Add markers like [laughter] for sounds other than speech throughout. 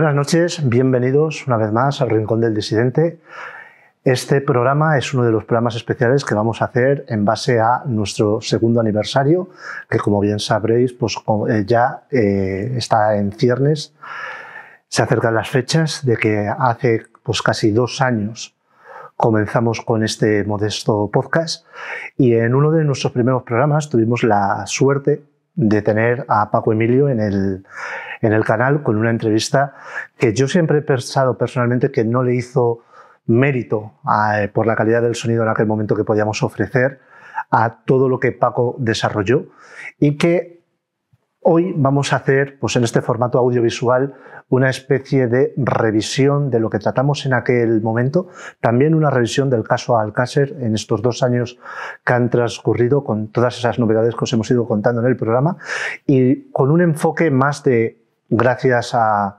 Buenas noches, bienvenidos una vez más al Rincón del Disidente. Este programa es uno de los programas especiales que vamos a hacer en base a nuestro segundo aniversario, que como bien sabréis, pues eh, ya eh, está en ciernes. Se acercan las fechas de que hace pues, casi dos años comenzamos con este modesto podcast y en uno de nuestros primeros programas tuvimos la suerte de tener a Paco Emilio en el, en el canal con una entrevista que yo siempre he pensado personalmente que no le hizo mérito eh, por la calidad del sonido en aquel momento que podíamos ofrecer a todo lo que Paco desarrolló y que Hoy vamos a hacer, pues en este formato audiovisual, una especie de revisión de lo que tratamos en aquel momento, también una revisión del caso Alcácer en estos dos años que han transcurrido con todas esas novedades que os hemos ido contando en el programa y con un enfoque más de, gracias a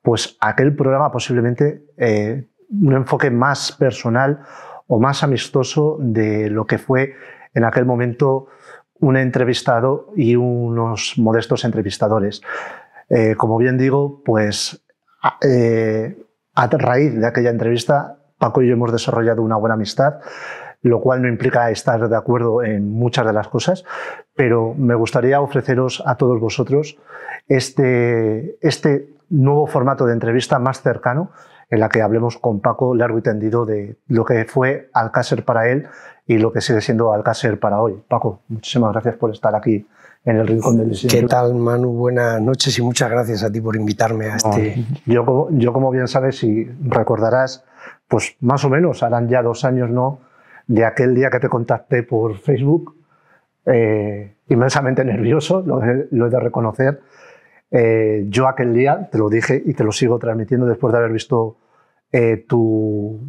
pues aquel programa posiblemente, eh, un enfoque más personal o más amistoso de lo que fue en aquel momento un entrevistado y unos modestos entrevistadores. Eh, como bien digo, pues eh, a, raíz de aquella entrevista, Paco y yo hemos desarrollado una buena amistad, lo cual no implica estar de acuerdo en muchas de las cosas, pero me gustaría ofreceros a todos vosotros este, este nuevo formato de entrevista más cercano en la que hablemos con Paco largo y tendido de lo que fue Alcácer para él, y lo que sigue siendo Alcácer para hoy. Paco, muchísimas gracias por estar aquí en el Rincón del Diseño. ¿Qué tal, Manu? Buenas noches y muchas gracias a ti por invitarme a este... yo, como, yo, como bien sabes y recordarás, pues más o menos, harán ya dos años, ¿no?, de aquel día que te contacté por Facebook, eh, inmensamente nervioso, lo he, de reconocer. Eh, yo aquel día, te lo dije y te lo sigo transmitiendo después de haber visto eh, tu,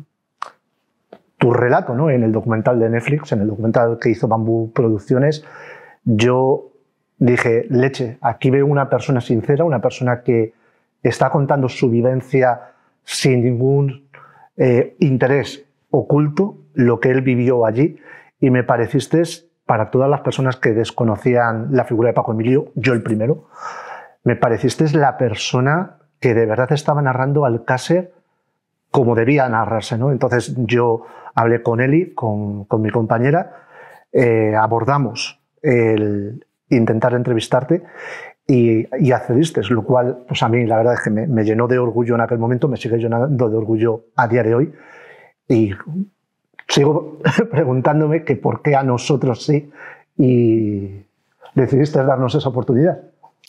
tu relato ¿no? en el documental de Netflix, en el documental que hizo Bambú Producciones, yo dije, leche, aquí veo una persona sincera, una persona que está contando su vivencia sin ningún eh, interés oculto, lo que él vivió allí, y me pareciste, para todas las personas que desconocían la figura de Paco Emilio, yo el primero, me pareciste la persona que de verdad estaba narrando Alcácer como debía narrarse. ¿no? Entonces yo hablé con Eli, con, con mi compañera, eh, abordamos el intentar entrevistarte y, accediste, lo cual pues a mí la verdad es que me, me, llenó de orgullo en aquel momento, me sigue llenando de orgullo a día de hoy y sigo [laughs] preguntándome que por qué a nosotros sí y decidiste darnos esa oportunidad.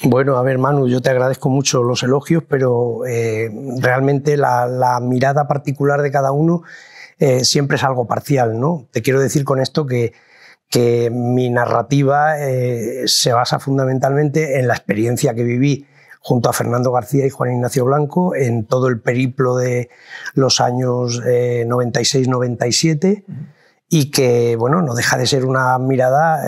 Bueno, a ver, Manu, yo te agradezco mucho los elogios, pero eh, realmente la, mirada particular de cada uno eh, siempre es algo parcial, ¿no? Te quiero decir con esto que, que mi narrativa eh, se basa fundamentalmente en la experiencia que viví junto a Fernando García y Juan Ignacio Blanco en todo el periplo de los años 96-97 y que, bueno, no deja de ser una mirada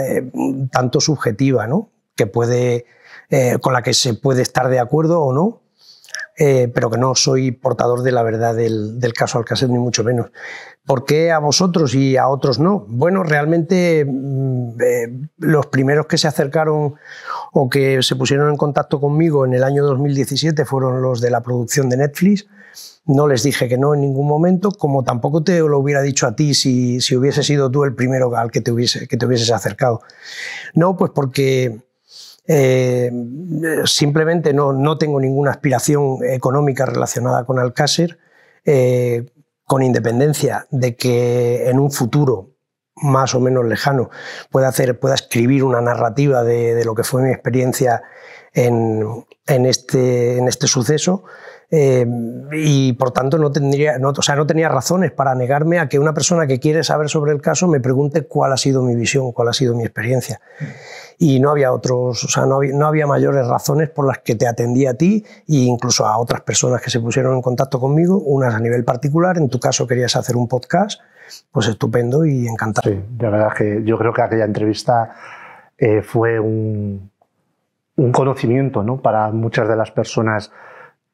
tanto subjetiva, ¿no? Que puede eh, con la que se puede estar de acuerdo o no, eh, pero que no soy portador de la verdad del, caso Alcácer, ni mucho menos. ¿Por qué a vosotros y a otros no? Bueno, realmente mm, eh, los primeros que se acercaron o que se pusieron en contacto conmigo en el año 2017 fueron los de la producción de Netflix. No les dije que no en ningún momento, como tampoco te lo hubiera dicho a ti si, si hubiese sido tú el primero al que te, hubiese, que te hubieses acercado. No, pues porque eh, simplemente no, tengo ninguna aspiración económica relacionada con Alcácer, eh, con independencia de que en un futuro más o menos lejano pueda, hacer, pueda escribir una narrativa de, lo que fue mi experiencia en este, este suceso. Eh, y por tanto no, tendría, o sea, no tenía razones para negarme a que una persona que quiere saber sobre el caso me pregunte cuál ha sido mi visión, cuál ha sido mi experiencia. Y no había otros, o sea, no había, mayores razones por las que te atendí a ti e incluso a otras personas que se pusieron en contacto conmigo, unas a nivel particular, en tu caso querías hacer un podcast, pues estupendo y encantado. Sí, la verdad que yo creo que aquella entrevista eh, fue un, un conocimiento ¿no? para muchas de las personas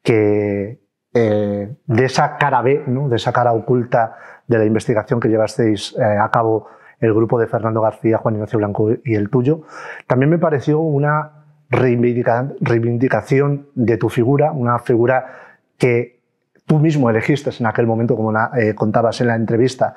que eh, de esa cara B, de esa cara oculta de la investigación que llevasteis eh, a cabo el grupo de Fernando García, Juan Ignacio Blanco y el tuyo, también me pareció una reivindicación de tu figura, una figura que tú mismo elegiste en aquel momento, como eh, contabas en la entrevista,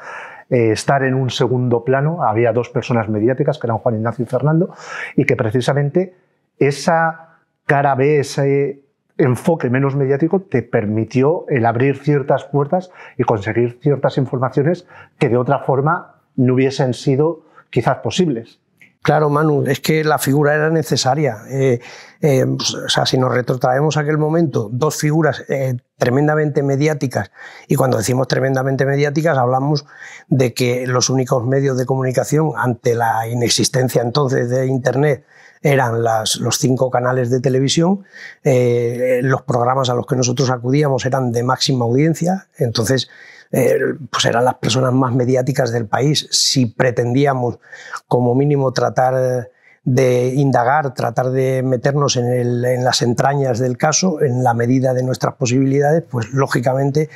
estar en un segundo plano. Había dos personas mediáticas, que eran Juan Ignacio y Fernando, y que precisamente esa cara B, ese enfoque menos mediático te permitió el abrir ciertas puertas y conseguir ciertas informaciones que de otra forma no hubiesen sido quizás posibles. Claro, Manu, es que la figura era necesaria. Eh, eh, pues, sea, si nos retrotraemos a aquel momento, dos figuras eh, tremendamente mediáticas, y cuando decimos tremendamente mediáticas, hablamos de que los únicos medios de comunicación, ante la inexistencia entonces de Internet, eran los cinco canales de televisión, eh, los programas a los que nosotros acudíamos eran de máxima audiencia, entonces eh, pues eran las personas más mediáticas del país. Si pretendíamos como mínimo tratar de indagar, tratar de meternos en las entrañas del caso, en la medida de nuestras posibilidades, pues lógicamente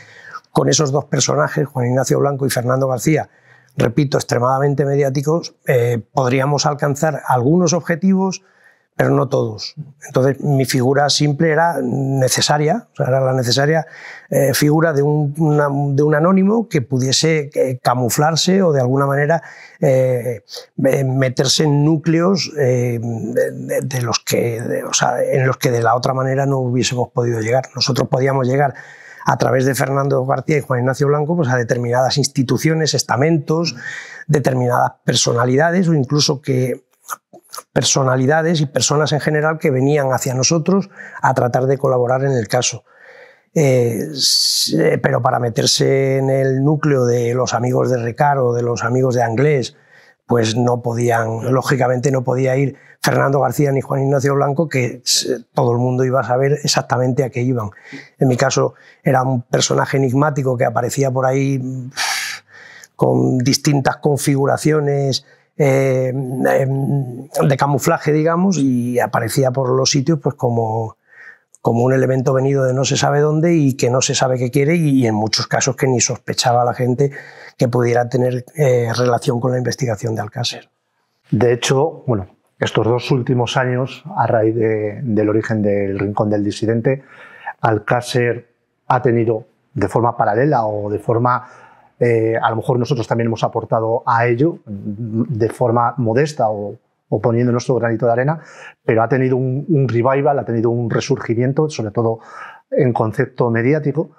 con esos dos personajes, Juan Ignacio Blanco y Fernando García, repito, extremadamente mediáticos, eh, podríamos alcanzar algunos objetivos, pero no todos. Entonces, mi figura simple era necesaria, era la necesaria eh, figura de un, de un, anónimo que pudiese eh, camuflarse o de alguna manera meterse en núcleos de, los que, en los que de la otra manera no hubiésemos podido llegar. Nosotros podíamos llegar a través de Fernando García y Juan Ignacio Blanco pues a determinadas instituciones, estamentos, determinadas personalidades o incluso que personalidades y personas en general que venían hacia nosotros a tratar de colaborar en el caso. Eh, pero para meterse en el núcleo de los amigos de Recaro, de los amigos de Anglés, pues no podían, lógicamente no podía ir Fernando García ni Juan Ignacio Blanco, que eh, todo el mundo iba a saber exactamente a qué iban. En mi caso era un personaje enigmático que aparecía por ahí con distintas configuraciones eh, em, de camuflaje, digamos, y aparecía por los sitios pues como, como un elemento venido de no se sabe dónde y que no se sabe qué quiere y, en muchos casos que ni sospechaba la gente que pudiera tener eh, relación con la investigación de Alcácer. De hecho, bueno, estos dos últimos años, a raíz del origen del Rincón del Disidente, Alcácer ha tenido de forma paralela o de forma, eh, a lo mejor nosotros también hemos aportado a ello, de forma modesta o, o poniendo nuestro granito de arena, pero ha tenido un, un, revival, ha tenido un resurgimiento, sobre todo en concepto mediático,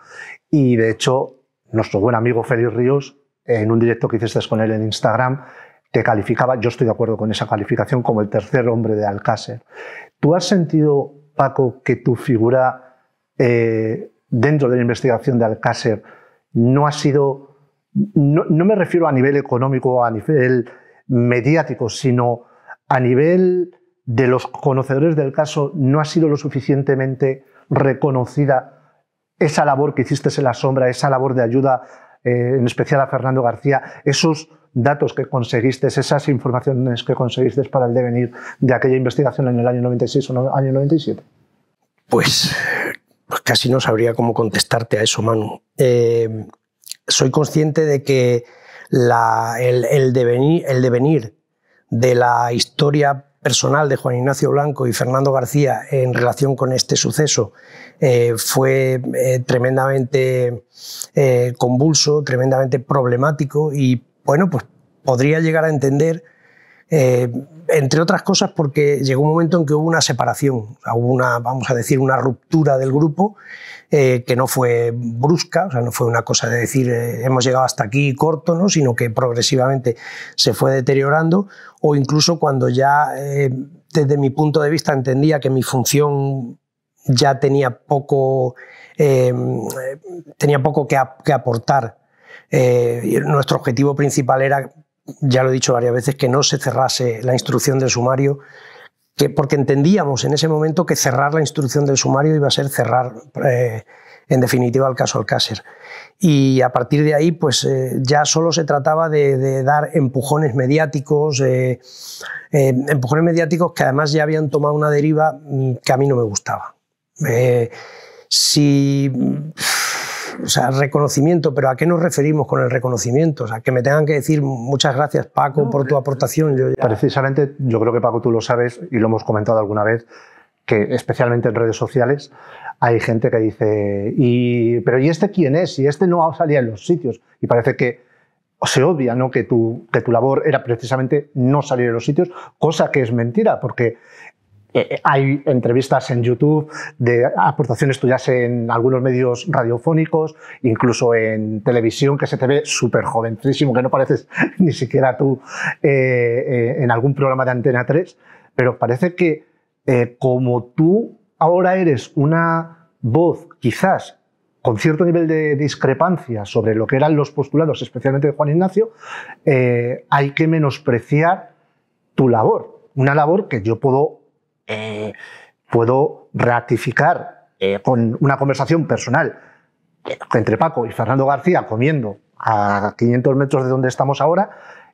y de hecho nuestro buen amigo Félix Ríos, en un directo que hiciste con él en Instagram, te calificaba, yo estoy de acuerdo con esa calificación, como el tercer hombre de Alcácer. ¿Tú has sentido, Paco, que tu figura eh, dentro de la investigación de Alcácer no ha sido, no, me refiero a nivel económico o a nivel mediático, sino a nivel de los conocedores del caso, no ha sido lo suficientemente reconocida esa labor que hiciste en la sombra, esa labor de ayuda, eh, en especial a Fernando García, esos datos que conseguiste, esas informaciones que conseguiste para el devenir de aquella investigación en el año 96 o el año 97? Pues, pues casi no sabría cómo contestarte a eso, Manu. Eh, soy consciente de que la, el, devenir, el devenir de la historia personal de Juan Ignacio Blanco y Fernando García en relación con este suceso eh, fue eh, tremendamente convulso, tremendamente problemático y bueno, pues podría llegar a entender, eh, entre otras cosas, porque llegó un momento en que hubo una separación, hubo una, vamos a decir, una ruptura del grupo eh, que no fue brusca, o sea, no fue una cosa de decir eh, hemos llegado hasta aquí corto, ¿no? sino que progresivamente se fue deteriorando, o incluso cuando ya, desde mi punto de vista, entendía que mi función ya tenía poco, tenía poco que aportar eh, nuestro objetivo principal era, ya lo he dicho varias veces, que no se cerrase la instrucción del sumario, que, porque entendíamos en ese momento que cerrar la instrucción del sumario iba a ser cerrar, eh, en definitiva, el caso Alcácer. Y a partir de ahí, pues eh, ya solo se trataba de, de dar empujones mediáticos, empujones mediáticos que además ya habían tomado una deriva mm, que a mí no me gustaba. si o sea, reconocimiento, pero ¿a qué nos referimos con el reconocimiento? O sea, que me tengan que decir muchas gracias, Paco, por tu aportación. Precisamente, yo creo que Paco tú lo sabes y lo hemos comentado alguna vez, que especialmente en redes sociales hay gente que dice, y, pero ¿y este quién es? Y este no salía en los sitios. Y parece que se obvia ¿no? que, tu, que tu labor era precisamente no salir en los sitios, cosa que es mentira, porque eh, eh, hay entrevistas en YouTube, de aportaciones tuyas en algunos medios radiofónicos, incluso en televisión, que se te ve súper jovencísimo, que no pareces [laughs] ni siquiera tú eh, en algún programa de Antena 3, pero parece que como tú ahora eres una voz quizás con cierto nivel de discrepancia sobre lo que eran los postulados, especialmente de Juan Ignacio, hay que menospreciar tu labor, una labor que yo puedo eh, puedo ratificar eh, con una conversación personal eh, entre Paco y Fernando García comiendo a 500 metros de donde estamos ahora,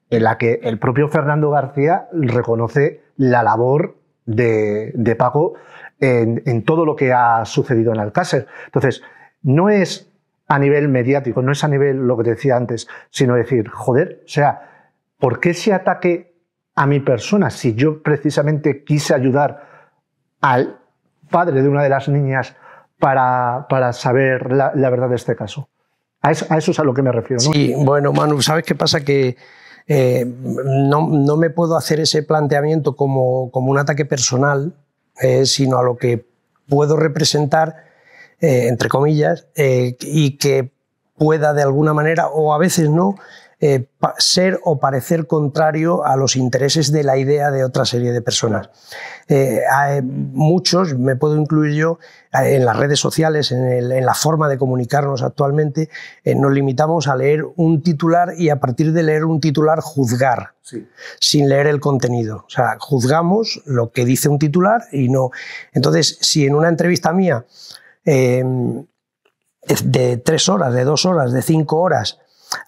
en la que el propio Fernando García reconoce la labor de, Paco en, todo lo que ha sucedido en Alcácer. Entonces, no es a nivel mediático, no es a nivel lo que decía antes, sino decir, joder, o sea, ¿por qué ese ataque a mi persona. Si yo precisamente quise ayudar al padre de una de las niñas para, para saber la, verdad de este caso. A eso, es a lo que me refiero. Sí, bueno, Manu, ¿sabes qué pasa? Que eh, no, me puedo hacer ese planteamiento como, como un ataque personal, eh, sino a lo que puedo representar, eh, entre comillas, y que pueda de alguna manera, o a veces no, eh, ser o parecer contrario a los intereses de la idea de otra serie de personas. Eh, hay muchos, me puedo incluir yo, eh, en las redes sociales, en, la forma de comunicarnos actualmente, nos limitamos a leer un titular y a partir de leer un titular juzgar, sin leer el contenido. O sea, juzgamos lo que dice un titular y no. Entonces, si en una entrevista mía em, de tres horas, de dos horas, de cinco horas,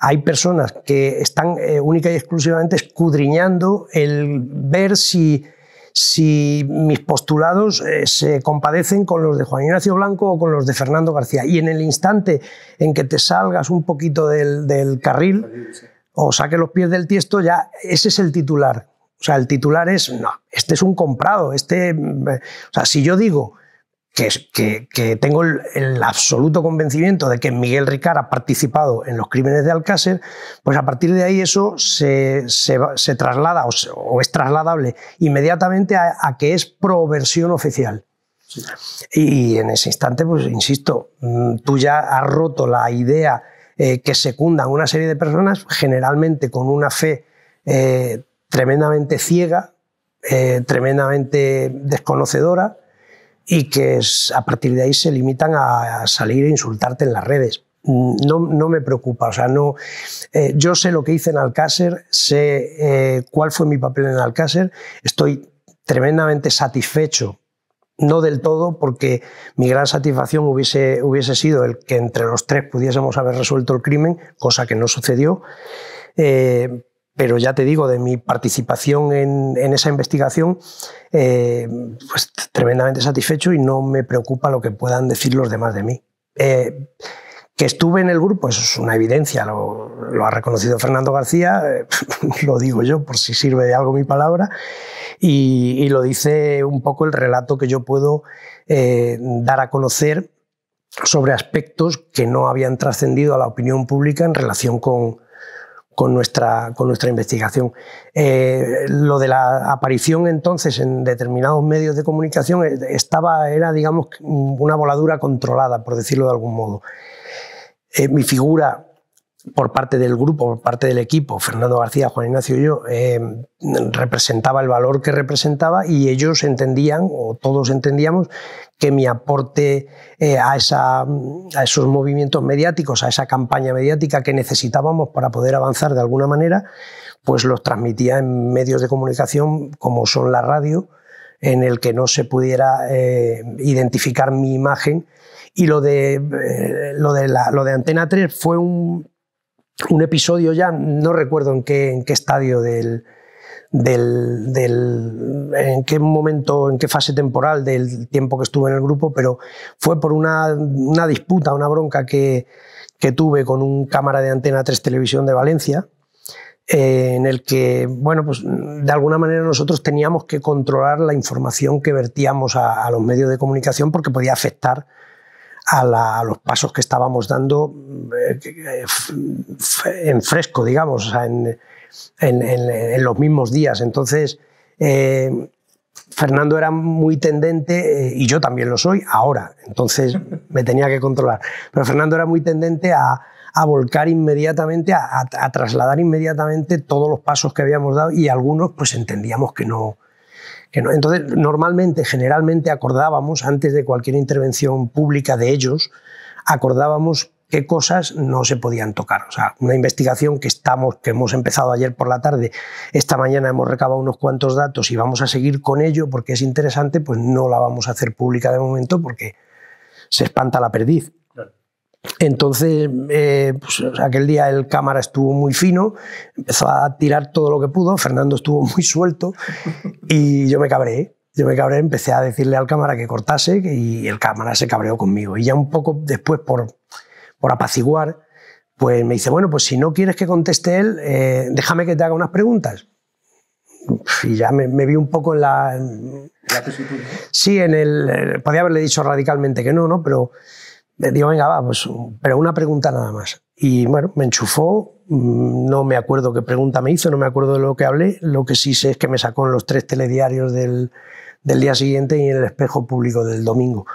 hay personas que están eh, única y exclusivamente escudriñando el ver si, si mis postulados eh, se compadecen con los de Juan Ignacio Blanco o con los de Fernando García. Y en el instante en que te salgas un poquito del, carril o saques los pies del tiesto, ya ese es el titular. O sea, el titular es, no, este es un comprado, este, mm, eh". o sea, si yo digo que, tengo el, absoluto convencimiento de que Miguel Ricard ha participado en los crímenes de Alcácer, pues a partir de ahí eso se, traslada o, es trasladable inmediatamente a, que es proversión oficial. Y en ese instante, pues insisto, mm, tú ya has roto la idea eh, que secundan una serie de personas, generalmente con una fe eh, tremendamente ciega, eh, tremendamente desconocedora, y que a partir de ahí se limitan a salir e insultarte en las redes. Mm, no, no me preocupa, o sea, no, eh, yo sé lo que hice en Alcácer, sé eh, cuál fue mi papel en Alcácer, estoy tremendamente satisfecho no del todo, porque mi gran satisfacción hubiese, hubiese, sido el que entre los tres pudiésemos haber resuelto el crimen, cosa que no sucedió. Eh, pero ya te digo, de mi participación en, esa investigación, eh, pues tremendamente satisfecho y no me preocupa lo que puedan decir los demás de mí. Eh, que estuve en el grupo, eso es una evidencia, lo, ha reconocido Fernando García, eh, [laughs] lo digo yo por si sirve de algo mi palabra, y, lo dice un poco el relato que yo puedo dar a conocer sobre aspectos que no habían trascendido a la opinión pública en relación con, con nuestra, con nuestra investigación. Eh, lo de la aparición entonces en determinados medios de comunicación eh, estaba, era, digamos, una voladura controlada, por decirlo de algún modo. Eh, mi figura por parte del grupo, por parte del equipo, Fernando García, Juan Ignacio y yo, eh, representaba el valor que representaba y ellos entendían, o todos entendíamos, que mi aporte eh, a, esa, a esos movimientos mediáticos, a esa campaña mediática que necesitábamos para poder avanzar de alguna manera, pues los transmitía en medios de comunicación como son la radio, en el que no se pudiera eh, identificar mi imagen. Y lo de, lo, de lo de Antena 3 fue un, un episodio ya, no recuerdo en qué, en qué estadio del, del, en qué momento, en qué fase temporal del tiempo que estuve en el grupo, pero fue por una, una disputa, una bronca que, tuve con un cámara de antena 3 Televisión de Valencia, eh, en el que, bueno, pues de alguna manera nosotros teníamos que controlar la información que vertíamos a los medios de comunicación porque podía afectar a, los pasos que estábamos dando mm, eh, eh, en fresco, digamos, en, los mismos días. Entonces, eh, Fernando era muy tendente, y yo también lo soy ahora, entonces [laughs] me tenía que controlar, pero Fernando era muy tendente a, volcar inmediatamente, a, a, trasladar inmediatamente todos los pasos que habíamos dado y algunos pues entendíamos que no, entonces, normalmente, generalmente acordábamos, antes de cualquier intervención pública de ellos, acordábamos qué cosas no se podían tocar. O sea, una investigación que, estamos, que hemos empezado ayer por la tarde, esta mañana hemos recabado unos cuantos datos y vamos a seguir con ello porque es interesante, pues no la vamos a hacer pública de momento porque se espanta la perdiz. Entonces, eh, pues, aquel día el cámara estuvo muy fino, empezó a tirar todo lo que pudo, Fernando estuvo muy suelto y yo me cabré. Yo me cabré, empecé a decirle al cámara que cortase y el cámara se cabreó conmigo. Y ya un poco después, por, por apaciguar, pues me dice, bueno, pues si no quieres que conteste él, eh, déjame que te haga unas preguntas. Y ya me, vi un poco en la... En, la sí, en el... Eh, podía haberle dicho radicalmente que no, ¿no? Pero digo, venga, va, pues, pero una pregunta nada más. Y bueno, me enchufó, mm, no me acuerdo qué pregunta me hizo, no me acuerdo de lo que hablé, lo que sí sé es que me sacó en los tres telediarios del, día siguiente y en el espejo público del domingo.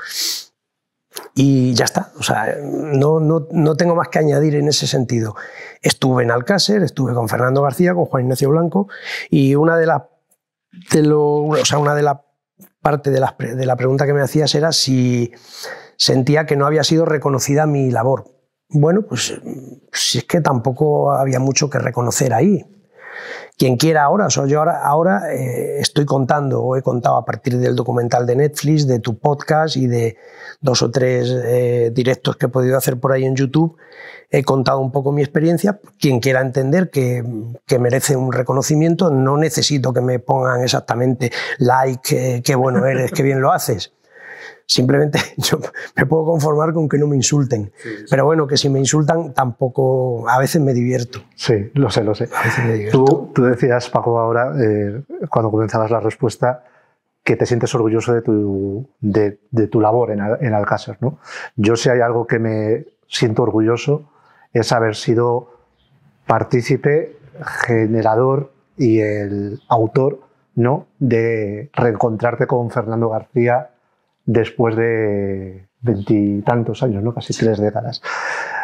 Y ya está, o sea, no, no, tengo más que añadir en ese sentido. Estuve en Alcácer, estuve con Fernando García, con Juan Ignacio Blanco, y una de las de o sea, una de las parte de, las, de la pregunta que me hacías era si sentía que no había sido reconocida mi labor. Bueno, pues, pues si es que tampoco había mucho que reconocer ahí. Quien quiera ahora, o yo ahora, eh, estoy contando, o he contado a partir del documental de Netflix, de tu podcast y de dos o tres eh, directos que he podido hacer por ahí en YouTube, he contado un poco mi experiencia. Quien quiera entender que, merece un reconocimiento, no necesito que me pongan exactamente like, que eh, qué bueno eres, qué bien lo haces simplemente [laughs] yo me puedo conformar con que no me insulten. Pero bueno, que si me insultan tampoco, a veces me divierto. Sí, lo sé, lo sé. Tú, tú decías, Paco, ahora, eh, cuando comenzabas la respuesta, que te sientes orgulloso de tu, de, tu labor en, en, Alcázar. ¿no? Yo si hay algo que me siento orgulloso es haber sido partícipe, generador y el autor ¿no? de reencontrarte con Fernando García después de veintitantos años, ¿no? casi tres décadas.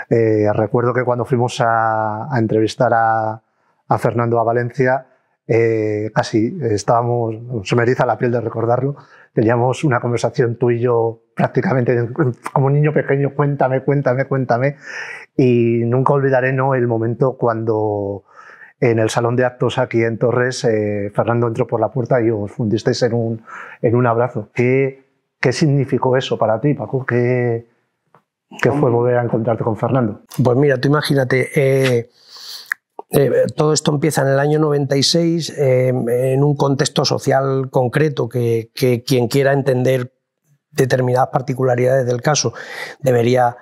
Eh, recuerdo que cuando fuimos a, entrevistar a, Fernando a Valencia, eh, casi estábamos, se me eriza la piel de recordarlo, teníamos una conversación tú y yo prácticamente como niño pequeño, cuéntame, cuéntame, cuéntame, y nunca olvidaré ¿no? el momento cuando en el salón de actos aquí en Torres, eh, Fernando entró por la puerta y os fundisteis en un, en un abrazo. Qué ¿Qué significó eso para ti, Paco? ¿Qué, fue volver a encontrarte con Fernando? Pues mira, tú imagínate, eh, eh, todo esto empieza en el año 96 eh, en un contexto social concreto que, que quien quiera entender determinadas particularidades del caso debería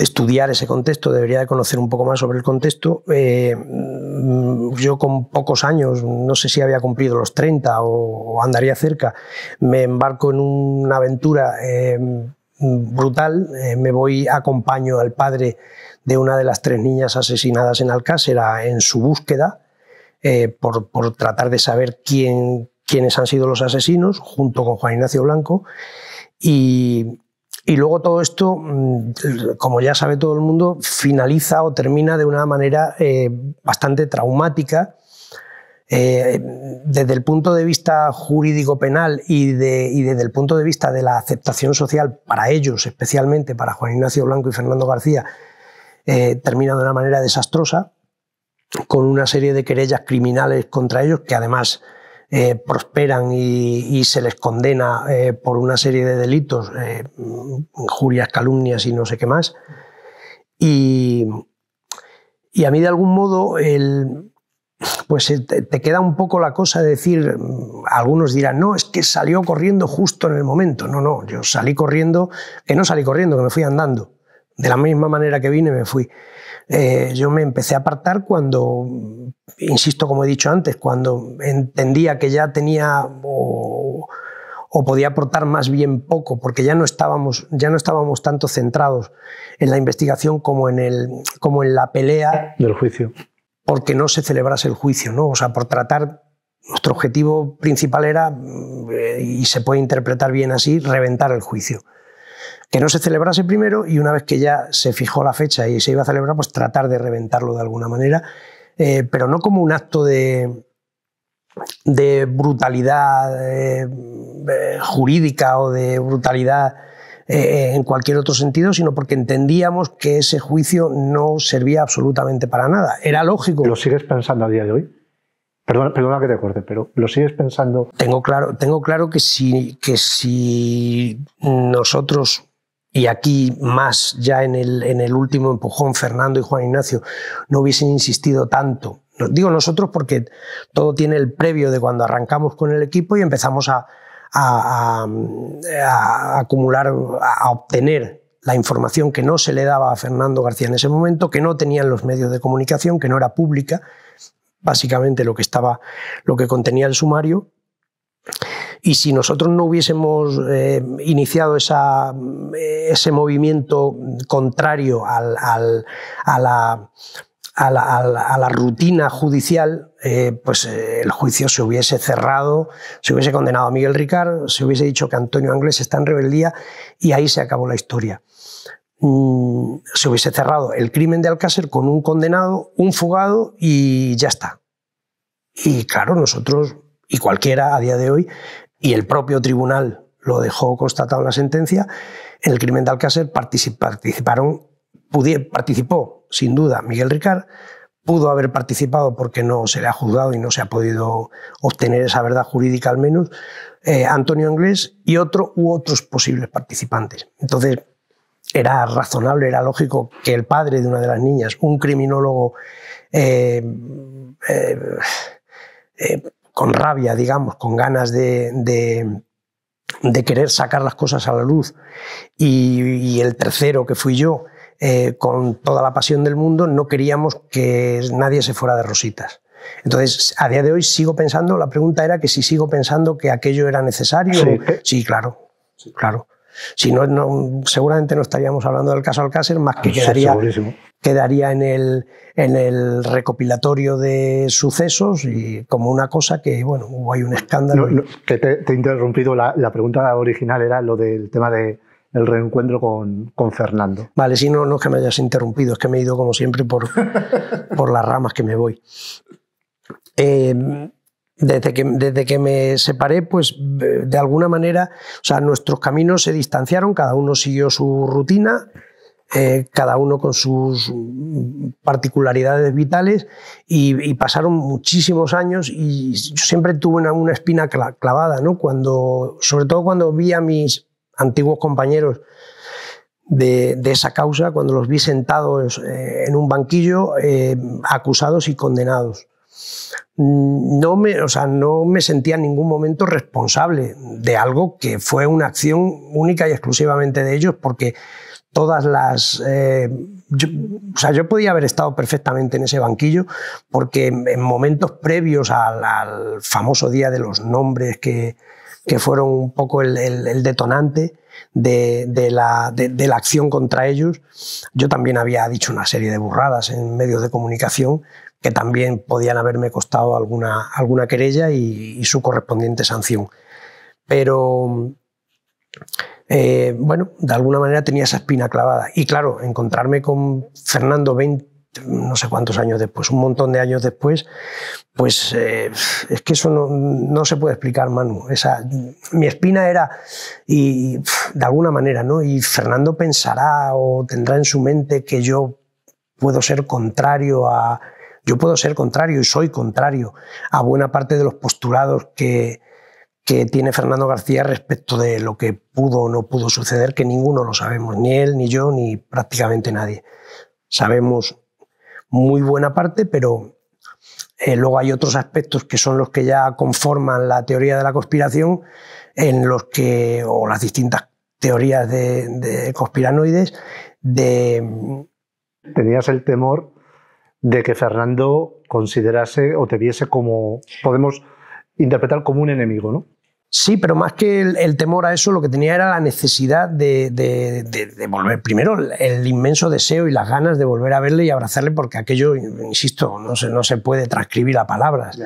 estudiar ese contexto, debería de conocer un poco más sobre el contexto. Eh, mm, yo con pocos años, no sé si había cumplido los 30 o, andaría cerca, me embarco en una aventura eh, brutal, eh, me voy, acompaño al padre de una de las tres niñas asesinadas en Alcácer en su búsqueda por, por, tratar de saber quién, quiénes han sido los asesinos, junto con Juan Ignacio Blanco. Y, y luego todo esto, mm, como ya sabe todo el mundo, finaliza o termina de una manera eh, bastante traumática. Eh, desde el punto de vista jurídico-penal y, desde el punto de vista de la aceptación social para ellos, especialmente para Juan Ignacio Blanco y Fernando García, eh, termina de una manera desastrosa, con una serie de querellas criminales contra ellos que además eh, prosperan y, se les condena eh, por una serie de delitos, eh, injurias, calumnias y no sé qué más. Y, y a mí de algún modo pues te, queda un poco la cosa de decir, mm, algunos dirán, no, es que salió corriendo justo en el momento. No, no, yo salí corriendo, que no salí corriendo, que me fui andando. De la misma manera que vine, me fui. Eh, yo me empecé a apartar cuando, insisto, como he dicho antes, cuando entendía que ya tenía o, podía aportar más bien poco, porque ya no estábamos, ya no estábamos tanto centrados en la investigación como en, el, como en la pelea. Del juicio. Porque no se celebrase el juicio, ¿no? O sea, por tratar. Nuestro objetivo principal era, eh, y se puede interpretar bien así, reventar el juicio que no se celebrase primero y una vez que ya se fijó la fecha y se iba a celebrar, pues tratar de reventarlo de alguna manera, eh, pero no como un acto de, brutalidad eh, eh, jurídica o de brutalidad en cualquier otro sentido, sino porque entendíamos que ese juicio no servía absolutamente para nada. Era lógico. ¿Lo sigues pensando a día de hoy? Perdona, que te corte, pero lo sigues pensando. Tengo claro, tengo claro que si, que si nosotros y aquí más ya en el, en el último empujón, Fernando y Juan Ignacio, no hubiesen insistido tanto. Digo nosotros porque todo tiene el previo de cuando arrancamos con el equipo y empezamos a, a, acumular, a obtener la información que no se le daba a Fernando García en ese momento, que no tenían los medios de comunicación, que no era pública, básicamente lo que estaba, lo que contenía el sumario, y si nosotros no hubiésemos eh, iniciado eh, ese movimiento contrario a la rutina judicial, eh, pues el juicio se hubiese cerrado, se hubiese condenado a Miguel Ricard, se hubiese dicho que Antonio Anglés está en rebeldía y ahí se acabó la historia. Mm, se hubiese cerrado el crimen de Alcácer con un condenado, un fugado y ya está. Y claro, nosotros y cualquiera a día de hoy y el propio tribunal lo dejó constatado en la sentencia, en el crimen de Alcácer participaron, participó sin duda Miguel Ricard, pudo haber participado porque no se le ha juzgado y no se ha podido obtener esa verdad jurídica al menos, eh, Antonio Inglés y otro u otros posibles participantes. Entonces, era razonable, era lógico que el padre de una de las niñas, un criminólogo eh, eh, con rabia, digamos, con ganas de, querer sacar las cosas a la luz, y, el tercero, que fui yo, eh, con toda la pasión del mundo, no queríamos que nadie se fuera de rositas. Entonces, a día de hoy sigo pensando, la pregunta era que si sigo pensando que aquello era necesario. Sí, sí claro. Sí. Claro. Si seguramente no estaríamos hablando del caso Alcácer, más que quedaría, quedaría en, el, en el recopilatorio de sucesos y como una cosa que, bueno, hubo un escándalo. que te, he interrumpido, la, pregunta original era lo del tema de, el reencuentro con, Fernando. Vale, si no, no es que me hayas interrumpido, es que me he ido como siempre por, [laughs] por las ramas que me voy. Eh, desde que, desde que me separé, pues de alguna manera, o sea, nuestros caminos se distanciaron, cada uno siguió su rutina, eh, cada uno con sus particularidades vitales y, pasaron muchísimos años y yo siempre tuve una, una, espina clavada, ¿no? Cuando, sobre todo cuando vi a mis antiguos compañeros de, de esa causa, cuando los vi sentados eh, en un banquillo, eh, acusados y condenados no me, o sea, no me sentía en ningún momento responsable de algo que fue una acción única y exclusivamente de ellos, porque todas las... Eh, yo, o sea, yo podía haber estado perfectamente en ese banquillo porque en, momentos previos al, famoso día de los nombres que, que fueron un poco el, detonante de, la, de, la, acción contra ellos, yo también había dicho una serie de burradas en medios de comunicación que también podían haberme costado alguna, alguna querella y, su correspondiente sanción. Pero, eh, bueno, de alguna manera tenía esa espina clavada. Y claro, encontrarme con Fernando 20, no sé cuántos años después, un montón de años después, pues eh, es que eso no, no, se puede explicar, Manu. Esa, mi espina era, y de alguna manera, ¿no? Y Fernando pensará o tendrá en su mente que yo puedo ser contrario a, yo puedo ser contrario y soy contrario a buena parte de los postulados que, que tiene Fernando García respecto de lo que pudo o no pudo suceder, que ninguno lo sabemos, ni él, ni yo, ni prácticamente nadie. Sabemos muy buena parte, pero eh, luego hay otros aspectos que son los que ya conforman la teoría de la conspiración, en los que, o las distintas teorías de, de conspiranoides, de... Tenías el temor de que Fernando considerase o te viese como, podemos interpretar como un enemigo, ¿no? Sí, pero más que el, temor a eso, lo que tenía era la necesidad de, de, volver. Primero, el inmenso deseo y las ganas de volver a verle y abrazarle, porque aquello, insisto, no se, no se puede transcribir a palabras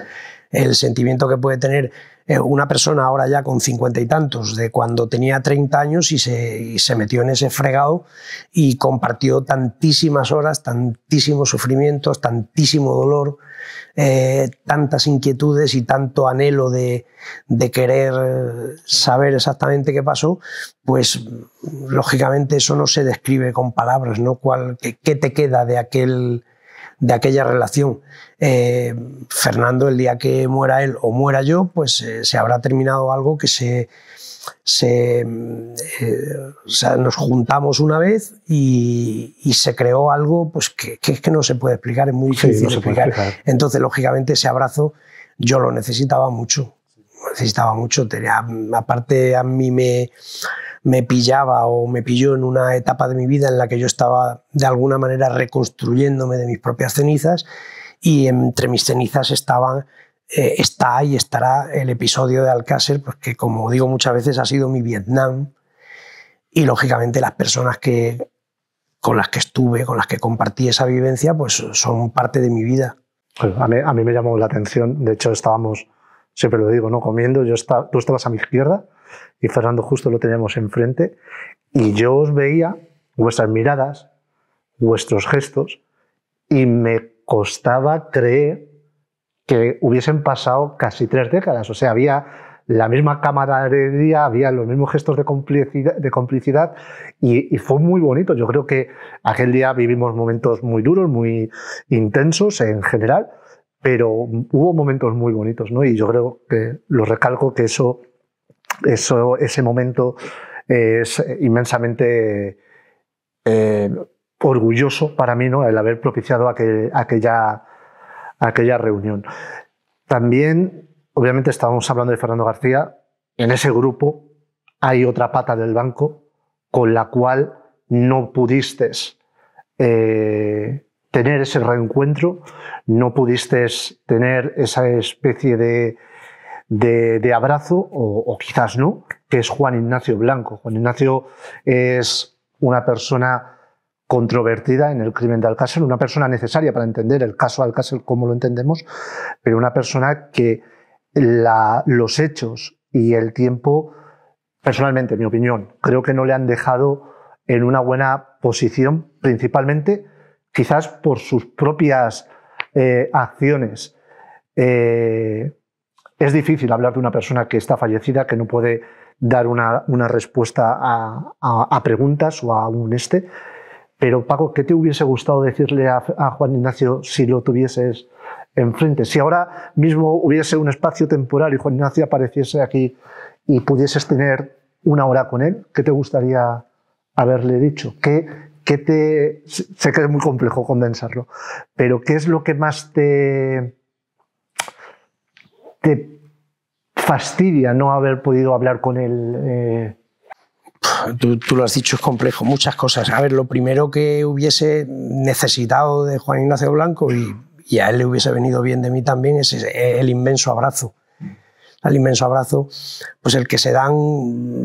el sentimiento que puede tener eh, una persona ahora ya con cincuenta y tantos, de cuando tenía 30 años y se, metió en ese fregado y compartió tantísimas horas, tantísimos sufrimientos, tantísimo dolor, eh, tantas inquietudes y tanto anhelo de, querer saber exactamente qué pasó, pues lógicamente eso no se describe con palabras, ¿no? qué te queda de aquel de aquella relación. Eh, Fernando, el día que muera él o muera yo, pues eh, se habrá terminado algo que se... se eh, o sea, nos juntamos una vez y, se creó algo pues, que, es que no se puede explicar, es muy difícil explicar. Entonces, lógicamente, ese abrazo yo lo necesitaba mucho necesitaba mucho. Tenía, aparte, a mí me, me pillaba o me pilló en una etapa de mi vida en la que yo estaba de alguna manera reconstruyéndome de mis propias cenizas y entre mis cenizas estaban eh, está y estará el episodio de Alcácer, porque pues como digo muchas veces ha sido mi Vietnam y lógicamente las personas que con las que estuve, con las que compartí esa vivencia, pues son parte de mi vida. Pues a mí me llamó la atención, de hecho estábamos siempre lo digo, ¿no? Comiendo, yo tú estabas a mi izquierda y Fernando justo lo teníamos enfrente y yo os veía vuestras miradas, vuestros gestos y me costaba creer que hubiesen pasado casi tres décadas. O sea, había la misma camaradería, había los mismos gestos de complicidad, y, fue muy bonito. Yo creo que aquel día vivimos momentos muy duros, muy intensos en general, pero hubo momentos muy bonitos, ¿no? Y yo creo que lo recalco que eso, eso ese momento es inmensamente eh, orgulloso para mí, ¿no? El haber propiciado aquella, aquella reunión. También, obviamente, estábamos hablando de Fernando García. En ese grupo hay otra pata del banco con la cual no pudiste eh, tener ese reencuentro, no pudiste tener esa especie de, abrazo, o, quizás no, que es Juan Ignacio Blanco. Juan Ignacio es una persona controvertida en el crimen de Alcácer, una persona necesaria para entender el caso de Alcácer como lo entendemos, pero una persona que los hechos y el tiempo, personalmente, en mi opinión, creo que no le han dejado en una buena posición, principalmente quizás por sus propias eh, acciones. Eh, es difícil hablar de una persona que está fallecida, que no puede dar una, respuesta a, preguntas o a un este. Pero Paco, ¿qué te hubiese gustado decirle a, a, Juan Ignacio si lo tuvieses enfrente? Si ahora mismo hubiese un espacio temporal y Juan Ignacio apareciese aquí y pudieses tener una hora con él, ¿qué te gustaría haberle dicho? ¿Qué, ¿qué te, sé que es muy complejo condensarlo, pero ¿qué es lo que más te, te fastidia no haber podido hablar con él? Eh? Tú, lo has dicho, es complejo, muchas cosas. A ver, lo primero que hubiese necesitado de Juan Ignacio Blanco y a él le hubiese venido bien de mí también es el inmenso abrazo al inmenso abrazo, pues el que se dan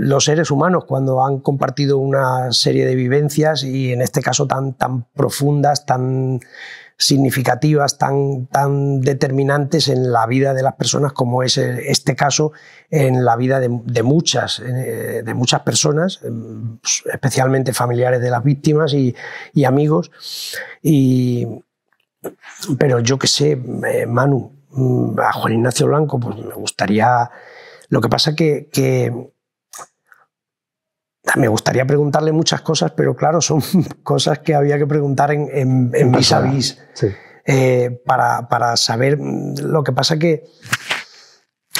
los seres humanos cuando han compartido una serie de vivencias y en este caso tan, tan profundas, tan significativas, tan, tan determinantes en la vida de las personas como es este caso en la vida de, muchas, eh, de muchas personas, em, pues, especialmente familiares de las víctimas y, amigos. pero yo qué sé, eh, Manu, Mm, a Juan Ignacio Blanco, pues me gustaría. Lo que pasa que, me gustaría preguntarle muchas cosas, pero claro, son [laughs] cosas que había que preguntar en, en, vis a vis para, para, saber. Mm, lo que pasa que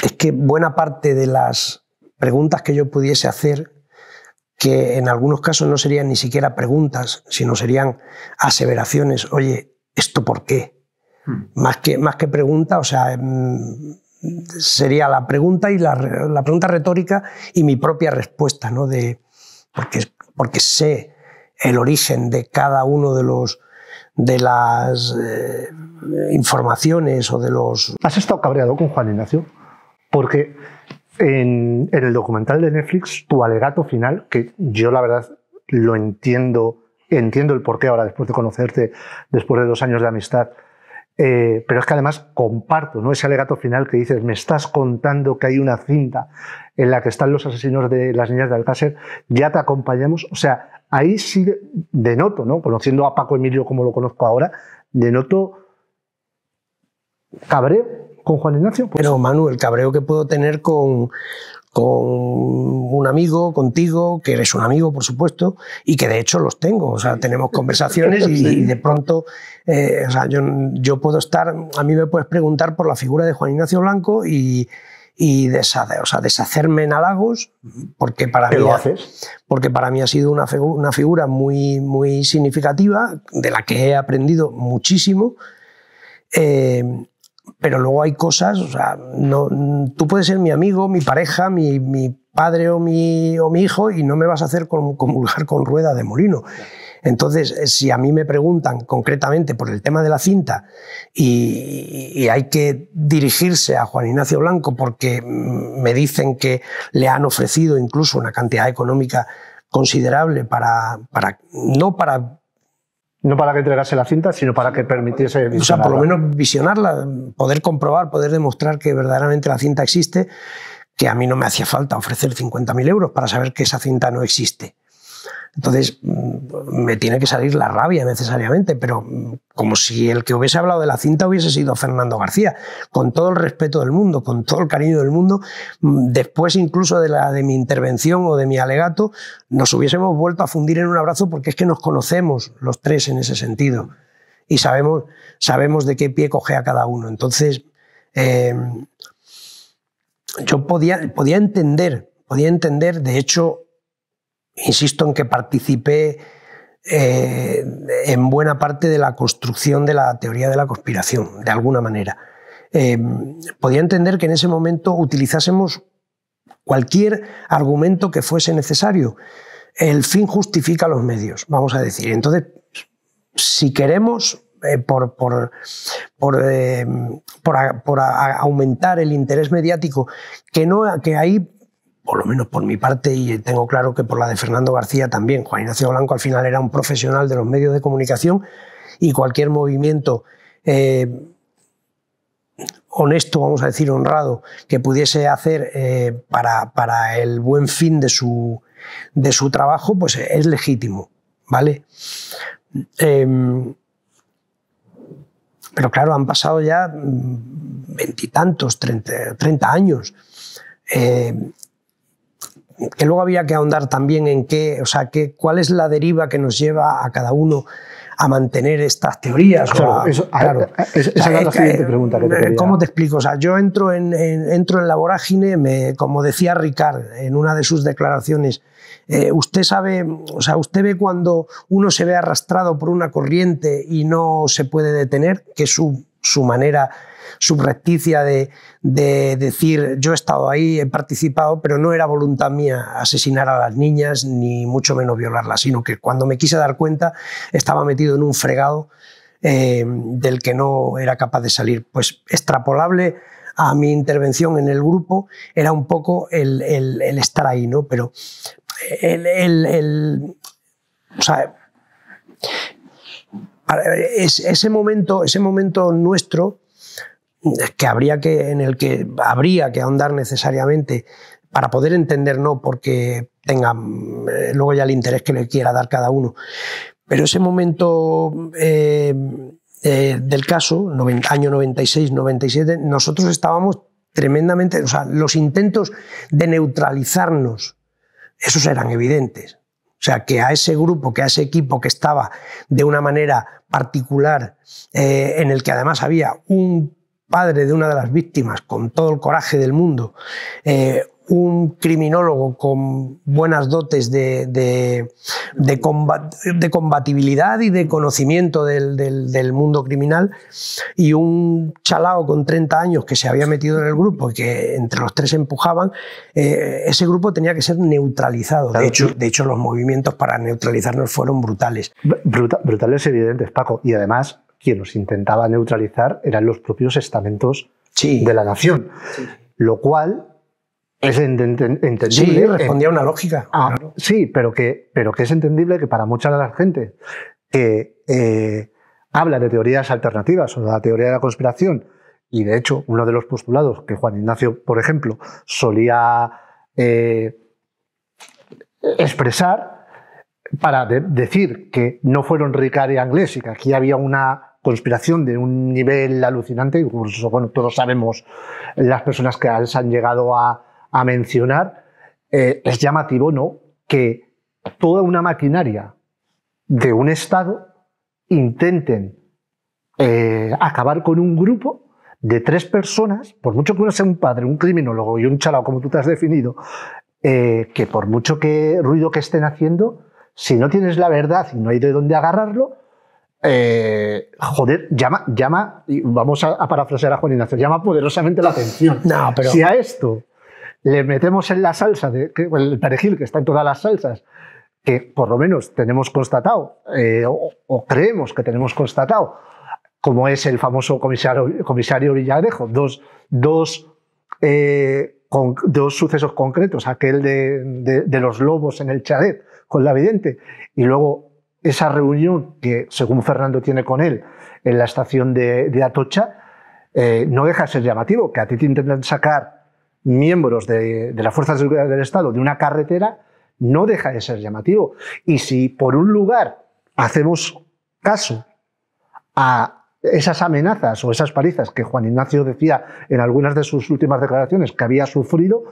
es que buena parte de las preguntas que yo pudiese hacer, que en algunos casos no serían ni siquiera preguntas, sino serían aseveraciones. Oye, ¿esto por qué? Hmm. Más que, pregunta, o sea, em, sería la pregunta y la, pregunta retórica y mi propia respuesta, ¿no? De, porque, sé el origen de cada uno de los de las eh, informaciones o de los... ¿Has estado cabreado con Juan Ignacio? Porque en, en, el documental de Netflix, tu alegato final, que yo la verdad lo entiendo, entiendo el porqué ahora después de conocerte, después de dos años de amistad, eh, pero es que además comparto ¿no? ese alegato final que dices, me estás contando que hay una cinta en la que están los asesinos de las niñas de Alcácer, ya te acompañamos. O sea, ahí sí denoto, ¿no? conociendo a Paco Emilio como lo conozco ahora, denoto cabreo con Juan Ignacio. Pues. Pero Manu, el cabreo que puedo tener con, con un amigo, contigo, que eres un amigo, por supuesto, y que de hecho los tengo. O sea, tenemos [laughs] conversaciones y, de pronto, eh, o sea, yo, puedo estar, a mí me puedes preguntar por la figura de Juan Ignacio Blanco y, y deshacerme en halagos, porque para, mí, lo haces? porque para mí ha sido una, figura muy, muy significativa, de la que he aprendido muchísimo. Eh, pero luego hay cosas, o sea, no, tú puedes ser mi amigo, mi pareja, mi, mi padre o mi, o mi, hijo y no me vas a hacer comulgar con rueda de molino. Entonces, eh, si a mí me preguntan concretamente por el tema de la cinta y, y, hay que dirigirse a Juan Ignacio Blanco porque me dicen que le han ofrecido incluso una cantidad económica considerable para, para no para no para que entregase la cinta, sino para que permitiese O sea, por lo menos visionarla, poder comprobar, poder demostrar que verdaderamente la cinta existe, que a mí no me hacía falta ofrecer 50.000 euros para saber que esa cinta no existe. Entonces, mm, me tiene que salir la rabia necesariamente, pero mm, como si el que hubiese hablado de la cinta hubiese sido Fernando García, con todo el respeto del mundo, con todo el cariño del mundo, mm, después incluso de, la, de mi intervención o de mi alegato, nos hubiésemos vuelto a fundir en un abrazo porque es que nos conocemos los tres en ese sentido y sabemos, sabemos de qué pie coge a cada uno. Entonces, eh, yo podía, podía entender, podía entender, de hecho, insisto en que participé eh, en buena parte de la construcción de la teoría de la conspiración, de alguna manera. Eh, podía entender que en ese momento utilizásemos cualquier argumento que fuese necesario. El fin justifica los medios, vamos a decir. Entonces, si queremos, eh, por, por, por, por, aumentar el interés mediático, que, no, que ahí por lo menos por mi parte, y tengo claro que por la de Fernando García también. Juan Ignacio Blanco al final era un profesional de los medios de comunicación y cualquier movimiento eh, honesto, vamos a decir honrado, que pudiese hacer eh, para, el buen fin de su, de su trabajo, pues es legítimo, ¿vale? Em, pero claro, han pasado ya veintitantos, treinta años. Eh, que luego había que ahondar también en qué, o sea, cuál es la deriva que nos lleva a cada uno a mantener estas teorías. Claro, claro. Eh, esa es la siguiente pregunta que te eh, ¿Cómo te explico? O sea, yo entro en, entro en la vorágine, me, como decía Ricard en una de sus declaraciones, eh, usted sabe, o sea, usted ve cuando uno se ve arrastrado por una corriente y no se puede detener, que su su manera subrepticia de, de, decir yo he estado ahí, he participado, pero no era voluntad mía asesinar a las niñas ni mucho menos violarlas, sino que cuando me quise dar cuenta estaba metido en un fregado eh, del que no era capaz de salir. Pues extrapolable a mi intervención en el grupo era un poco el, estar ahí, ¿no? Pero el es, ese, momento, ese momento nuestro que habría que, en el que habría que ahondar necesariamente para poder entender, no porque tenga eh, luego ya el interés que le quiera dar cada uno, pero ese momento eh, eh, del caso, año 96-97, nosotros estábamos tremendamente, o sea, los intentos de neutralizarnos, esos eran evidentes. O sea, que a ese grupo, que a ese equipo que estaba de una manera particular, eh, en el que además había un padre de una de las víctimas con todo el coraje del mundo, eh, un criminólogo con buenas dotes de, de, combatibilidad y de conocimiento del, mundo criminal y un chalao con 30 años que se había metido en el grupo y que entre los tres empujaban, eh, ese grupo tenía que ser neutralizado. de, hecho, de hecho, los movimientos para neutralizarnos fueron brutales. brutales evidentes, Paco. Y además, quien nos intentaba neutralizar eran los propios estamentos de la nación. Lo cual es entendible. Sí, respondía a una lógica. Ah. Sí, pero que, pero que es entendible que para mucha de la gente que eh, habla de teorías alternativas o de la teoría de la conspiración, y de hecho uno de los postulados que Juan Ignacio, por ejemplo, solía eh, expresar para decir que no fueron Ricard y Anglés y que aquí había una conspiración de un nivel alucinante, incluso bueno, todos sabemos las personas que han llegado a a mencionar, eh, es llamativo, ¿no?, que toda una maquinaria de un Estado intenten eh, acabar con un grupo de tres personas, por mucho que uno sea un padre, un criminólogo y un chalao, como tú te has definido, eh, que por mucho que ruido que estén haciendo, si no tienes la verdad y no hay de dónde agarrarlo, joder, llama, llama, y vamos a, parafrasear a Juan Ignacio, llama poderosamente la atención. No, pero... Si a esto le metemos en la salsa, de, el perejil que está en todas las salsas, que por lo menos tenemos constatado, eh, o, creemos que tenemos constatado, como es el famoso comisario, comisario Villarejo, dos, dos, eh, con, dos, sucesos concretos, aquel de, los lobos en el chalet con la vidente, y luego esa reunión que, según Fernando tiene con él, en la estación de, Atocha, eh, no deja de ser llamativo, que a ti te intentan sacar miembros de, las fuerzas Fuerza de Seguridad del Estado de una carretera no deja de ser llamativo. Y si por un lugar hacemos caso a esas amenazas o esas palizas que Juan Ignacio decía en algunas de sus últimas declaraciones que había sufrido,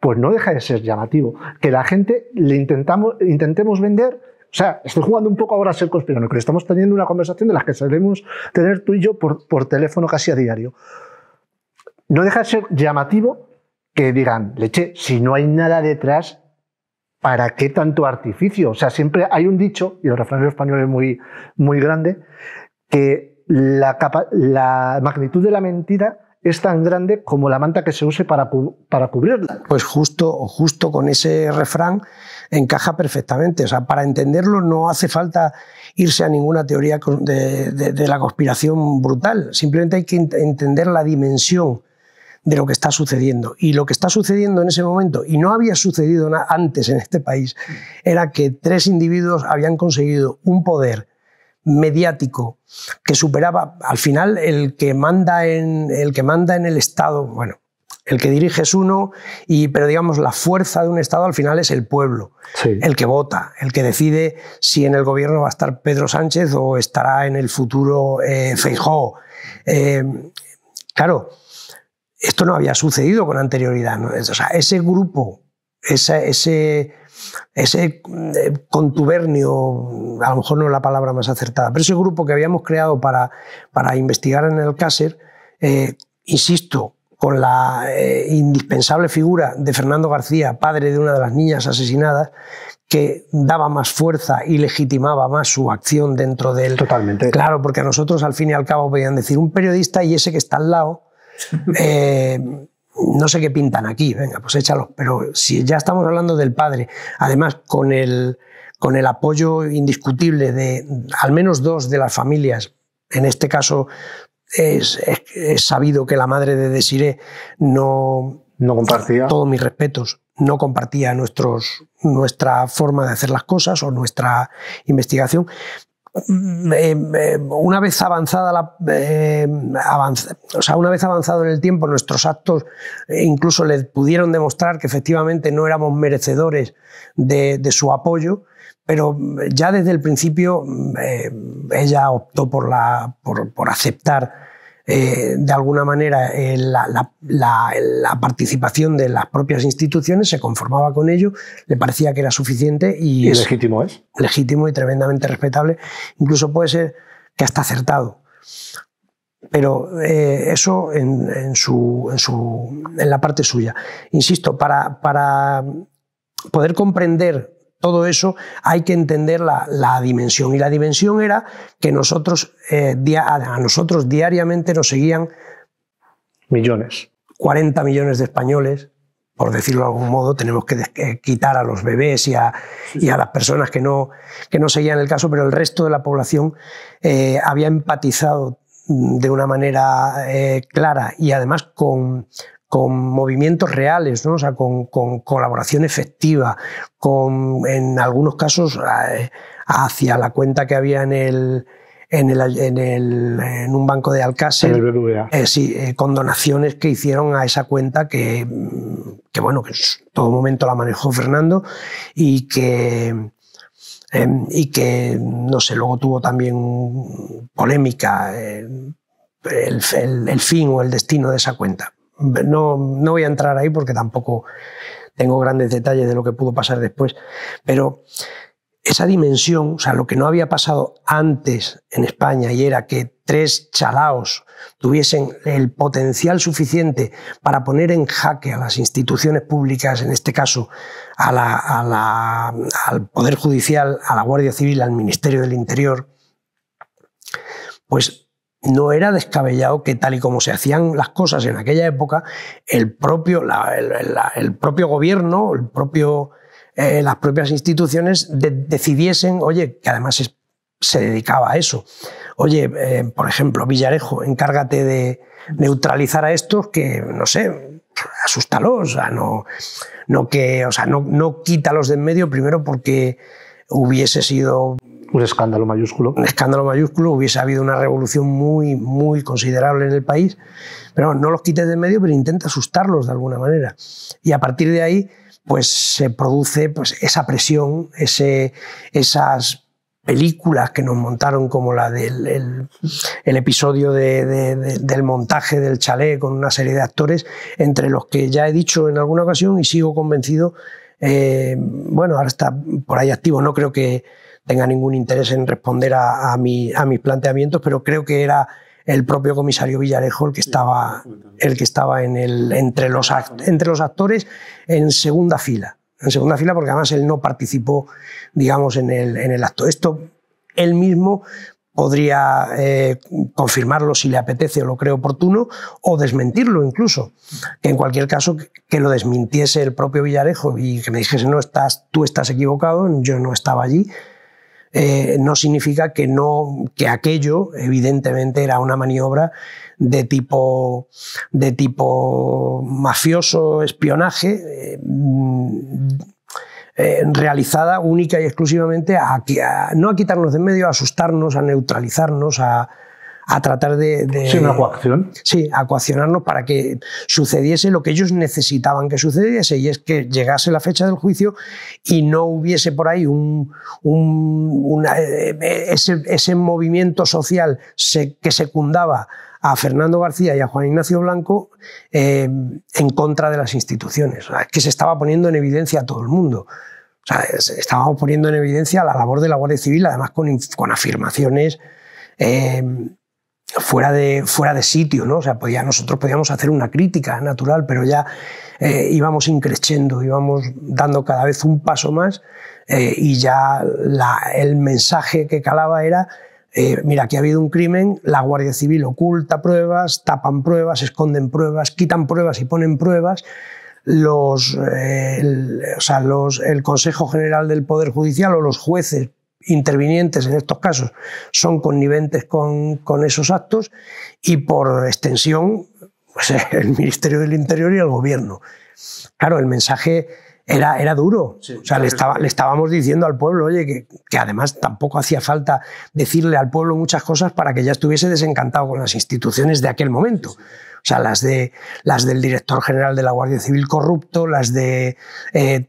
pues no deja de ser llamativo. Que la gente le intentamos, intentemos vender. O sea, estoy jugando un poco ahora a ser conspirano, pero estamos teniendo una conversación de las que sabemos tener tú y yo por, por teléfono casi a diario. No deja de ser llamativo que digan, leche, si no hay nada detrás, ¿para qué tanto artificio? O sea, siempre hay un dicho, y el refrán español es muy, muy grande, que la, magnitud de la mentira es tan grande como la manta que se use para, para cubrirla. Pues justo, justo con ese refrán encaja perfectamente. O sea, para entenderlo no hace falta irse a ninguna teoría de, la conspiración brutal. Simplemente hay que entender la dimensión de lo que está sucediendo. Y lo que está sucediendo en ese momento, y no había sucedido antes en este país, era que tres individuos habían conseguido un poder mediático que superaba al final el que manda en el que manda en el estado bueno el que dirige es uno y pero digamos la fuerza de un estado al final es el pueblo el que vota el que decide si en el gobierno va a estar Pedro Sánchez o estará en el futuro eh, Feijóo eh, claro esto no había sucedido con anterioridad. O sea, ese grupo, ese, ese eh, contubernio, a lo mejor no es la palabra más acertada, pero ese grupo que habíamos creado para, para investigar en el Cácer, eh, insisto, con la eh, indispensable figura de Fernando García, padre de una de las niñas asesinadas, que daba más fuerza y legitimaba más su acción dentro del... Totalmente. Claro, porque a nosotros al fin y al cabo podían decir un periodista y ese que está al lado, eh, no sé qué pintan aquí, venga, pues échalo. Pero si ya estamos hablando del padre, además con el, con el apoyo indiscutible de al menos dos de las familias, en este caso es, sabido que la madre de Desiré no, no compartía. Todos mis respetos, no compartía nuestros, nuestra forma de hacer las cosas o nuestra investigación, Mm, eh, eh, una vez avanzada eh, sea, una vez avanzado en el tiempo nuestros actos incluso le pudieron demostrar que efectivamente no éramos merecedores de, su apoyo pero ya desde el principio mm, ella optó por aceptar eh, de alguna manera, eh, la, participación de las propias instituciones, se conformaba con ello, le parecía que era suficiente y... es legítimo es. Legítimo y tremendamente respetable, incluso puede ser que hasta acertado. Pero eh, eso en, en, su, en, la parte suya. Insisto, para, para poder comprender todo eso hay que entender la, dimensión. Y la dimensión era que nosotros, eh, a nosotros diariamente nos seguían millones. 40 millones de españoles, por decirlo de algún modo, tenemos que eh, quitar a los bebés y a, las personas que no, que no seguían el caso, pero el resto de la población eh, había empatizado de una manera clara y además con, con movimientos reales, con, colaboración efectiva, con, en algunos casos hacia la cuenta que había en el, en, un banco de Alcácer. Eh, eh, con donaciones que hicieron a esa cuenta que, bueno, que en todo momento la manejó Fernando y que, em, y que no sé, luego tuvo también polémica eh, el fin o el destino de esa cuenta no, voy a entrar ahí porque tampoco tengo grandes detalles de lo que pudo pasar después, pero esa dimensión, o sea, lo que no había pasado antes en España y era que tres chalaos tuviesen el potencial suficiente para poner en jaque a las instituciones públicas, en este caso al Poder Judicial, a la Guardia Civil, al Ministerio del Interior, pues no era descabellado que tal y como se hacían las cosas en aquella época, el propio, el, propio gobierno, el propio, eh, las propias instituciones decidiesen, oye, que además se dedicaba a eso. Oye, eh, por ejemplo, Villarejo, encárgate de neutralizar a estos que, no sé, asustalos no, no, que, o sea, no, no quítalos de en medio, primero porque hubiese sido un escándalo mayúsculo. Un escándalo mayúsculo, hubiese habido una revolución muy, muy considerable en el país, pero no los quites de medio, pero intenta asustarlos de alguna manera. Y a partir de ahí, pues se produce pues, esa presión, ese, esas películas que nos montaron, como la del el, episodio de, del montaje del chalet con una serie de actores, entre los que ya he dicho en alguna ocasión y sigo convencido, eh, bueno, ahora está por ahí activo, no creo que tenga ningún interés en responder a, a mis planteamientos, pero creo que era el propio comisario Villarejo el que estaba, el que estaba en el, entre, los entre los actores en segunda fila. En segunda fila, porque además él no participó, digamos, en el, en el acto. Esto él mismo podría eh, confirmarlo si le apetece o lo cree oportuno, o desmentirlo incluso. Que en cualquier caso, que lo desmintiese el propio Villarejo y que me dijese, no, estás, tú estás equivocado, yo no estaba allí eh, no significa que, no, que aquello, evidentemente, era una maniobra de tipo, de tipo mafioso, espionaje. Eh, mm, eh, realizada única y exclusivamente a, no a quitarnos de medio, a asustarnos, a neutralizarnos, a, a tratar de... sí, una Sí, a para que sucediese lo que ellos necesitaban que sucediese, y es que llegase la fecha del juicio y no hubiese por ahí un, eh, ese, movimiento social que secundaba a Fernando García y a Juan Ignacio Blanco eh, en contra de las instituciones. es que se estaba poniendo en evidencia a todo el mundo. sea, estábamos poniendo en evidencia la labor de la Guardia Civil, además con, afirmaciones eh, fuera de, fuera de sitio, ¿no? O sea, podía, nosotros podíamos hacer una crítica natural, pero ya eh, íbamos increchendo, íbamos dando cada vez un paso más eh, y ya el mensaje que calaba era, eh, mira, aquí ha habido un crimen, la Guardia Civil oculta pruebas, tapan pruebas, esconden pruebas, quitan pruebas y ponen pruebas. Los, o sea, los, el Consejo General del Poder Judicial o los jueces intervinientes en estos casos son conniventes con, esos actos y por extensión pues, [laughs] el Ministerio del Interior y el Gobierno. Claro, el mensaje era, era duro. o sea, le, estábamos diciendo al pueblo, oye, que, además tampoco hacía falta decirle al pueblo muchas cosas para que ya estuviese desencantado con las instituciones de aquel momento. O sea, las, de, las del director general de la Guardia Civil corrupto, las de eh,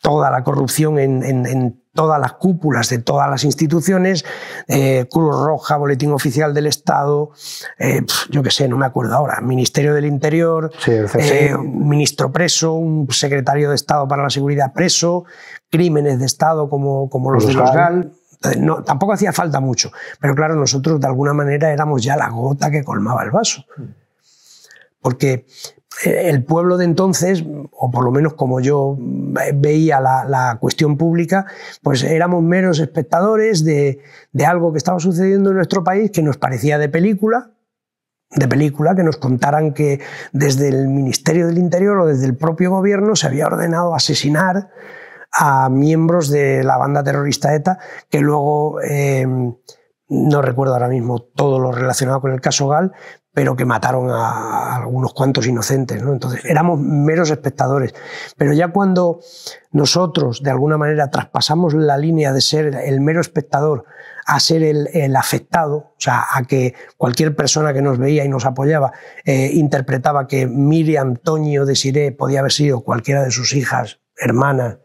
toda la corrupción en, todas las cúpulas de todas las instituciones, eh, Cruz Roja, Boletín Oficial del Estado, eh, yo qué sé, no me acuerdo ahora, Ministerio del Interior, eh, ministro preso, un secretario de Estado para la Seguridad preso, crímenes de Estado como, como los, de los GAL. No, tampoco hacía falta mucho, pero claro, nosotros de alguna manera éramos ya la gota que colmaba el vaso. Mm. Porque el pueblo de entonces, o por lo menos como yo veía la, cuestión pública, pues éramos menos espectadores de, algo que estaba sucediendo en nuestro país que nos parecía de película, de película, que nos contaran que desde el Ministerio del Interior o desde el propio gobierno se había ordenado asesinar a miembros de la banda terrorista ETA, que luego... Eh, no recuerdo ahora mismo todo lo relacionado con el caso Gal, pero que mataron a algunos cuantos inocentes. ¿no? Entonces, éramos meros espectadores. Pero ya cuando nosotros, de alguna manera, traspasamos la línea de ser el mero espectador a ser el, afectado, o sea, a que cualquier persona que nos veía y nos apoyaba eh, interpretaba que Miriam Toño de podía haber sido cualquiera de sus hijas, hermanas.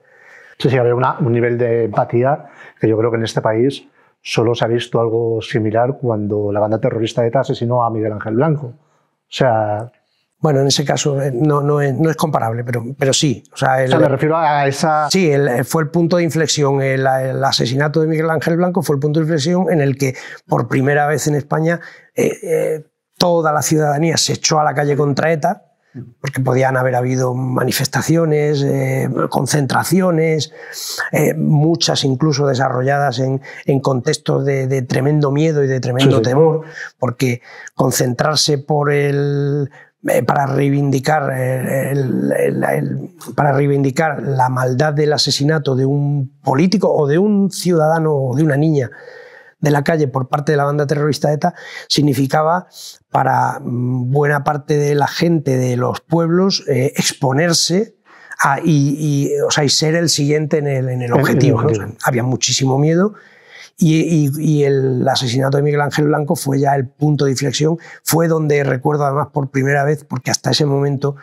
Sí, sí, había un nivel de empatía que yo creo que en este país Solo se ha visto algo similar cuando la banda terrorista ETA e asesinó a Miguel Ángel Blanco. O sea, bueno, en ese caso eh, no, es, comparable, pero, sí. O sea, me refiero a esa... Sí, eh, fue el punto de inflexión. El, asesinato de Miguel Ángel Blanco fue el punto de inflexión en el que por primera vez en España eh, toda la ciudadanía se echó a la calle contra ETA porque podían haber habido manifestaciones, eh, concentraciones, eh, muchas incluso desarrolladas en, contextos de, tremendo miedo y de tremendo temor, porque concentrarse por el eh, para reivindicar, para reivindicar la maldad del asesinato de un político o de un ciudadano o de una niña de la calle por parte de la banda terrorista ETA significaba para mm, buena parte de la gente de los pueblos eh, exponerse y, ser el siguiente en el, objetivo. había muchísimo miedo. Y, el asesinato de Miguel Ángel Blanco fue ya el punto de inflexión, fue donde recuerdo además por primera vez, porque hasta ese momento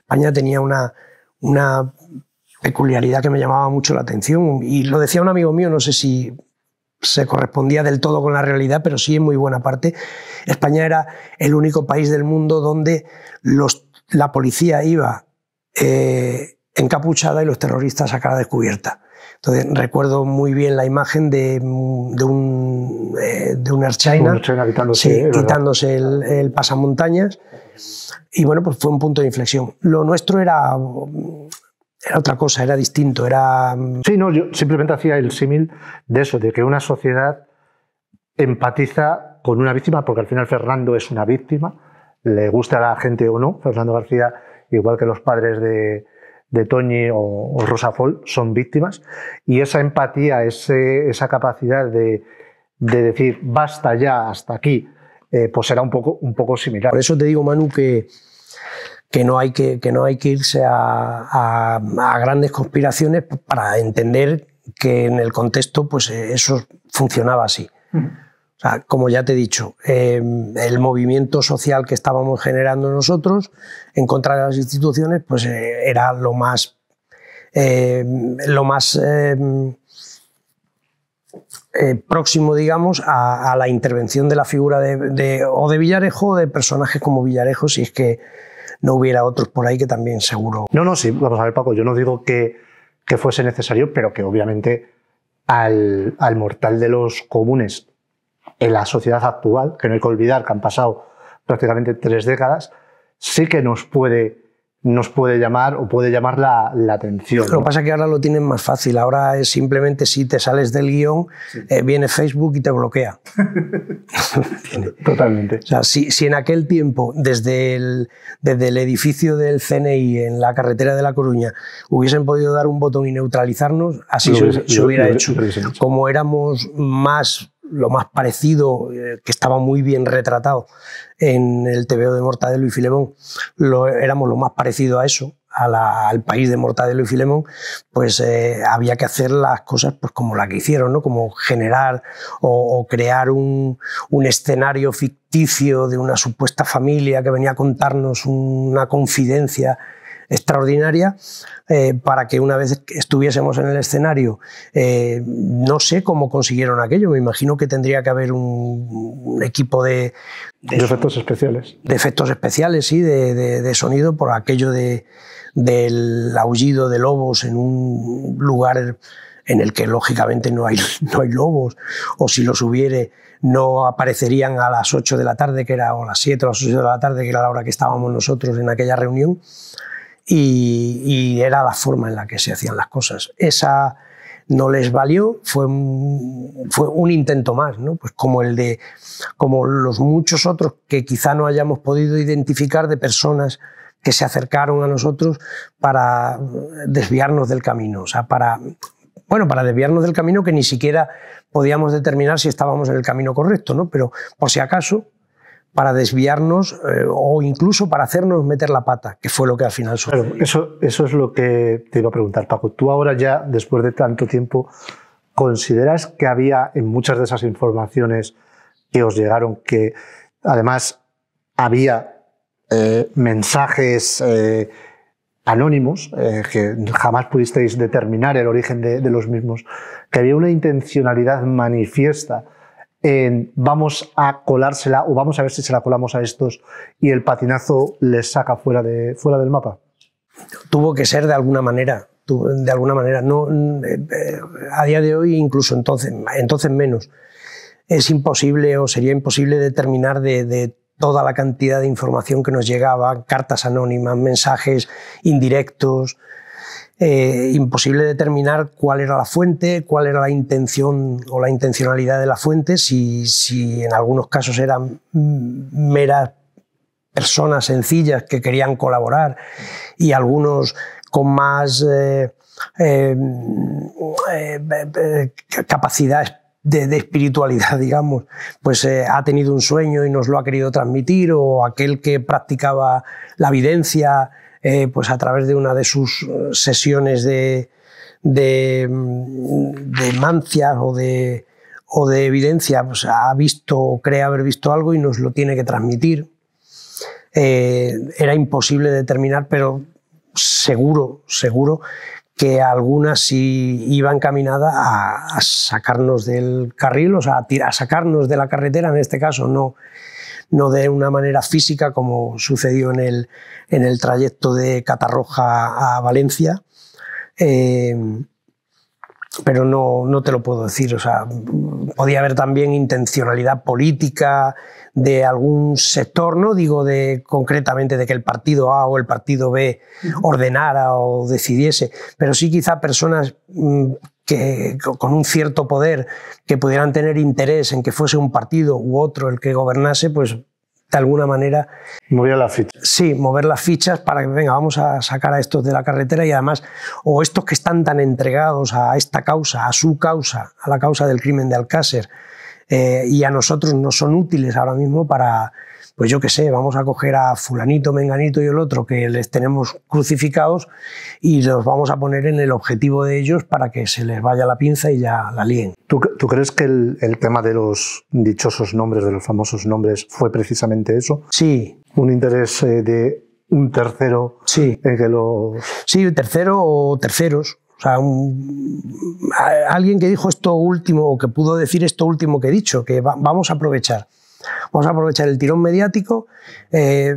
España tenía una peculiaridad que me llamaba mucho la atención y lo decía un amigo mío, no sé si se correspondía del todo con la realidad, pero sí en muy buena parte. España era el único país del mundo donde los, la policía iba eh, encapuchada y los terroristas a cara descubierta. Entonces, recuerdo muy bien la imagen de, un, de un eh, Archaina quitándose, el, pasamontañas. Y bueno, pues fue un punto de inflexión. Lo nuestro era era otra cosa, era distinto, era... Mm, sí, no, yo simplemente hacía el símil de eso, de que una sociedad empatiza con una víctima, porque al final Fernando es una víctima, le gusta a la gente o no, Fernando García, igual que los padres de, de Toñi o, Rosa Foll, son víctimas, y esa empatía, ese, esa capacidad de, decir, basta ya, hasta aquí, eh, pues será un poco, un poco similar. Por eso te digo, Manu, que que no hay que, que, no hay que irse a, a, grandes conspiraciones para entender que en el contexto pues eh, eso funcionaba así. O sea, como ya te he dicho, eh, el movimiento social que estábamos generando nosotros en contra de las instituciones pues eh, era lo más lo más próximo, digamos, a, la intervención de la figura de, o de Villarejo o de personajes como Villarejo, si es que no hubiera otros por ahí que también seguro. No, no, sí, vamos a ver, Paco, yo no digo que, que fuese necesario, pero que obviamente al, al mortal de los comunes en la sociedad actual, que no hay que olvidar que han pasado prácticamente tres décadas, sí que nos puede nos puede llamar o puede llamar la, atención. Lo que pasa es que ahora lo tienen más fácil. Ahora es simplemente si te sales del guión, eh, viene Facebook y te bloquea. [laughs] Totalmente. si, en aquel tiempo, desde el, desde el edificio del CNI en la carretera de La Coruña, hubiesen podido dar un botón y neutralizarnos, así se, hubiera hecho. Como éramos más lo más parecido, eh, que estaba muy bien retratado en el TVO de Mortadelo y Filemón, lo, éramos lo más parecido a eso, al país de Mortadelo y Filemón, pues eh, había que hacer las cosas pues, como la que hicieron, ¿no? como generar o, crear un, un, escenario ficticio de una supuesta familia que venía a contarnos una confidencia extraordinaria eh, para que una vez estuviésemos en el escenario, eh, no sé cómo consiguieron aquello, me imagino que tendría que haber un, equipo de, efectos especiales. De efectos especiales, sí, de, sonido por aquello del aullido de lobos en un lugar en el que lógicamente no hay, [laughs] no hay lobos, o si los hubiere no aparecerían a las 8 de la tarde, que era, o las 7 o las 8 de la tarde, que era la hora que estábamos nosotros en aquella reunión y, era la forma en la que se hacían las cosas. Esa no les valió, fue un, fue un intento más, ¿no? pues como el de como los muchos otros que quizá no hayamos podido identificar de personas que se acercaron a nosotros para desviarnos del camino, o sea, para bueno, para desviarnos del camino que ni siquiera podíamos determinar si estábamos en el camino correcto, ¿no? Pero por si acaso, para desviarnos eh, o incluso para hacernos meter la pata, que fue lo que al final sucedió. eso, es lo que te iba a preguntar, Paco. Tú ahora ya, después de tanto tiempo, ¿consideras que había en muchas de esas informaciones que os llegaron que además había eh, mensajes eh, anónimos, que jamás pudisteis determinar el origen de, los mismos, que había una intencionalidad manifiesta vamos a colársela o vamos a ver si se la colamos a estos y el patinazo les saca fuera, de, fuera del mapa? Tuvo que ser de alguna manera, de alguna manera. No, eh, eh, a día de hoy, incluso entonces, entonces menos. Es imposible o sería imposible determinar de toda la cantidad de información que nos llegaba, cartas anónimas, mensajes indirectos, eh, imposible determinar cuál era la fuente, cuál era la intención o la intencionalidad de la fuente, si, en algunos casos eran meras personas sencillas que querían colaborar y algunos con más eh, eh, capacidad de, de, espiritualidad, [laughs] digamos, pues ha tenido un sueño y nos lo ha querido transmitir, o aquel que practicaba la evidencia eh, pues a través de una de sus eh, sesiones de, de, mm, mancias o de, evidencia, pues ha visto o cree haber visto algo y nos lo tiene que transmitir. Eh, era imposible determinar, pero seguro, seguro que algunas sí iba encaminada a, sacarnos del carril, o sea, a, sacarnos de la carretera en este caso, no, no de una manera física como sucedió en el, en el trayecto de Catarroja a Valencia. Eh, pero no, no, te lo puedo decir. O sea, podía haber también intencionalidad política de algún sector, no digo de concretamente de que el partido A o el partido B ordenara o decidiese, pero sí quizá personas mm, que, con un cierto poder que pudieran tener interés en que fuese un partido u otro el que gobernase, pues de alguna manera... Mover las fichas. Sí, mover las fichas para que, venga, vamos a sacar a estos de la carretera y además, o estos que están tan entregados a esta causa, a su causa, a la causa del crimen de Alcácer, eh, y a nosotros no son útiles ahora mismo para, pues yo qué sé, vamos a coger a fulanito, menganito y el otro que les tenemos crucificados y los vamos a poner en el objetivo de ellos para que se les vaya la pinza y ya la líen. ¿Tú, crees que el, tema de los dichosos nombres, de los famosos nombres, fue precisamente eso? Sí. Un interés eh, de un tercero sí. en eh, que lo... Sí, tercero o terceros. O sea, alguien que dijo esto último o que pudo decir esto último que he dicho, que vamos a aprovechar. Vamos a aprovechar el tirón mediático, eh,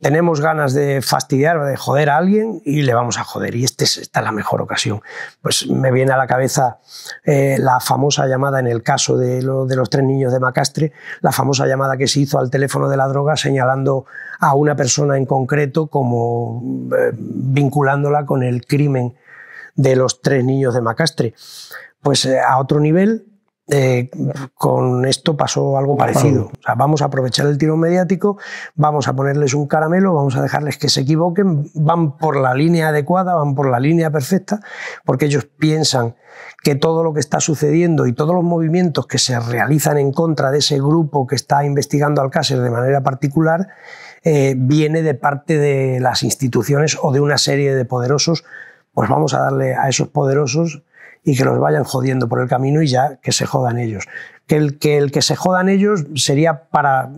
tenemos ganas de fastidiar o de joder a alguien y le vamos a joder. Y este, esta es la mejor ocasión. Pues me viene a la cabeza eh, la famosa llamada en el caso de, los tres niños de Macastre, la famosa llamada que se hizo al teléfono de la droga señalando a una persona en concreto como eh, vinculándola con el crimen de los tres niños de Macastre. Pues a otro nivel, eh, con esto pasó algo parecido. vamos a aprovechar el tiro mediático, vamos a ponerles un caramelo, vamos a dejarles que se equivoquen, van por la línea adecuada, van por la línea perfecta, porque ellos piensan que todo lo que está sucediendo y todos los movimientos que se realizan en contra de ese grupo que está investigando al Cáceres de manera particular eh, viene de parte de las instituciones o de una serie de poderosos, pues vamos a darle a esos poderosos y que los vayan jodiendo por el camino y ya que se jodan ellos. Que el que, el que se jodan ellos sería para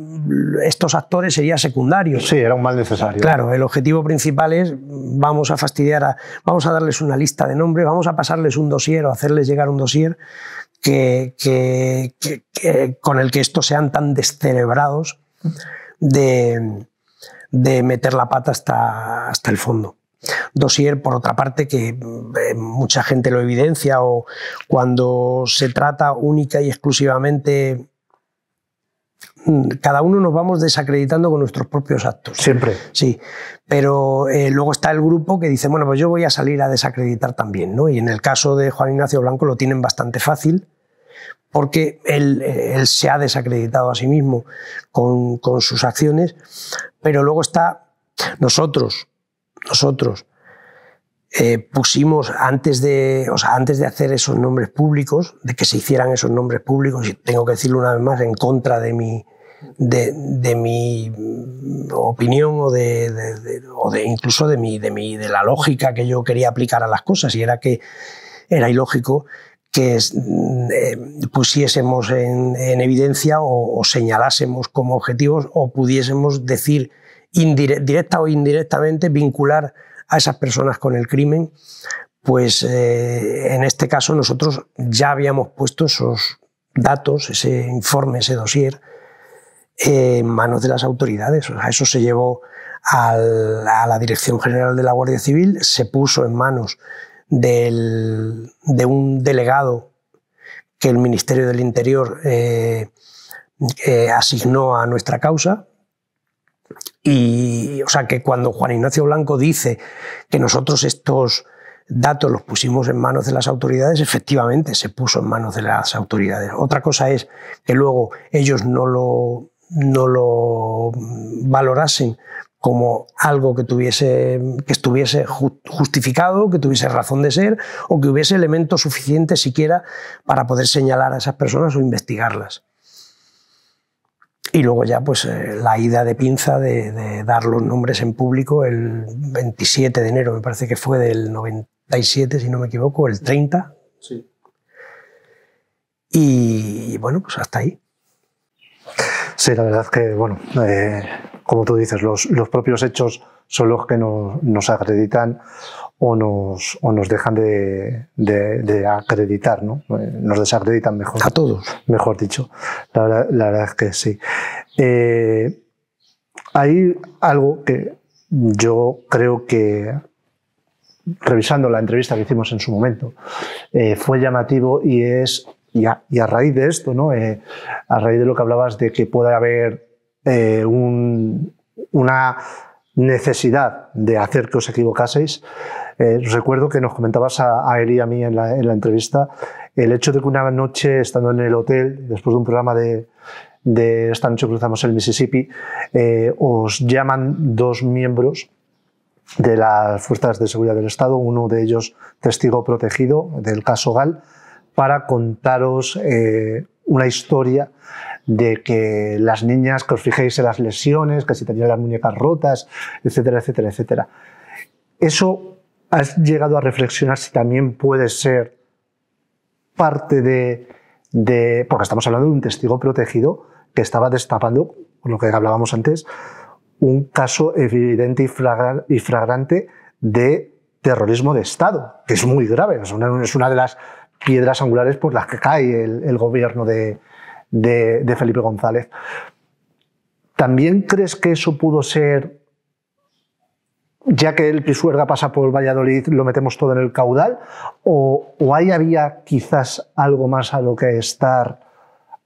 estos actores sería secundario. Sí, era un mal necesario. Claro, el objetivo principal es vamos a fastidiar, a, vamos a darles una lista de nombres, vamos a pasarles un dosier o hacerles llegar un dosier con el que estos sean tan descerebrados de, de meter la pata hasta, hasta el fondo. Dossier, por otra parte, que mm, eh, mucha gente lo evidencia, o cuando se trata única y exclusivamente mm, cada uno nos vamos desacreditando con nuestros propios actos. Siempre. Sí, pero eh, luego está el grupo que dice, bueno, pues yo voy a salir a desacreditar también, ¿no? Y en el caso de Juan Ignacio Blanco lo tienen bastante fácil porque él, eh, se ha desacreditado a sí mismo con sus acciones, pero luego está nosotros, nosotros eh, pusimos antes de, antes de hacer esos nombres públicos, de que se hicieran esos nombres públicos, y tengo que decirlo una vez más, en contra de mi, de, mi opinión o de, o de, incluso de, mi, de, mi, de la lógica que yo quería aplicar a las cosas, y era que era ilógico que eh, pusiésemos en, evidencia o, señalásemos como objetivos o pudiésemos decir directa o indirectamente vincular a esas personas con el crimen, pues eh, en este caso nosotros ya habíamos puesto esos datos, ese informe, ese dossier, en manos de las autoridades. A eso se llevó a la Dirección General de la Guardia Civil, se puso en manos de un delegado que el Ministerio del Interior eh, eh, asignó a nuestra causa, y, o sea, que cuando Juan Ignacio Blanco dice que nosotros estos datos los pusimos en manos de las autoridades, efectivamente se puso en manos de las autoridades. Otra cosa es que luego ellos no lo, valorasen como algo que, que estuviese justificado, que tuviese razón de ser o que hubiese elementos suficientes siquiera para poder señalar a esas personas o investigarlas. Y luego ya pues eh, la ida de pinza de, dar los nombres en público el 27 de enero, me parece que fue del 97, si no me equivoco, el 30. Sí. Y, bueno, pues hasta ahí. Sí, la verdad que, bueno, eh, como tú dices, los, propios hechos son los que nos, nos acreditan o nos, nos dejan de, acreditar, ¿no? Eh, nos desacreditan mejor. A todos. Mejor dicho. La verdad, es que sí. Eh, hay algo que yo creo que, revisando la entrevista que hicimos en su momento, eh, fue llamativo y es, y a, raíz de esto, ¿no? a raíz de lo que hablabas de que puede haber una necesidad de hacer que os equivocaseis. Eh, recuerdo que nos comentabas a, él y a mí en la, entrevista el hecho de que una noche, estando en el hotel, después de un programa de, esta noche cruzamos el Mississippi, eh, os llaman dos miembros de las fuerzas de seguridad del Estado, uno de ellos testigo protegido del caso Gal, para contaros eh, una historia de que las niñas, que os fijéis en las lesiones, que si tenían las muñecas rotas, etcétera, etcétera, etcétera. Eso has llegado a reflexionar si también puede ser parte de, porque estamos hablando de un testigo protegido que estaba destapando, con lo que hablábamos antes, un caso evidente y flagrante de terrorismo de Estado, que es muy grave, es una, de las piedras angulares por las que cae el gobierno de, de, Felipe González. ¿También crees que eso pudo ser, ya que el Pisuerga pasa por Valladolid, lo metemos todo en el caudal? ¿O, ahí había quizás algo más a lo que estar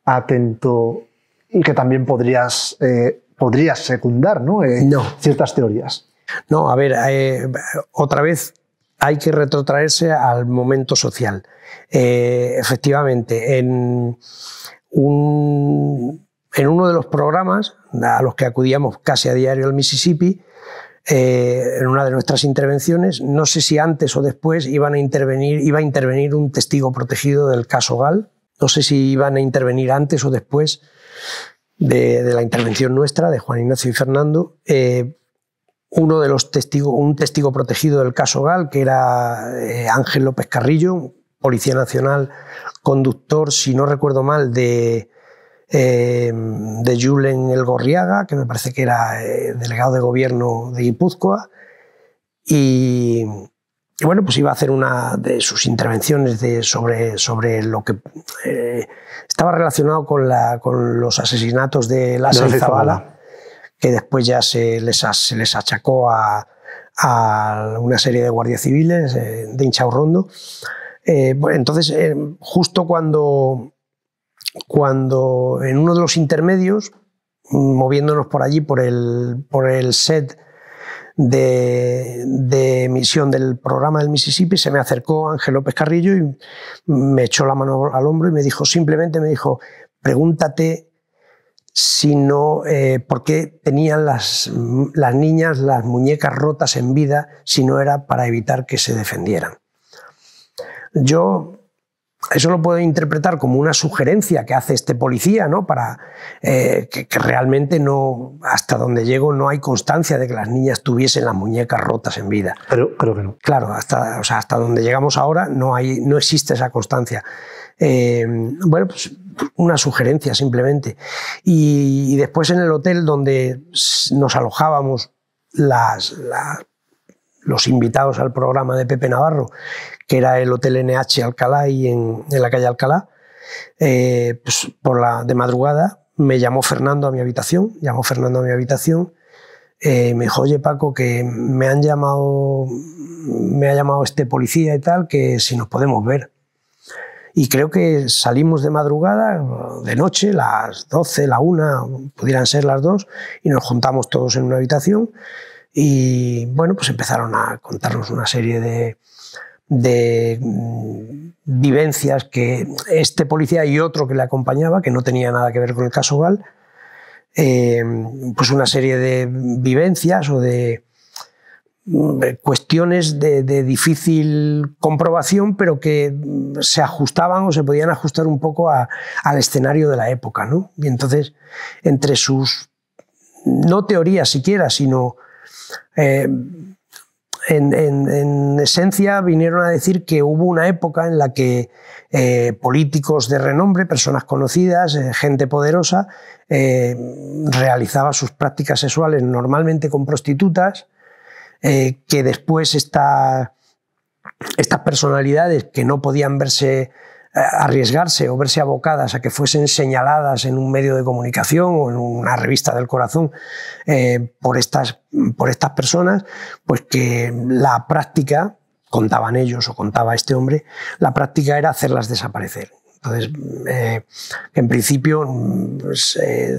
atento y que también podrías, eh, secundar eh, ¿no? ciertas teorías? No, a ver, eh, otra vez hay que retrotraerse al momento social. efectivamente, en, en uno de los programas a los que acudíamos casi a diario al Mississippi, eh, en una de nuestras intervenciones, no sé si antes o después iban a intervenir, iba a intervenir un testigo protegido del caso Gal, no sé si iban a intervenir antes o después de, la intervención nuestra, de Juan Ignacio y Fernando, eh, uno de los testigos, un testigo protegido del caso Gal, que era eh, Ángel López Carrillo, Policía Nacional, conductor, si no recuerdo mal, de, eh, de Julen El Gorriaga, que me parece que era eh, delegado de gobierno de Guipúzcoa, y, bueno, pues iba a hacer una de sus intervenciones de, sobre, sobre lo que eh, estaba relacionado con, la, con los asesinatos de Lázaro Zavala, que después ya se les, se les achacó a, una serie de guardias civiles eh, de Inchaurrondo. Rondo eh, entonces, eh, justo cuando, cuando en uno de los intermedios, mm, moviéndonos por allí, por el, por el set de, misión emisión del programa del Mississippi, se me acercó Ángel López Carrillo y me echó la mano al hombro y me dijo, simplemente me dijo, pregúntate si no, eh, por qué tenían las, las niñas las muñecas rotas en vida si no era para evitar que se defendieran yo eso lo puedo interpretar como una sugerencia que hace este policía, ¿no? Para eh, que, realmente no, hasta donde llego, no hay constancia de que las niñas tuviesen las muñecas rotas en vida. Pero creo que no. Claro, hasta, hasta donde llegamos ahora no, hay, no existe esa constancia. Eh, bueno, pues una sugerencia simplemente. Y, después en el hotel donde nos alojábamos los invitados al programa de Pepe Navarro, que era el Hotel NH Alcalá y en, la calle Alcalá, eh, pues por la, de madrugada me llamó Fernando a mi habitación, llamó Fernando a mi habitación, eh, me dijo, oye Paco, que me han llamado, me ha llamado este policía y tal, que si nos podemos ver. Y creo que salimos de madrugada, de noche, las 12, la 1, pudieran ser las 2, y nos juntamos todos en una habitación. Y bueno, pues empezaron a contarnos una serie de, de mm, vivencias que este policía y otro que le acompañaba, que no tenía nada que ver con el caso Gal, em, pues una serie de vivencias o de mm, cuestiones de, difícil comprobación, pero que mm, se ajustaban o se podían ajustar un poco al escenario de la época. ¿no? Y entonces, entre sus, no teorías siquiera, sino em, en, esencia vinieron a decir que hubo una época en la que eh, políticos de renombre, personas conocidas, eh, gente poderosa, realizaban eh, realizaba sus prácticas sexuales normalmente con prostitutas, que después estas personalidades que no podían verse eh, arriesgarse o verse abocadas a que fuesen señaladas en un medio de comunicación o en una revista del corazón eh, por, estas, por estas personas, pues que la práctica, contaban ellos o contaba este hombre, la práctica era hacerlas desaparecer. Entonces, eh, en principio mm, pues,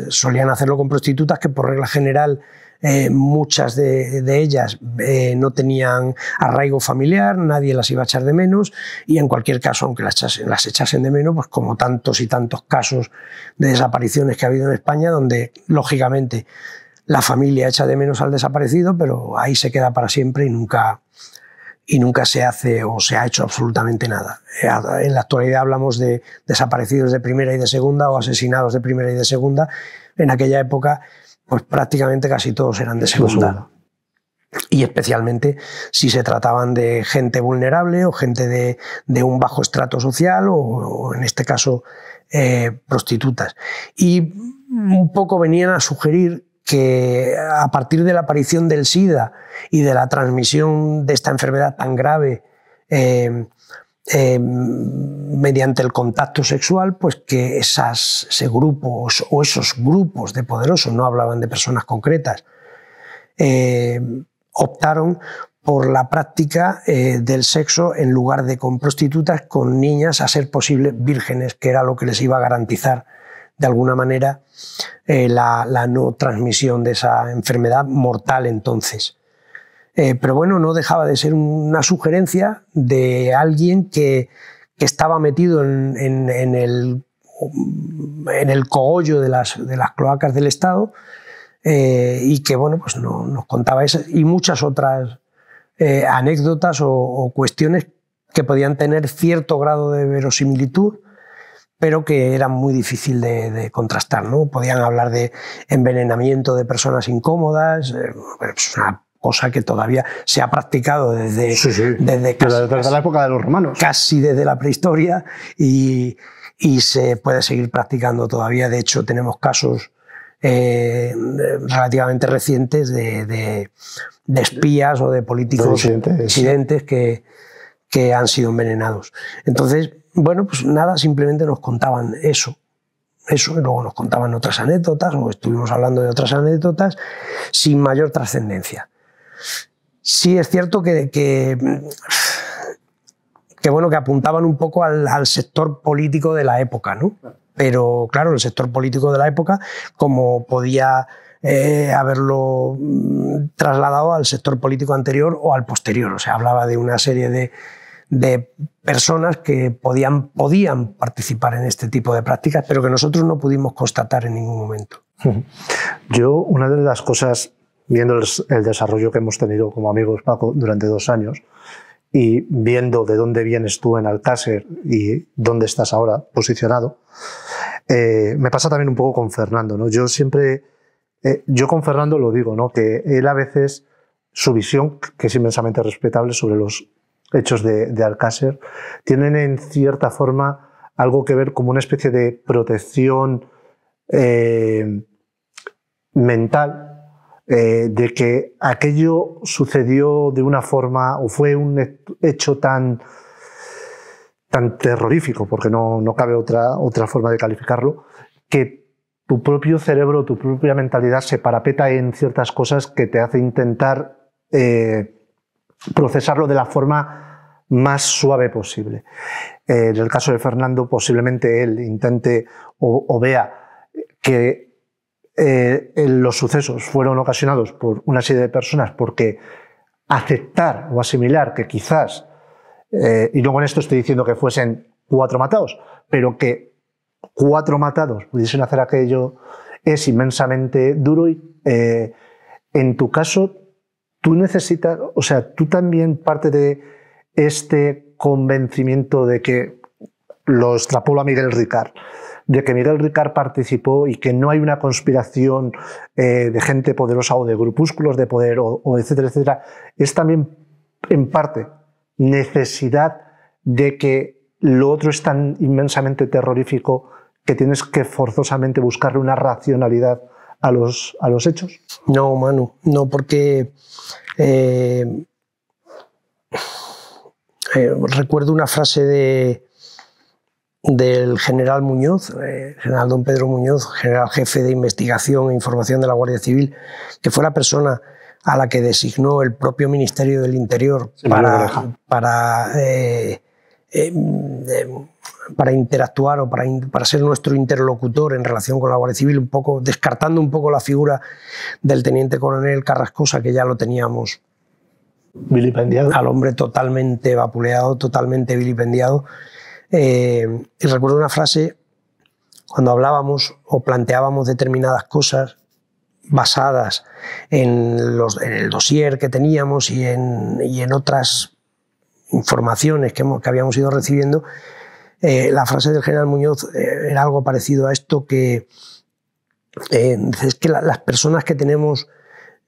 solían hacerlo con prostitutas que por regla general eh, muchas de, ellas eh, no tenían arraigo familiar, nadie las iba a echar de menos y en cualquier caso, aunque las echasen, las echasen de menos, pues como tantos y tantos casos de desapariciones que ha habido en España, donde lógicamente la familia echa de menos al desaparecido, pero ahí se queda para siempre y nunca, y nunca se hace o se ha hecho absolutamente nada. Eh, en la actualidad hablamos de desaparecidos de primera y de segunda o asesinados de primera y de segunda. En aquella época pues prácticamente casi todos eran de segunda. Y especialmente si se trataban de gente vulnerable o gente de, un bajo estrato social o, en este caso eh, prostitutas. Y un poco venían a sugerir que a partir de la aparición del SIDA y de la transmisión de esta enfermedad tan grave eh, eh, mediante el contacto sexual, pues que esas, grupos o esos grupos de poderosos, no hablaban de personas concretas, eh, optaron por la práctica eh, del sexo en lugar de con prostitutas, con niñas, a ser posible vírgenes, que era lo que les iba a garantizar de alguna manera la no transmisión de esa enfermedad mortal entonces. Eh, pero bueno, no dejaba de ser una sugerencia de alguien que, estaba metido en, el, en cogollo de las, de las cloacas del Estado eh, y que bueno, pues nos contaba esas y muchas otras eh, anécdotas o, cuestiones que podían tener cierto grado de verosimilitud pero que eran muy difícil de, contrastar. ¿no? Podían hablar de envenenamiento de personas incómodas, pues una cosa que todavía se ha practicado desde, casi, desde, la época de los romanos. Casi desde la prehistoria y, se puede seguir practicando todavía. De hecho, tenemos casos eh, relativamente recientes de, espías o de políticos incidentes que, que han sido envenenados. Entonces, bueno, pues nada, simplemente nos contaban eso. Eso, y luego nos contaban otras anécdotas, o estuvimos hablando de otras anécdotas, sin mayor trascendencia sí es cierto que, que, bueno, que apuntaban un poco al, sector político de la época, ¿no? Pero claro, el sector político de la época, como podía eh, haberlo mm, trasladado al sector político anterior o al posterior. O sea, hablaba de una serie de, personas que podían, podían participar en este tipo de prácticas, pero que nosotros no pudimos constatar en ningún momento. Yo, una de las cosas viendo el, desarrollo que hemos tenido como amigos, Paco, durante dos años, y viendo de dónde vienes tú en Alcácer y dónde estás ahora posicionado, eh, me pasa también un poco con Fernando. ¿no? Yo siempre, eh, yo con Fernando lo digo, ¿no? que él a veces, su visión, que es inmensamente respetable sobre los hechos de, Alcácer, tienen en cierta forma algo que ver como una especie de protección eh, mental eh, de que aquello sucedió de una forma o fue un hecho tan, tan terrorífico, porque no, no cabe otra, otra forma de calificarlo, que tu propio cerebro, tu propia mentalidad se parapeta en ciertas cosas que te hace intentar eh, procesarlo de la forma más suave posible. Eh, en el caso de Fernando, posiblemente él intente o vea que eh, eh, los sucesos fueron ocasionados por una serie de personas porque aceptar o asimilar que quizás, eh, y no con esto estoy diciendo que fuesen cuatro matados, pero que cuatro matados pudiesen hacer aquello es inmensamente duro y en tu caso tú necesitas, o sea, tú también parte de este convencimiento de que los a Miguel Ricard, de que Miguel Ricard participó y que no hay una conspiración eh, de gente poderosa o de grupúsculos de poder o, etcétera, etcétera, es también en parte necesidad de que lo otro es tan inmensamente terrorífico que tienes que forzosamente buscarle una racionalidad a los, a los hechos? No, Manu, no, porque eh, eh, recuerdo una frase de, del general Muñoz, eh, general don Pedro Muñoz, general jefe de investigación e información de la Guardia Civil, que fue la persona a la que designó el propio Ministerio del Interior para, eh, eh, para, interactuar o para, para, ser nuestro interlocutor en relación con la Guardia Civil, un poco, descartando un poco la figura del teniente coronel Carrascosa, que ya lo teníamos vilipendiado. al hombre totalmente vapuleado, totalmente vilipendiado eh, y recuerdo una frase cuando hablábamos o planteábamos determinadas cosas basadas en, el dossier que teníamos y en, y en otras informaciones que, habíamos ido recibiendo, eh, la frase del general Muñoz eh, era algo parecido a esto que es que las personas que tenemos,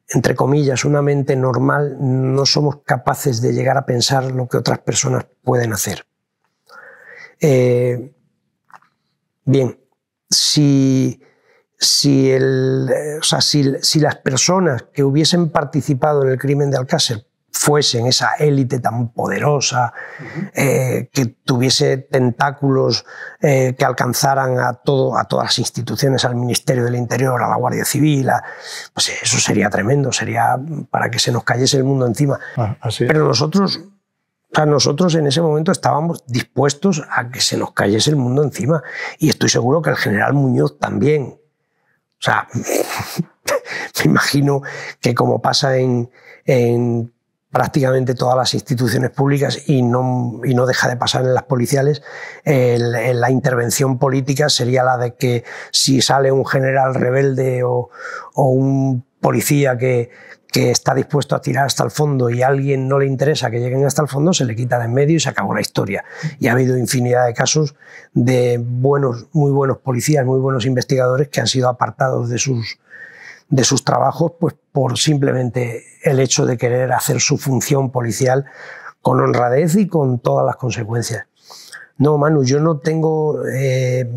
entre comillas, una mente normal, no somos capaces de llegar a pensar lo que otras personas pueden hacer. Eh, bien, si, si, las personas que hubiesen participado en el crimen de Alcácer fuesen esa élite tan poderosa, eh, que tuviese tentáculos eh, que alcanzaran a, todo, a todas las instituciones, al Ministerio del Interior, a la Guardia Civil, pues eso sería tremendo, sería para que se nos cayese el mundo encima. Ah, Pero nosotros nosotros en ese momento estábamos dispuestos a que se nos cayese el mundo encima. Y estoy seguro que el general Muñoz también. O sea, [laughs] me imagino que como pasa en, prácticamente todas las instituciones públicas y no, no deja de pasar en las policiales, la intervención política sería la de que si sale un general rebelde o, o un policía que, que está dispuesto a tirar hasta el fondo y a alguien no le interesa que lleguen hasta el fondo, se le quita de en medio y se acabó la historia. Y ha habido infinidad de casos de buenos, muy buenos policías, muy buenos investigadores que han sido apartados de sus, de sus trabajos pues, por simplemente el hecho de querer hacer su función policial con honradez y con todas las consecuencias. No, Manu, yo no tengo... Eh,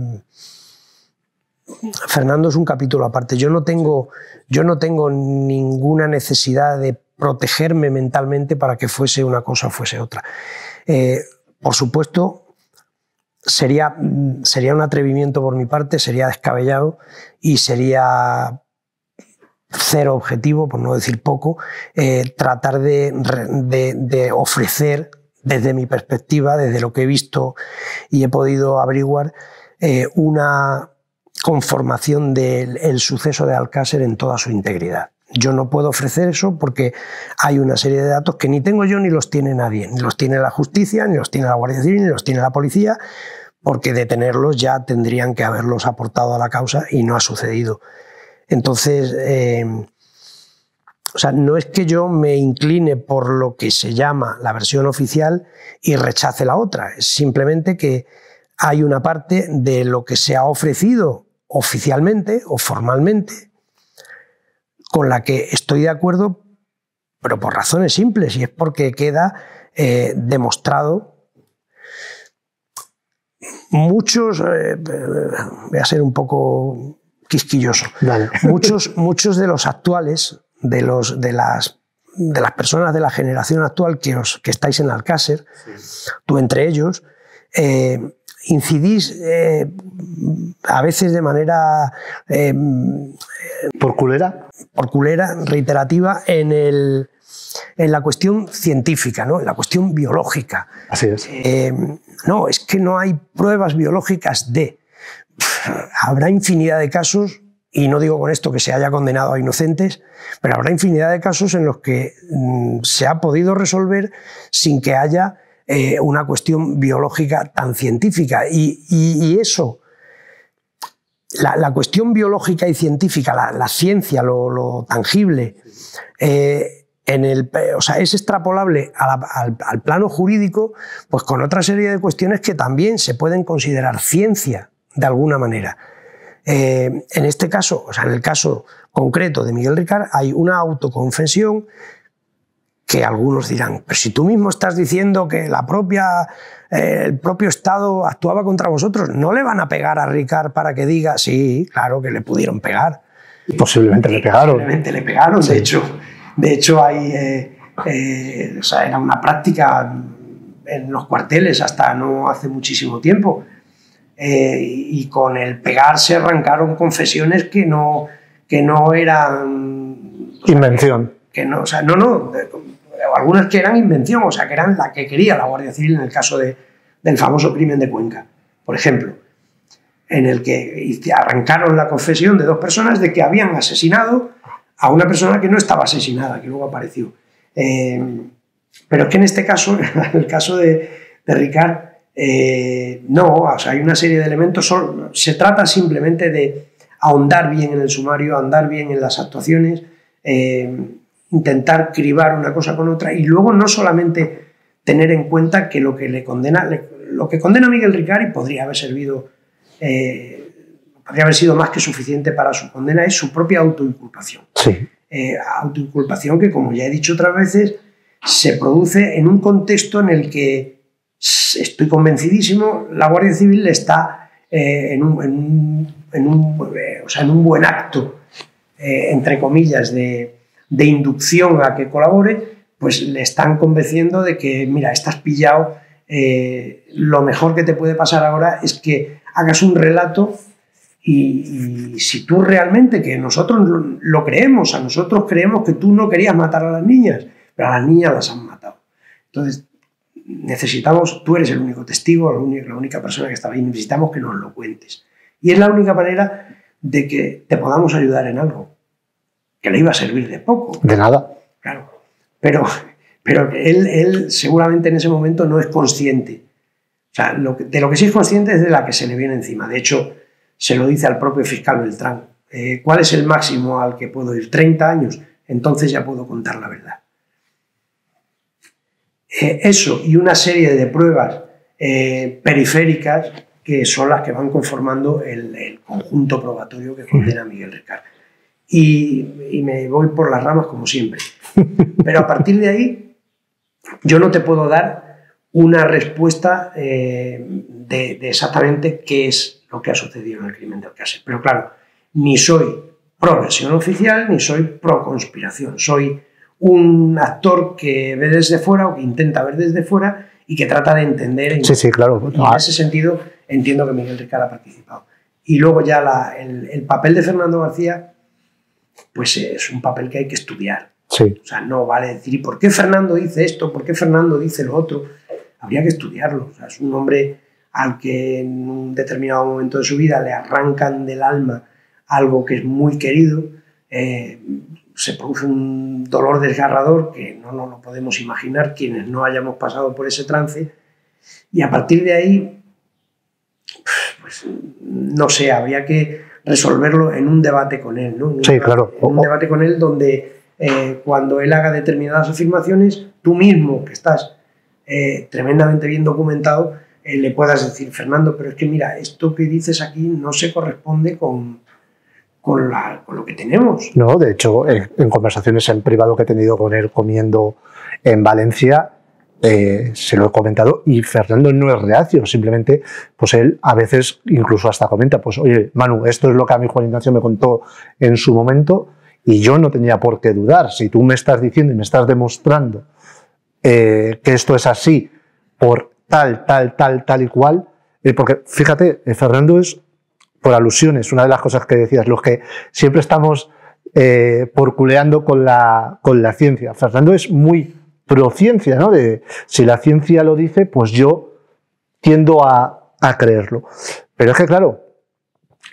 Fernando es un capítulo aparte. Yo no tengo, yo no tengo ninguna necesidad de protegerme mentalmente para que fuese una cosa o fuese otra. Eh, por supuesto, sería, sería un atrevimiento por mi parte, sería descabellado y sería cero objetivo, por no decir poco, eh, tratar de, ofrecer desde mi perspectiva, desde lo que he visto y he podido averiguar, eh, una, conformación del suceso de Alcácer en toda su integridad. Yo no puedo ofrecer eso porque hay una serie de datos que ni tengo yo ni los tiene nadie, ni los tiene la justicia, ni los tiene la Guardia Civil, ni los tiene la policía, porque detenerlos ya tendrían que haberlos aportado a la causa y no ha sucedido. Entonces, eh, o sea, no es que yo me incline por lo que se llama la versión oficial y rechace la otra, es simplemente que hay una parte de lo que se ha ofrecido oficialmente o formalmente, con la que estoy de acuerdo, pero por razones simples, y es porque queda eh, demostrado muchos, eh, voy a ser un poco quisquilloso, [laughs] muchos, muchos de los actuales, de, los, de, las, de las personas de la generación actual que, os, que estáis en Alcácer, tú entre ellos, eh, incidís eh, a veces de manera... Eh, ¿Por culera? Por culera, reiterativa, en, la cuestión científica, ¿no? en la cuestión biológica. Así es. Eh, no, es que no hay pruebas biológicas de... [sighs] habrá infinidad de casos y no digo con esto que se haya condenado a inocentes, pero habrá infinidad de casos en los que mm, se ha podido resolver sin que haya eh, una cuestión biológica tan científica. Y, eso, la, cuestión biológica y científica, la, ciencia, lo, tangible, eh, en el, o sea, es extrapolable al, plano jurídico, pues con otra serie de cuestiones que también se pueden considerar ciencia de alguna manera. Eh, en este caso, o sea, en el caso concreto de Miguel Ricard, hay una autoconfesión que algunos dirán, pero si tú mismo estás diciendo que la propia, eh, el propio Estado actuaba contra vosotros, ¿no le van a pegar a Ricard para que diga, sí, claro que le pudieron pegar? Posiblemente le pegaron. Posiblemente le pegaron, de hecho. De hecho, hay, eh, eh, o sea, era una práctica en los cuarteles hasta no hace muchísimo tiempo. y con el pegar se arrancaron confesiones que no, que no eran... Invención. Que no, o sea, no, no, algunas que eran invención, o sea, que eran la que quería la Guardia Civil en el caso de, del famoso crimen de Cuenca, por ejemplo, en el que arrancaron la confesión de dos personas de que habían asesinado a una persona que no estaba asesinada, que luego apareció. Em, pero es que en este caso, [laughs] en el caso de, de Ricard, eh, no, o sea, hay una serie de elementos, se trata simplemente de ahondar bien en el sumario, andar bien en las actuaciones. Eh, intentar cribar una cosa con otra y luego no solamente tener en cuenta que lo que le condena, lo que condena a Miguel y podría haber servido, eh, podría haber sido más que suficiente para su condena, es su propia autoinculpación. Eh, autoinculpación que, como ya he dicho otras veces, se produce en un contexto en el que estoy convencidísimo, la Guardia Civil está eh, o sea, en un buen acto, entre comillas, de, de inducción a que colabore, pues le están convenciendo de que, mira, estás pillado, eh, lo mejor que te puede pasar ahora es que hagas un relato y, si tú realmente, que nosotros lo, creemos, a nosotros creemos que tú no querías matar a las niñas, pero a las niñas las han matado. Entonces, necesitamos, tú eres el único testigo, la única, la única persona que estaba ahí, necesitamos que nos lo cuentes. Y es la única manera de que te podamos ayudar en algo que le iba a servir de poco. De nada. Claro. Pero, pero él, él seguramente en ese momento no es consciente. O sea, de lo que sí es consciente es de la que se le viene encima. De hecho, se lo dice al propio fiscal Beltrán. Eh, ¿Cuál es el máximo al que puedo ir? 30 años. Entonces ya puedo contar la verdad. Eh, eso y una serie de pruebas eh, periféricas que son las que van conformando el, el conjunto probatorio que condena Miguel Ricardo y, me voy por las ramas como siempre. [laughs] Pero a partir de ahí, yo no te puedo dar una respuesta eh, de, exactamente qué es lo que ha sucedido en el crimen del Case, Pero claro, ni soy pro versión oficial ni soy pro conspiración. Soy un actor que ve desde fuera o que intenta ver desde fuera y que trata de entender. Sí, sí, claro. Y en ese sentido entiendo que Miguel Ricard ha participado. Y luego ya el, el papel de Fernando García pues eh, es un papel que hay que estudiar. O sea, no vale decir, ¿y por qué Fernando dice esto? ¿Por qué Fernando dice lo otro? Habría que estudiarlo. es un hombre al que en un determinado momento de su vida le arrancan del alma algo que es muy querido, eh, se produce un dolor desgarrador que no nos lo podemos imaginar quienes no hayamos pasado por ese trance, y a partir de ahí, pues no sé, habría que resolverlo en un debate con él, ¿no? sí, claro. un debate con él donde eh, cuando él haga determinadas afirmaciones, tú mismo, que estás eh, tremendamente bien documentado, eh, le puedas decir, Fernando, pero es que mira, esto que dices aquí no se corresponde con, con, lo que tenemos. No, de hecho, en, conversaciones en privado que he tenido con él comiendo en Valencia, eh, se lo he comentado y Fernando no es reacio, simplemente pues él a veces incluso hasta comenta, pues oye Manu, esto es lo que a mi Juan Ignacio me contó en su momento y yo no tenía por qué dudar, si tú me estás diciendo y me estás demostrando eh, que esto es así por tal, tal, tal, tal y cual, eh, porque fíjate, Fernando es por alusiones, una de las cosas que decías, los que siempre estamos porculeando con la, con la ciencia, Fernando es muy prociencia, ¿no? De si la ciencia lo dice, pues yo tiendo a, creerlo. Pero es que, claro,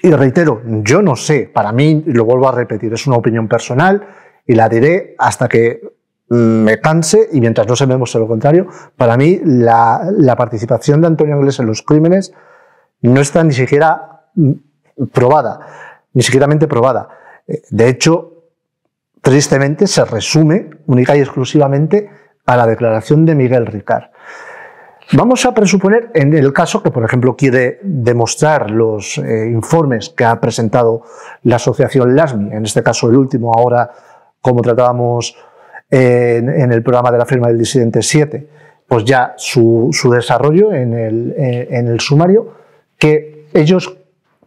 y reitero, yo no sé, para mí, lo vuelvo a repetir, es una opinión personal y la diré hasta que mm, me canse y mientras no se en lo contrario, para mí la, participación de Antonio Inglés en los crímenes no está ni siquiera mm, probada, ni siquiera probada. Eh, de hecho, tristemente se resume única y exclusivamente a la declaración de Miguel Ricard. Vamos a presuponer, en el caso que, por ejemplo, quiere demostrar los eh, informes que ha presentado la asociación LASMI, en este caso el último, ahora como tratábamos en, el programa de la firma del disidente 7, pues ya su, desarrollo en el, eh, en el, sumario, que ellos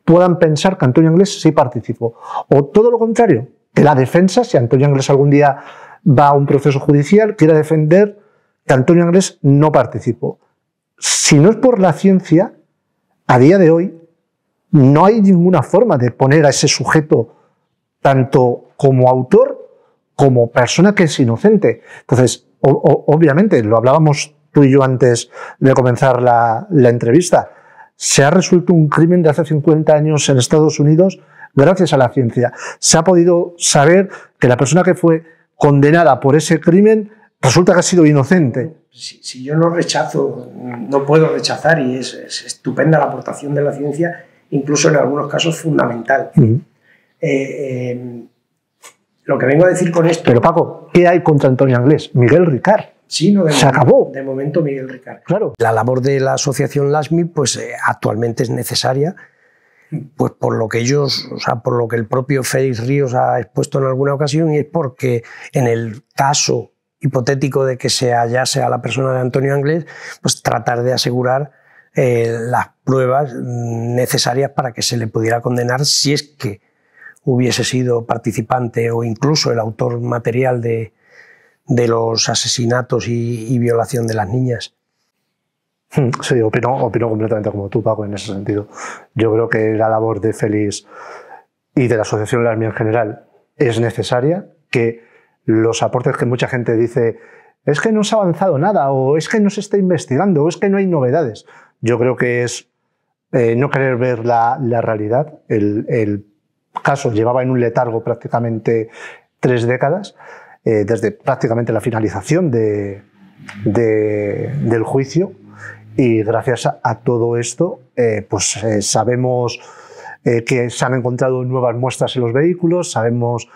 puedan pensar que Antonio Inglés sí participó. O todo lo contrario, que la defensa, si Antonio Inglés algún día va a un proceso judicial, quiere defender que Antonio Anglés no participó. Si no es por la ciencia, a día de hoy no hay ninguna forma de poner a ese sujeto tanto como autor como persona que es inocente. Entonces, obviamente, lo hablábamos tú y yo antes de comenzar la, la entrevista, se ha resuelto un crimen de hace 50 años en Estados Unidos gracias a la ciencia. Se ha podido saber que la persona que fue condenada por ese crimen resulta que ha sido inocente. Si, yo no rechazo, no puedo rechazar, y es, estupenda la aportación de la ciencia, incluso en algunos casos fundamental. Eh, eh, lo que vengo a decir con esto. Pero Paco, ¿qué hay contra Antonio Anglés? Miguel Ricard. Sí, no, de se acabó. De momento Miguel Ricard. Claro. La labor de la asociación LASMI pues, eh, actualmente es necesaria pues por lo que ellos, o sea, por lo que el propio Félix Ríos ha expuesto en alguna ocasión, y es porque en el caso hipotético de que se hallase a la persona de Antonio Anglés, pues tratar de asegurar eh, las pruebas necesarias para que se le pudiera condenar si es que hubiese sido participante o incluso el autor material de, los asesinatos y, violación de las niñas. [laughs] Sí, opino, completamente como tú, Paco, en ese sentido. Yo creo que la labor de Félix y de la Asociación Larmia en general es necesaria, que los aportes que mucha gente dice es que no se ha avanzado nada, o es que no se está investigando, o es que no hay novedades. Yo creo que es eh, no querer ver la, realidad. El, caso llevaba en un letargo prácticamente tres décadas, eh, desde prácticamente la finalización del juicio y gracias a, todo esto, eh, pues eh, sabemos eh, que se han encontrado nuevas muestras en los vehículos, sabemos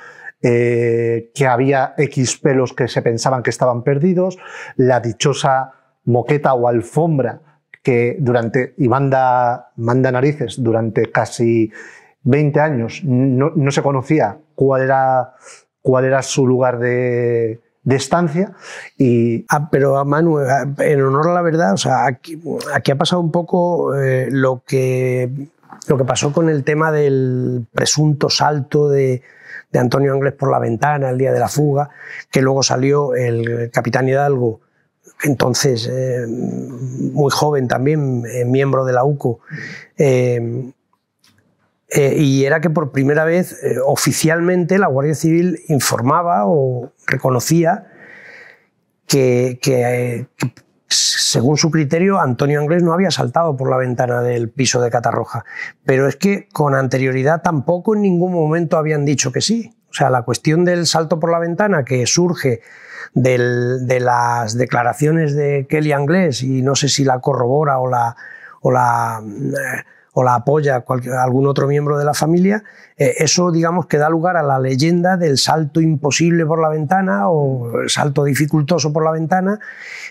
que había X pelos que se pensaban que estaban perdidos, la dichosa moqueta o alfombra que durante, y manda, manda narices, durante casi 20 años no, no se conocía cuál era, cuál era su lugar de, de estancia. Y, ah, pero a ah, Manu, eh, en honor a la verdad, o sea, aquí, ha pasado un poco eh, lo, que, lo que pasó con el tema del presunto salto de, de Antonio Anglés por la ventana el día de la fuga, que luego salió el capitán Hidalgo entonces eh, muy joven también, miembro de la UCO, eh, y era que por primera vez eh, oficialmente la Guardia Civil informaba o reconocía que, eh, según su criterio, Antonio Anglés no había saltado por la ventana del piso de Catarroja. Pero es que con anterioridad tampoco en ningún momento habían dicho que sí. O sea, la cuestión del salto por la ventana que surge de las declaraciones de Kelly Anglés, y no sé si la corrobora o la, o la apoya algún otro miembro de la familia, eh, eso digamos que da lugar a la leyenda del salto imposible por la ventana o el salto dificultoso por la ventana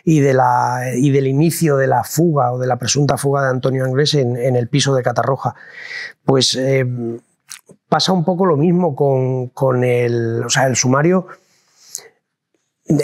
y, del inicio de la fuga o de la presunta fuga de Antonio Anglés en, el piso de Catarroja. Pues eh, pasa un poco lo mismo con, el, o sea, el sumario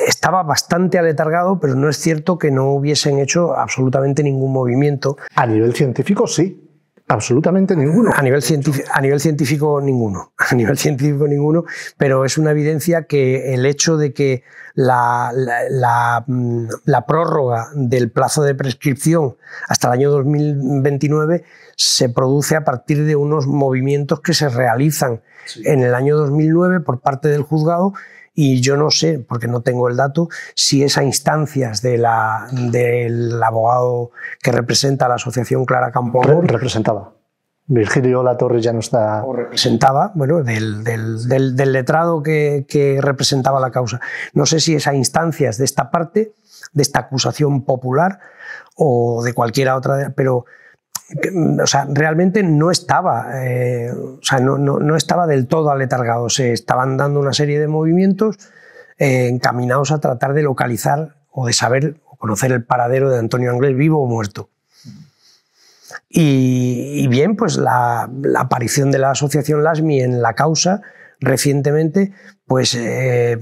estaba bastante aletargado, pero no es cierto que no hubiesen hecho absolutamente ningún movimiento. A nivel científico, sí. Absolutamente ninguno. A nivel, científico, ninguno, [laughs] a nivel científico ninguno, pero es una evidencia que el hecho de que la, la, mm, prórroga del plazo de prescripción hasta el año 2029 se produce a partir de unos movimientos que se realizan en el año 2009 por parte del juzgado y yo no sé, porque no tengo el dato, si esa instancias de la, del abogado que representa a la Asociación Clara Campoamor. Representaba. Virgilio La Torre ya no está. representaba, bueno, del, letrado que, representaba la causa. No sé si es instancias de esta parte, de esta acusación popular o de cualquiera otra, pero o sea, realmente no estaba, eh, o sea, no, estaba del todo aletargado. Se estaban dando una serie de movimientos eh, encaminados a tratar de localizar o de saber o conocer el paradero de Antonio Anglés vivo o muerto. Y, bien, pues la, aparición de la asociación LASMI en la causa recientemente, pues eh,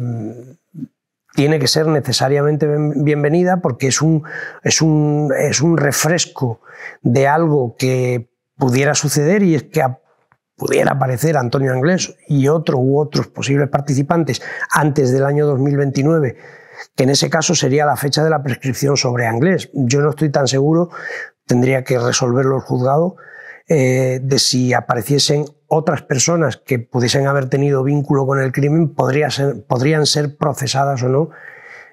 tiene que ser necesariamente bienvenida porque es un, es un, es un refresco de algo que pudiera suceder y es que pudiera aparecer Antonio Anglés y otro u otros posibles participantes antes del año 2029, que en ese caso sería la fecha de la prescripción sobre Anglés. Yo no estoy tan seguro, tendría que resolverlo el juzgado, eh, de si apareciesen otras personas que pudiesen haber tenido vínculo con el crimen podrían ser procesadas o no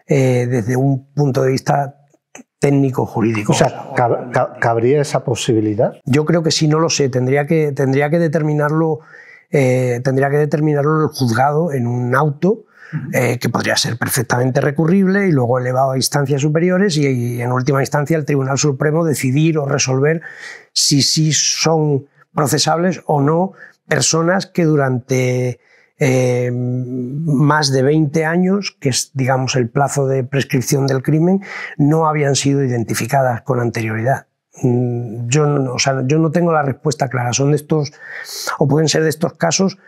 eh, desde un punto de vista técnico-jurídico. O sea, ¿cabría esa posibilidad? Yo creo que sí, no lo sé. Tendría que, tendría que determinarlo. Eh, tendría que determinarlo el juzgado en un auto eh, que podría ser perfectamente recurrible y luego elevado a instancias superiores y en última instancia el Tribunal Supremo decidir o resolver si sí son procesables o no personas que durante eh, más de 20 años, que es digamos el plazo de prescripción del crimen, no habían sido identificadas con anterioridad. Mm, yo no, yo no tengo la respuesta clara. Son de estos, o pueden ser de estos casos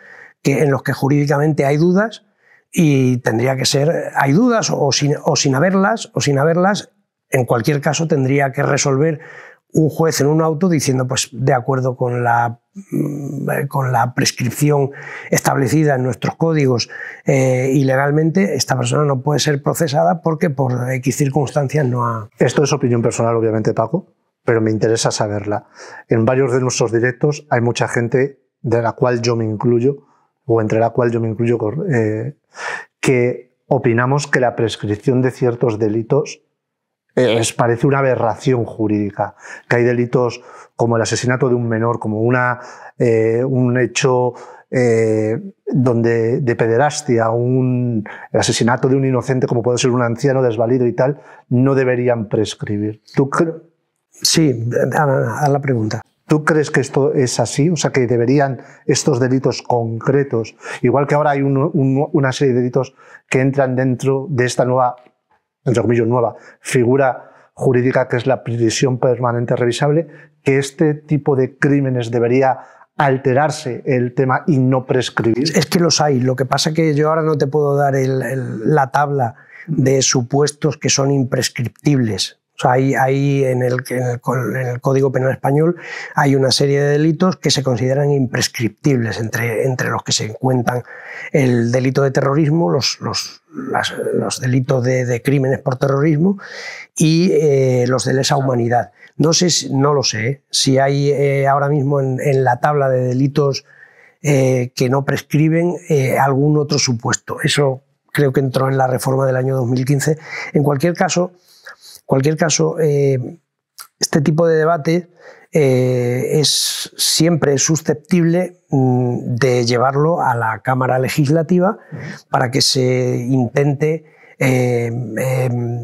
que, en los que jurídicamente hay dudas y tendría que ser, hay dudas o o sin haberlas, o sin haberlas, en cualquier caso tendría que resolver un juez en un auto diciendo, pues de acuerdo con la, mm, con la prescripción establecida en nuestros códigos eh, ilegalmente, esta persona no puede ser procesada porque por X circunstancias no ha... Esto es opinión personal, obviamente, Paco, pero me interesa saberla. En varios de nuestros directos hay mucha gente de la cual yo me incluyo, o entre la cual yo me incluyo, eh, que opinamos que la prescripción de ciertos delitos eh, es parece una aberración jurídica, que hay delitos como el asesinato de un menor, como una, eh, un hecho eh, donde de pederastia, un, asesinato de un inocente, como puede ser un anciano desvalido y tal, no deberían prescribir. ¿Tú sí, a, la pregunta. ¿Tú crees que esto es así? O sea, que deberían estos delitos concretos, igual que ahora hay una serie de delitos que entran dentro de esta nueva entre comillas, nueva figura jurídica que es la prisión permanente revisable, que este tipo de crímenes debería alterarse el tema y no prescribir? Es que los hay. Lo que pasa es que yo ahora no te puedo dar la tabla de supuestos que son imprescriptibles. O sea, hay, en, el, Código Penal Español hay una serie de delitos que se consideran imprescriptibles, entre, los que se encuentran el delito de terrorismo, los, delitos de, crímenes por terrorismo y eh, los de lesa humanidad. No, sé, no lo sé ¿eh? si hay eh, ahora mismo en, la tabla de delitos que no prescriben algún otro supuesto. Eso creo que entró en la reforma del año 2015. En cualquier caso, cualquier caso, eh, este tipo de debate eh, es siempre susceptible mm, de llevarlo a la Cámara Legislativa para que se intente, eh, em,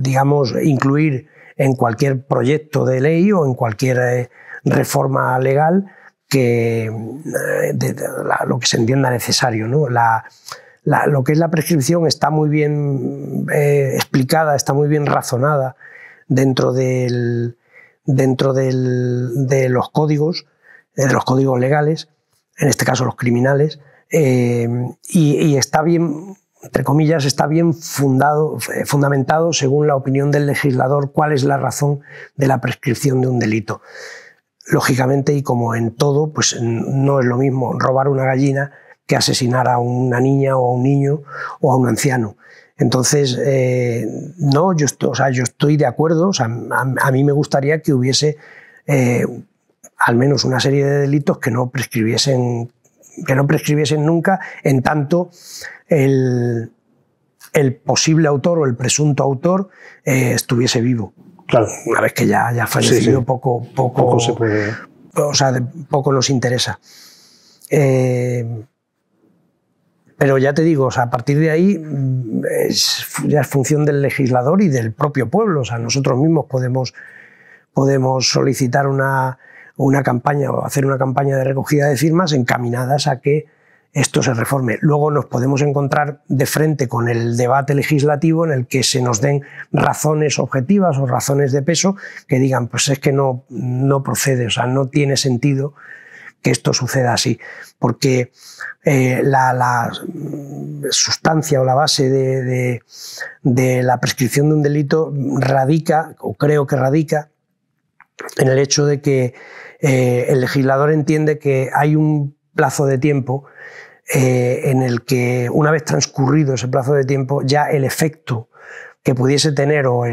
digamos, incluir en cualquier proyecto de ley o en cualquier reforma legal que lo que se entienda necesario. ¿no? La, lo que es la prescripción está muy bien eh, explicada, está muy bien razonada dentro, del, dentro de los códigos, de los códigos legales, en este caso los criminales, eh, y, y, está bien, entre comillas, está bien fundado, eh, fundamentado según la opinión del legislador cuál es la razón de la prescripción de un delito. Lógicamente, y como en todo, pues no es lo mismo robar una gallina que asesinar a una niña o a un niño o a un anciano. Entonces, eh, no, yo, o sea, yo estoy de acuerdo, a, mí me gustaría que hubiese eh, al menos una serie de delitos que no prescribiesen, que no prescribiesen nunca, en tanto el, posible autor o el presunto autor eh, estuviese vivo. Claro. Una vez que ya haya fallecido, Poco, poco, se puede... o sea, poco nos interesa. Pero ya te digo, a partir de ahí mm, es, ya es función del legislador y del propio pueblo. O sea, nosotros mismos podemos, podemos solicitar una, campaña o hacer una campaña de recogida de firmas encaminadas a que esto se reforme. Luego nos podemos encontrar de frente con el debate legislativo en el que se nos den razones objetivas o razones de peso que digan, pues es que no, no procede, o sea, no tiene sentido que esto suceda así, porque eh, la, sustancia o la base de, la prescripción de un delito radica, o creo que radica, en el hecho de que eh, el legislador entiende que hay un plazo de tiempo eh, en el que, una vez transcurrido ese plazo de tiempo, ya el efecto que pudiese tener o,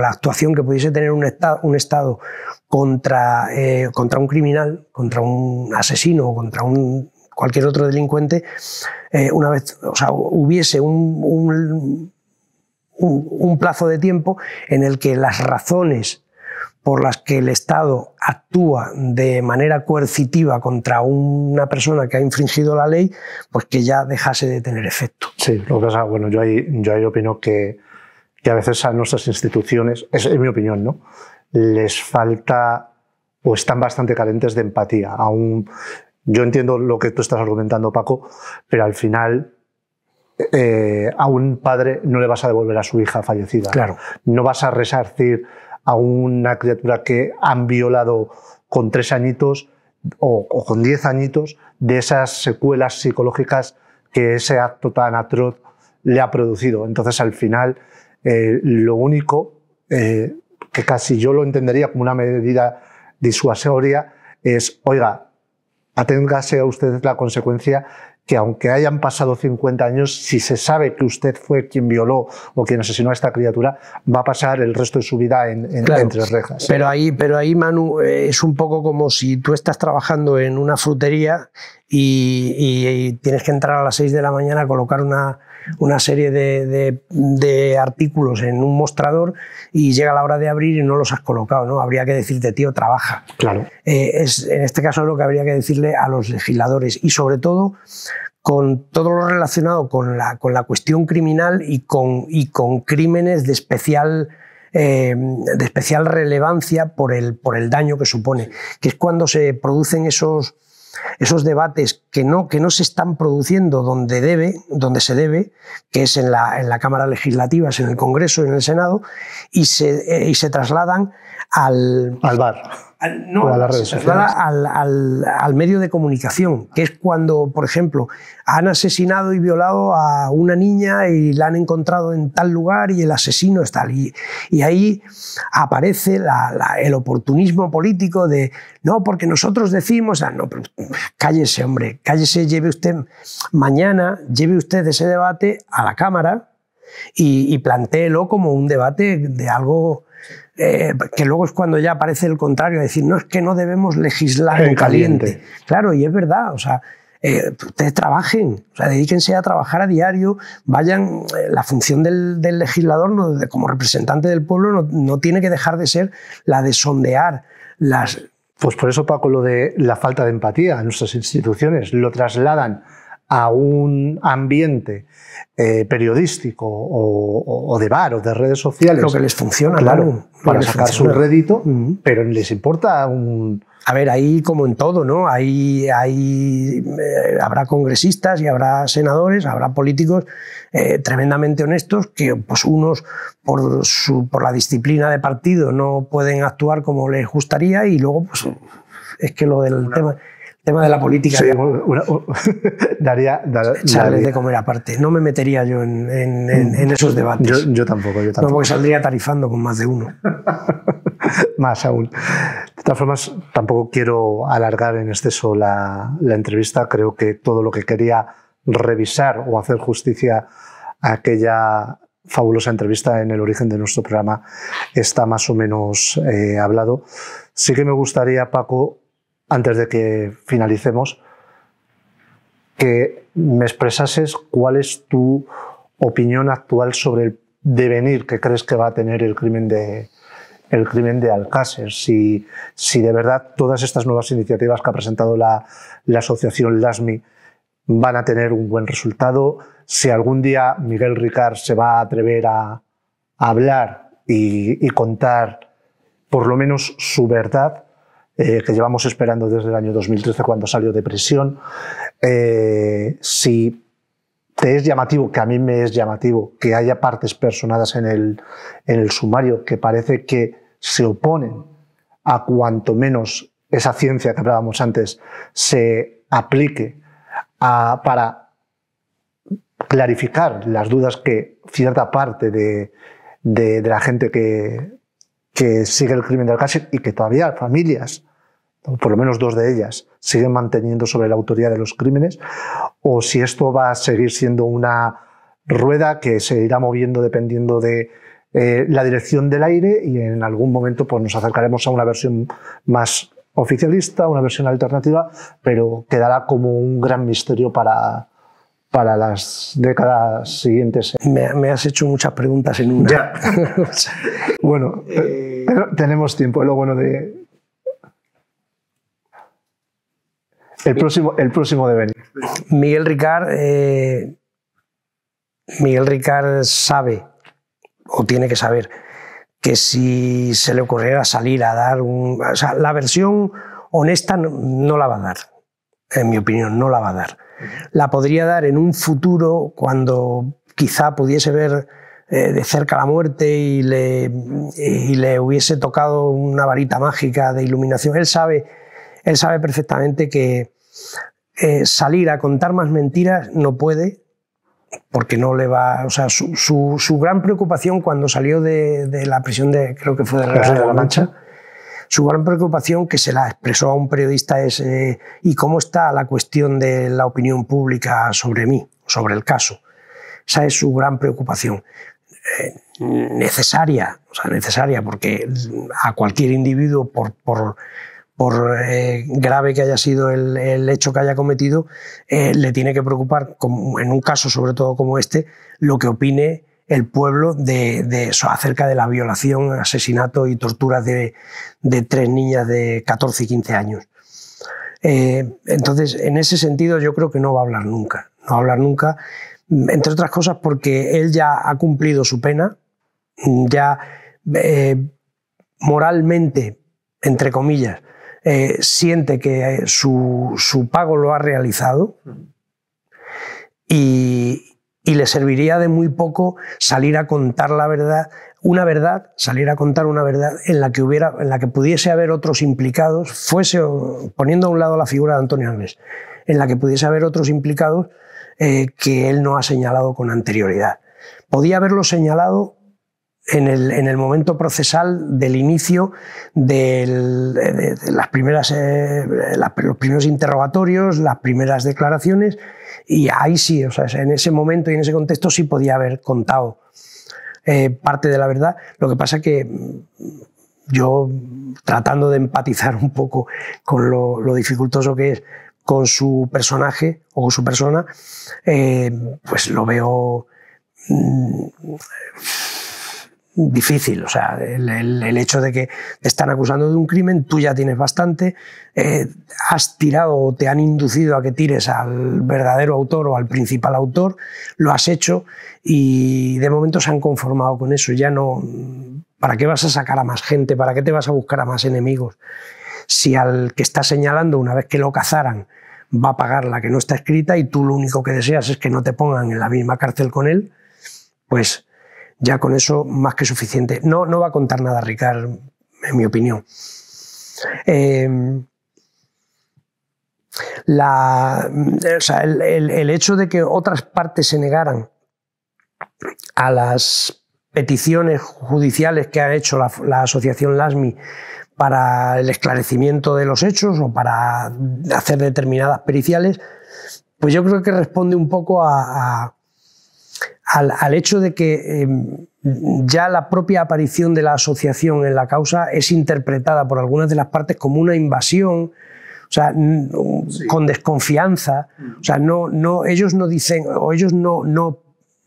la actuación que pudiese tener un, un Estado contra, eh, contra un criminal, contra un asesino o contra un cualquier otro delincuente, eh, una vez, hubiese un, plazo de tiempo en el que las razones por las que el Estado actúa de manera coercitiva contra una persona que ha infringido la ley, pues que ya dejase de tener efecto. Sí, lo que pasa, bueno, yo ahí, yo ahí opino que que a veces a nuestras instituciones, es, en mi opinión, ¿no? les falta o están bastante carentes de empatía. Aún, yo entiendo lo que tú estás argumentando, Paco, pero al final eh, a un padre no le vas a devolver a su hija fallecida. No vas a resarcir a una criatura que han violado con tres añitos o, o con diez añitos de esas secuelas psicológicas que ese acto tan atroz le ha producido. Entonces, al final, eh, lo único eh, que casi yo lo entendería como una medida disuasoria es, oiga, aténgase a usted la consecuencia que aunque hayan pasado 50 años, si se sabe que usted fue quien violó o quien asesinó a esta criatura, va a pasar el resto de su vida en, en entre rejas. Pero ahí, pero ahí, Manu, eh, es un poco como si tú estás trabajando en una frutería y, y tienes que entrar a las 6 de la mañana a colocar una, una serie de, de, artículos en un mostrador y llega la hora de abrir y no los has colocado, ¿no? Habría que decirte, tío, trabaja. Claro. Eh, es, en este caso es lo que habría que decirle a los legisladores y sobre todo con todo lo relacionado con la, cuestión criminal y con, y con crímenes de especial... Eh, de especial relevancia por el daño que supone, que es cuando se producen esos, esos debates que no, que no se están produciendo donde, debe, donde se debe, que es en la, en la Cámara Legislativa, en el Congreso en el Senado, y se, eh, y se trasladan al, al bar no, al, medio de comunicación, que es cuando, por ejemplo, han asesinado y violado a una niña y la han encontrado en tal lugar y el asesino está allí, Y, ahí aparece el oportunismo político de, no, porque nosotros decimos, ah, no, cállese, hombre, cállese, lleve usted, mañana lleve usted ese debate a la Cámara y, y plantéelo como un debate de algo eh, que luego es cuando ya aparece el contrario, decir, no es que no debemos legislar en caliente. Claro, y es verdad, o sea, eh, ustedes trabajen, o sea, dedíquense a trabajar a diario, vayan, eh, la función del, legislador no, como representante del pueblo no, no, tiene que dejar de ser la de sondear las... Pues por eso, Paco, lo de la falta de empatía en nuestras instituciones, lo trasladan a un ambiente eh, periodístico o, de bar o de redes sociales. Lo que les funciona, claro, para sacar su rédito, pero les importa un... A ver, ahí como en todo, ¿no? Ahí, eh, habrá congresistas y habrá senadores, habrá políticos eh, tremendamente honestos que pues unos por, por la disciplina de partido no pueden actuar como les gustaría y luego pues es que lo del tema tema de la política. [laughs] daría, de comer aparte. No me metería yo en, mm. esos debates. Yo, tampoco, yo tampoco. No, porque saldría tarifando con más de uno. [laughs] más aún. De todas formas, tampoco quiero alargar en exceso la, entrevista. Creo que todo lo que quería revisar o hacer justicia a aquella fabulosa entrevista en el origen de nuestro programa está más o menos eh, hablado. Sí que me gustaría, Paco, antes de que finalicemos, que me expresases cuál es tu opinión actual sobre el devenir que crees que va a tener el crimen de, el crimen de Alcácer, si, si de verdad todas estas nuevas iniciativas que ha presentado la, asociación LASMI van a tener un buen resultado, si algún día Miguel Ricard se va a atrever a, hablar y, contar por lo menos su verdad eh, que llevamos esperando desde el año 2013 cuando salió de prisión. Eh, si te es llamativo, que a mí me es llamativo, que haya partes personadas en el, en el sumario que parece que se oponen a cuanto menos esa ciencia que hablábamos antes se aplique para clarificar las dudas que cierta parte de la gente que, que sigue el crimen del Alcácer y que todavía familias, por lo menos dos de ellas, siguen manteniendo sobre la autoría de los crímenes, o si esto va a seguir siendo una rueda que se irá moviendo dependiendo de eh, la dirección del aire y en algún momento pues, nos acercaremos a una versión más oficialista, una versión alternativa, pero quedará como un gran misterio para, para las décadas siguientes. Me, has hecho muchas preguntas en un. Ya. [laughs] bueno, eh, tenemos tiempo. Lo bueno de, El próximo, el próximo de Miguel Ricard, eh, Miguel Ricard sabe, o tiene que saber, que si se le ocurriera salir a dar un. O sea, la versión honesta no, la va a dar, en mi opinión, no la va a dar la podría dar en un futuro cuando quizá pudiese ver eh, de cerca la muerte y le, hubiese tocado una varita mágica de iluminación. Él sabe, él sabe perfectamente que eh, salir a contar más mentiras no puede, porque no le va. O sea, su, gran preocupación cuando salió de, la prisión de, creo que fue de la, Mancha su gran preocupación, que se la expresó a un periodista, es eh, ¿y cómo está la cuestión de la opinión pública sobre mí, sobre el caso? Esa es su gran preocupación. Eh, necesaria, o sea, necesaria, porque a cualquier individuo, por, eh, grave que haya sido el, hecho que haya cometido, le tiene que preocupar, en un caso sobre todo como este, lo que opine el pueblo de, eso, acerca de la violación, asesinato y tortura de, tres niñas de 14 y 15 años. Eh, entonces, en ese sentido yo creo que no va a hablar nunca, no va a hablar nunca, entre otras cosas porque él ya ha cumplido su pena, ya eh, moralmente, entre comillas, eh, siente que su, su, pago lo ha realizado y, y le serviría de muy poco salir a contar la verdad, una verdad, salir a contar una verdad en la que hubiera, en la que pudiese haber otros implicados, fuese poniendo a un lado la figura de Antonio Alves, en la que pudiese haber otros implicados eh, que él no ha señalado con anterioridad. Podía haberlo señalado en el, momento procesal del inicio de, las primeras, eh, los primeros interrogatorios, las primeras declaraciones, y ahí sí, o sea, en ese momento y en ese contexto sí podía haber contado eh, parte de la verdad. Lo que pasa es que mm, yo, tratando de empatizar un poco con lo, dificultoso que es con su personaje o con su persona, eh, pues lo veo... Mm, difícil. O sea, el, hecho de que te están acusando de un crimen, tú ya tienes bastante, eh, has tirado o te han inducido a que tires al verdadero autor o al principal autor, lo has hecho y de momento se han conformado con eso. Ya no. ¿Para qué vas a sacar a más gente? ¿Para qué te vas a buscar a más enemigos? Si al que está señalando, una vez que lo cazaran, va a pagar la que no está escrita y tú lo único que deseas es que no te pongan en la misma cárcel con él, pues ya con eso más que suficiente. No, no va a contar nada Ricard, en mi opinión. Em, el, hecho de que otras partes se negaran a las peticiones judiciales que ha hecho la, asociación LASMI para el esclarecimiento de los hechos o para hacer determinadas periciales, pues yo creo que responde un poco a al, hecho de que eh, ya la propia aparición de la asociación en la causa es interpretada por algunas de las partes como una invasión, o sea, con desconfianza. Mm. O sea, no, no, ellos no dicen, o ellos no, no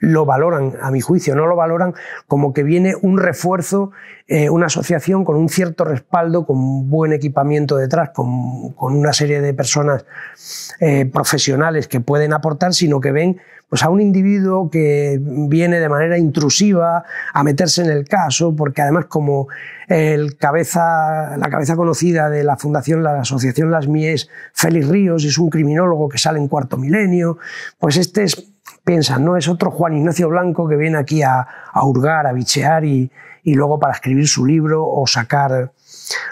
lo valoran, a mi juicio, no lo valoran como que viene un refuerzo, eh, una asociación con un cierto respaldo, con un buen equipamiento detrás, con, una serie de personas eh, profesionales que pueden aportar, sino que ven pues, a un individuo que viene de manera intrusiva a meterse en el caso, porque además como el cabeza, la cabeza conocida de la fundación, la asociación Las Mies, Félix Ríos, es un criminólogo que sale en cuarto milenio, pues este es piensan, no, es otro Juan Ignacio Blanco que viene aquí a, hurgar, a bichear y, luego para escribir su libro o sacar,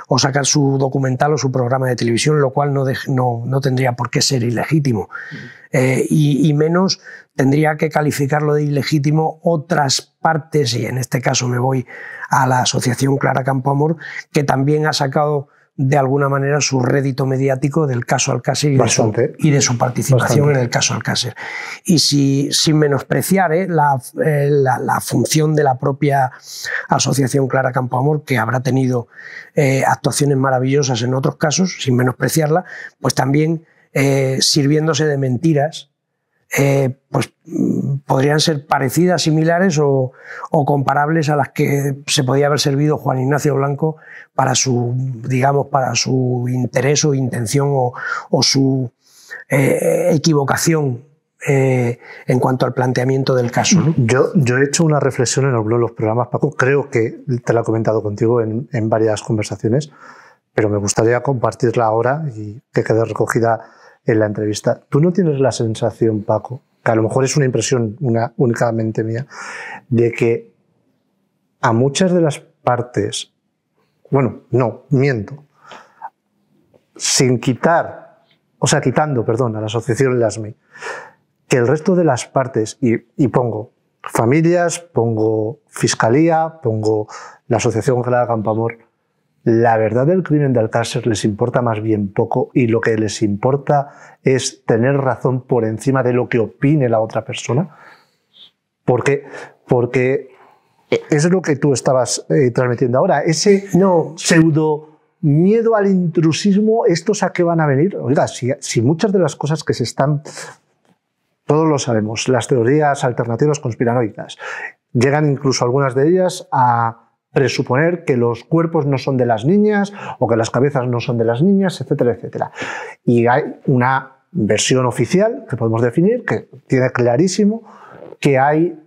o sacar su documental o su programa de televisión, lo cual no, tendría por qué ser ilegítimo. Mm. Eh, y, y, menos tendría que calificarlo de ilegítimo otras partes, y en este caso me voy a la Asociación Clara Campoamor, que también ha sacado de alguna manera su rédito mediático del caso Alcácer y, De, su, participación en el caso Alcácer. Y si, sin menospreciar eh, eh, La, la, función de la propia Asociación Clara Campoamor, que habrá tenido eh, actuaciones maravillosas en otros casos, sin menospreciarla, pues también sirviéndose de mentiras eh, pues mm, podrían ser parecidas, similares o, comparables a las que se podía haber servido Juan Ignacio Blanco para su, digamos, para su interés o intención o, su eh, equivocación eh, en cuanto al planteamiento del caso. Yo, yo, he hecho una reflexión en los programas, Paco, creo que te la he comentado contigo en, en varias conversaciones, pero me gustaría compartirla ahora y que quede recogida en la entrevista. ¿Tú no tienes la sensación, Paco, que a lo mejor es una impresión una, únicamente mía, de que a muchas de las partes, bueno, no, miento, sin quitar, o sea, quitando, perdón, a la asociación LASMI, que el resto de las partes, y, pongo familias, pongo fiscalía, pongo la asociación General Campamor, la verdad del crimen de Alcácer les importa más bien poco y lo que les importa es tener razón por encima de lo que opine la otra persona. Porque, porque es lo que tú estabas eh, transmitiendo ahora, ese no. pseudo miedo al intrusismo, ¿estos a qué van a venir? Oiga, si, si muchas de las cosas que se están, todos lo sabemos, las teorías alternativas conspiranoicas, llegan incluso algunas de ellas a presuponer que los cuerpos no son de las niñas o que las cabezas no son de las niñas, etcétera, etcétera. Y hay una versión oficial que podemos definir que tiene clarísimo que hay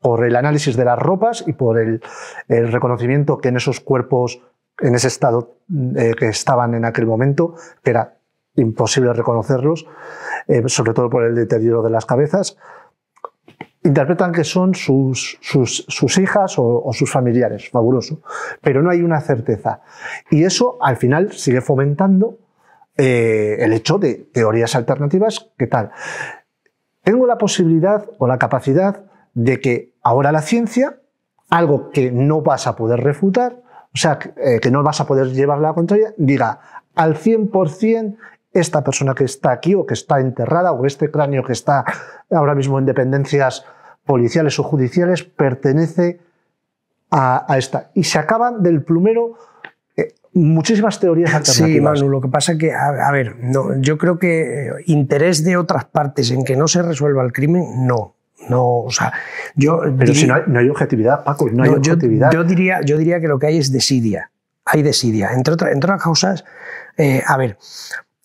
por el análisis de las ropas y por el, reconocimiento que en esos cuerpos, en ese estado eh, que estaban en aquel momento, que era imposible reconocerlos, eh, sobre todo por el deterioro de las cabezas, interpretan que son sus, sus, hijas o, sus familiares, fabuloso, pero no hay una certeza. Y eso al final sigue fomentando eh, el hecho de teorías alternativas, ¿qué tal? Tengo la posibilidad o la capacidad de que ahora la ciencia, algo que no vas a poder refutar, o sea, que eh, no vas a poder llevarla a contraria, diga al 100% esta persona que está aquí o que está enterrada o este cráneo que está ahora mismo en dependencias policiales o judiciales pertenece a, esta. Y se acaban del plumero eh, muchísimas teorías alternativas. Sí, Manu, lo que pasa que, a, ver, no, yo creo que eh, interés de otras partes en que no se resuelva el crimen, no. No, o sea, yo. Pero si no hay, no objetividad, Paco, no, hay objetividad. Yo, diría, yo diría que lo que hay es desidia. Hay desidia. Entre, entre otras causas, eh, a ver,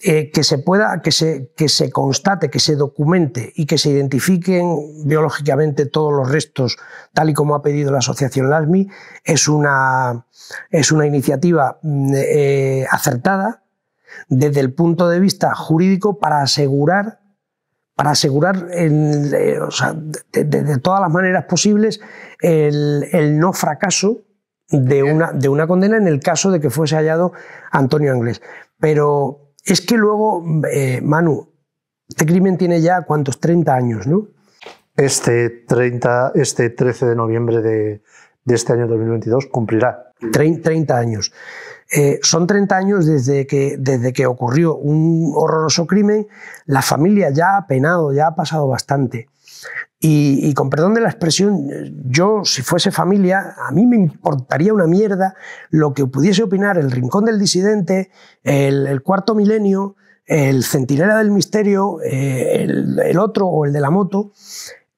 eh, que se pueda, que se, que se constate, que se documente y que se identifiquen biológicamente todos los restos, tal y como ha pedido la Asociación LASMI, es una, es una iniciativa mm, eh, acertada desde el punto de vista jurídico para asegurar para asegurar eh, o sea, de, todas las maneras posibles el, no fracaso de una, de una condena en el caso de que fuese hallado Antonio Anglés. Pero, es que luego, eh, Manu, este crimen tiene ya cuántos, 30 años, ¿no? Este, 30, este 13 de noviembre de, este año 2022 cumplirá. 30 años. Eh, son 30 años desde que, desde que ocurrió un horroroso crimen. La familia ya ha penado, ya ha pasado bastante. Y, con perdón de la expresión, yo, si fuese familia, a mí me importaría una mierda lo que pudiese opinar el Rincón del Disidente, el, Cuarto Milenio, el Centinela del Misterio, eh, el, otro o el de la moto,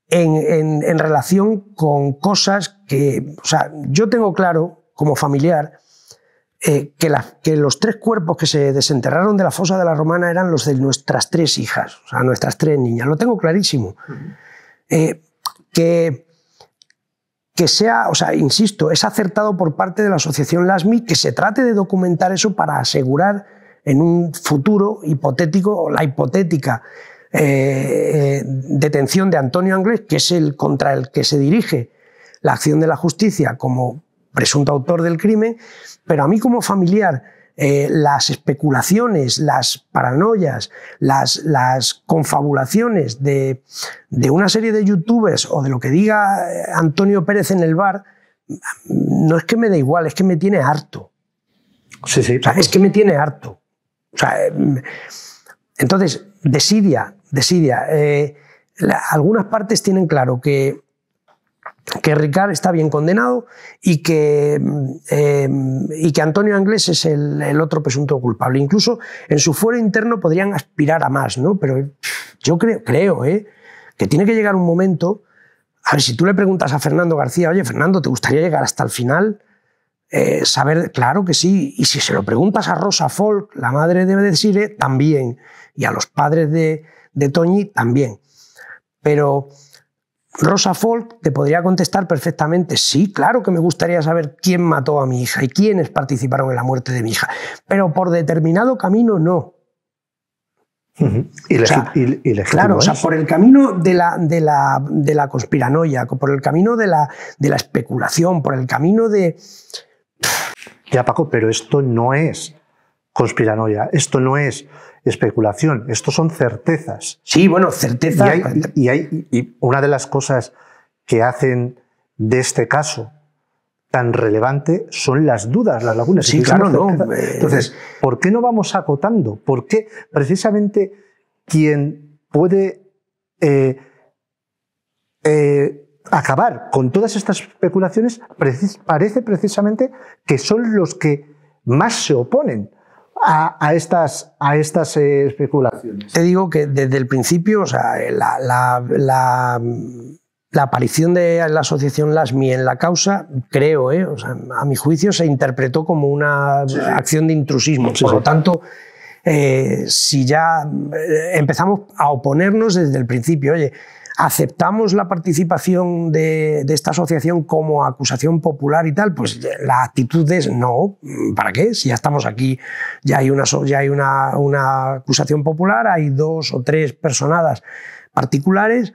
en, relación con cosas que, o sea, yo tengo claro, como familiar, eh, que, los tres cuerpos que se desenterraron de la fosa de la romana eran los de nuestras tres hijas, o sea, nuestras tres niñas. Lo tengo clarísimo. Eh, que, sea, o sea, insisto, es acertado por parte de la asociación LASMI que se trate de documentar eso para asegurar en un futuro hipotético o la hipotética eh, detención de Antonio Anglés, que es el contra el que se dirige la acción de la justicia como presunto autor del crimen, pero a mí como familiar eh, las especulaciones, las paranoias, las, las confabulaciones de, de, una serie de youtubers o de lo que diga eh, Antonio Pérez en el bar, mm, no es que me dé igual, es que me tiene harto. Sí, sí. es que me tiene harto. O sea, eh, mm, entonces, desidia, desidia. algunas partes tienen claro que que Ricard está bien condenado y que, eh, y que Antonio Anglés es el, otro presunto culpable. Incluso en su fuero interno podrían aspirar a más, ¿no? Pero yo creo, creo ¿eh? que tiene que llegar un momento. A ver, si tú le preguntas a Fernando García, oye, Fernando, ¿te gustaría llegar hasta el final? Eh, saber, claro que sí. Y si se lo preguntas a Rosa Folk, la madre de Desire, eh, también. Y a los padres de, de Toñi, también. Pero Rosa Folk te podría contestar perfectamente, sí, claro que me gustaría saber quién mató a mi hija y quiénes participaron en la muerte de mi hija, pero por determinado camino no. claro, o sea, por el camino de la, de la, de la conspiranoia, por el camino de la, de la especulación, por el camino de... Ya, Paco, pero esto no es conspiranoia, esto no es especulación, estos son certezas. Sí, bueno, certezas. Y, hay, una de las cosas que hacen de este caso tan relevante son las dudas, las lagunas. Sí, claro, eh, Entonces, ¿por qué no vamos acotando? ¿Por qué precisamente quien puede eh, eh, acabar con todas estas especulaciones parece precisamente que son los que más se oponen a, estas, a estas especulaciones? Te digo que desde el principio, o sea, la, aparición de la asociación LASMI en la causa, creo, ¿eh? a mi juicio, se interpretó como una acción de intrusismo. Por lo tanto, eh, si ya eh, empezamos a oponernos desde el principio, oye, aceptamos la participación de, esta asociación como acusación popular y tal, pues la actitud es no, ¿para qué? Si ya estamos aquí, ya hay una, ya hay una, una acusación popular, hay dos o tres personadas particulares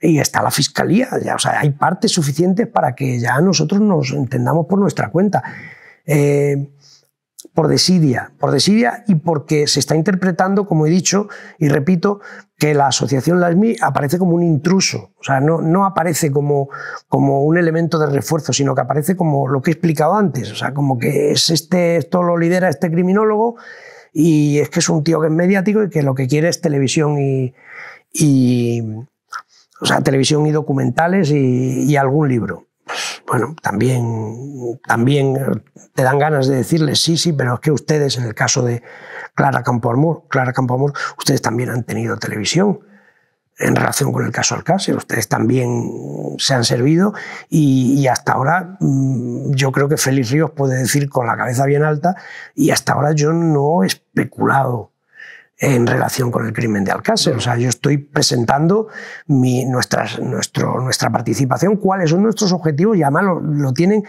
y está la fiscalía, ya, o sea, hay partes suficientes para que ya nosotros nos entendamos por nuestra cuenta. Eh, por desidia, por desidia y porque se está interpretando, como he dicho y repito, que la asociación LASMI aparece como un intruso, o sea, no, no aparece como, como un elemento de refuerzo, sino que aparece como lo que he explicado antes, o sea, como que es este, esto lo lidera este criminólogo y es que es un tío que es mediático y que lo que quiere es televisión y, o sea, televisión y documentales y algún libro bueno, también, también eh, te dan ganas de decirles, sí, sí, pero es que ustedes, en el caso de Clara Campoamor, Clara Campoamor ustedes también han tenido televisión en relación con el caso Alcácer, ustedes también se han servido y, y hasta ahora mm, yo creo que Félix Ríos puede decir con la cabeza bien alta y hasta ahora yo no he especulado en relación con el crimen de Alcácer. O sea, yo estoy presentando mi, nuestra participación, cuáles son nuestros objetivos y además lo, tienen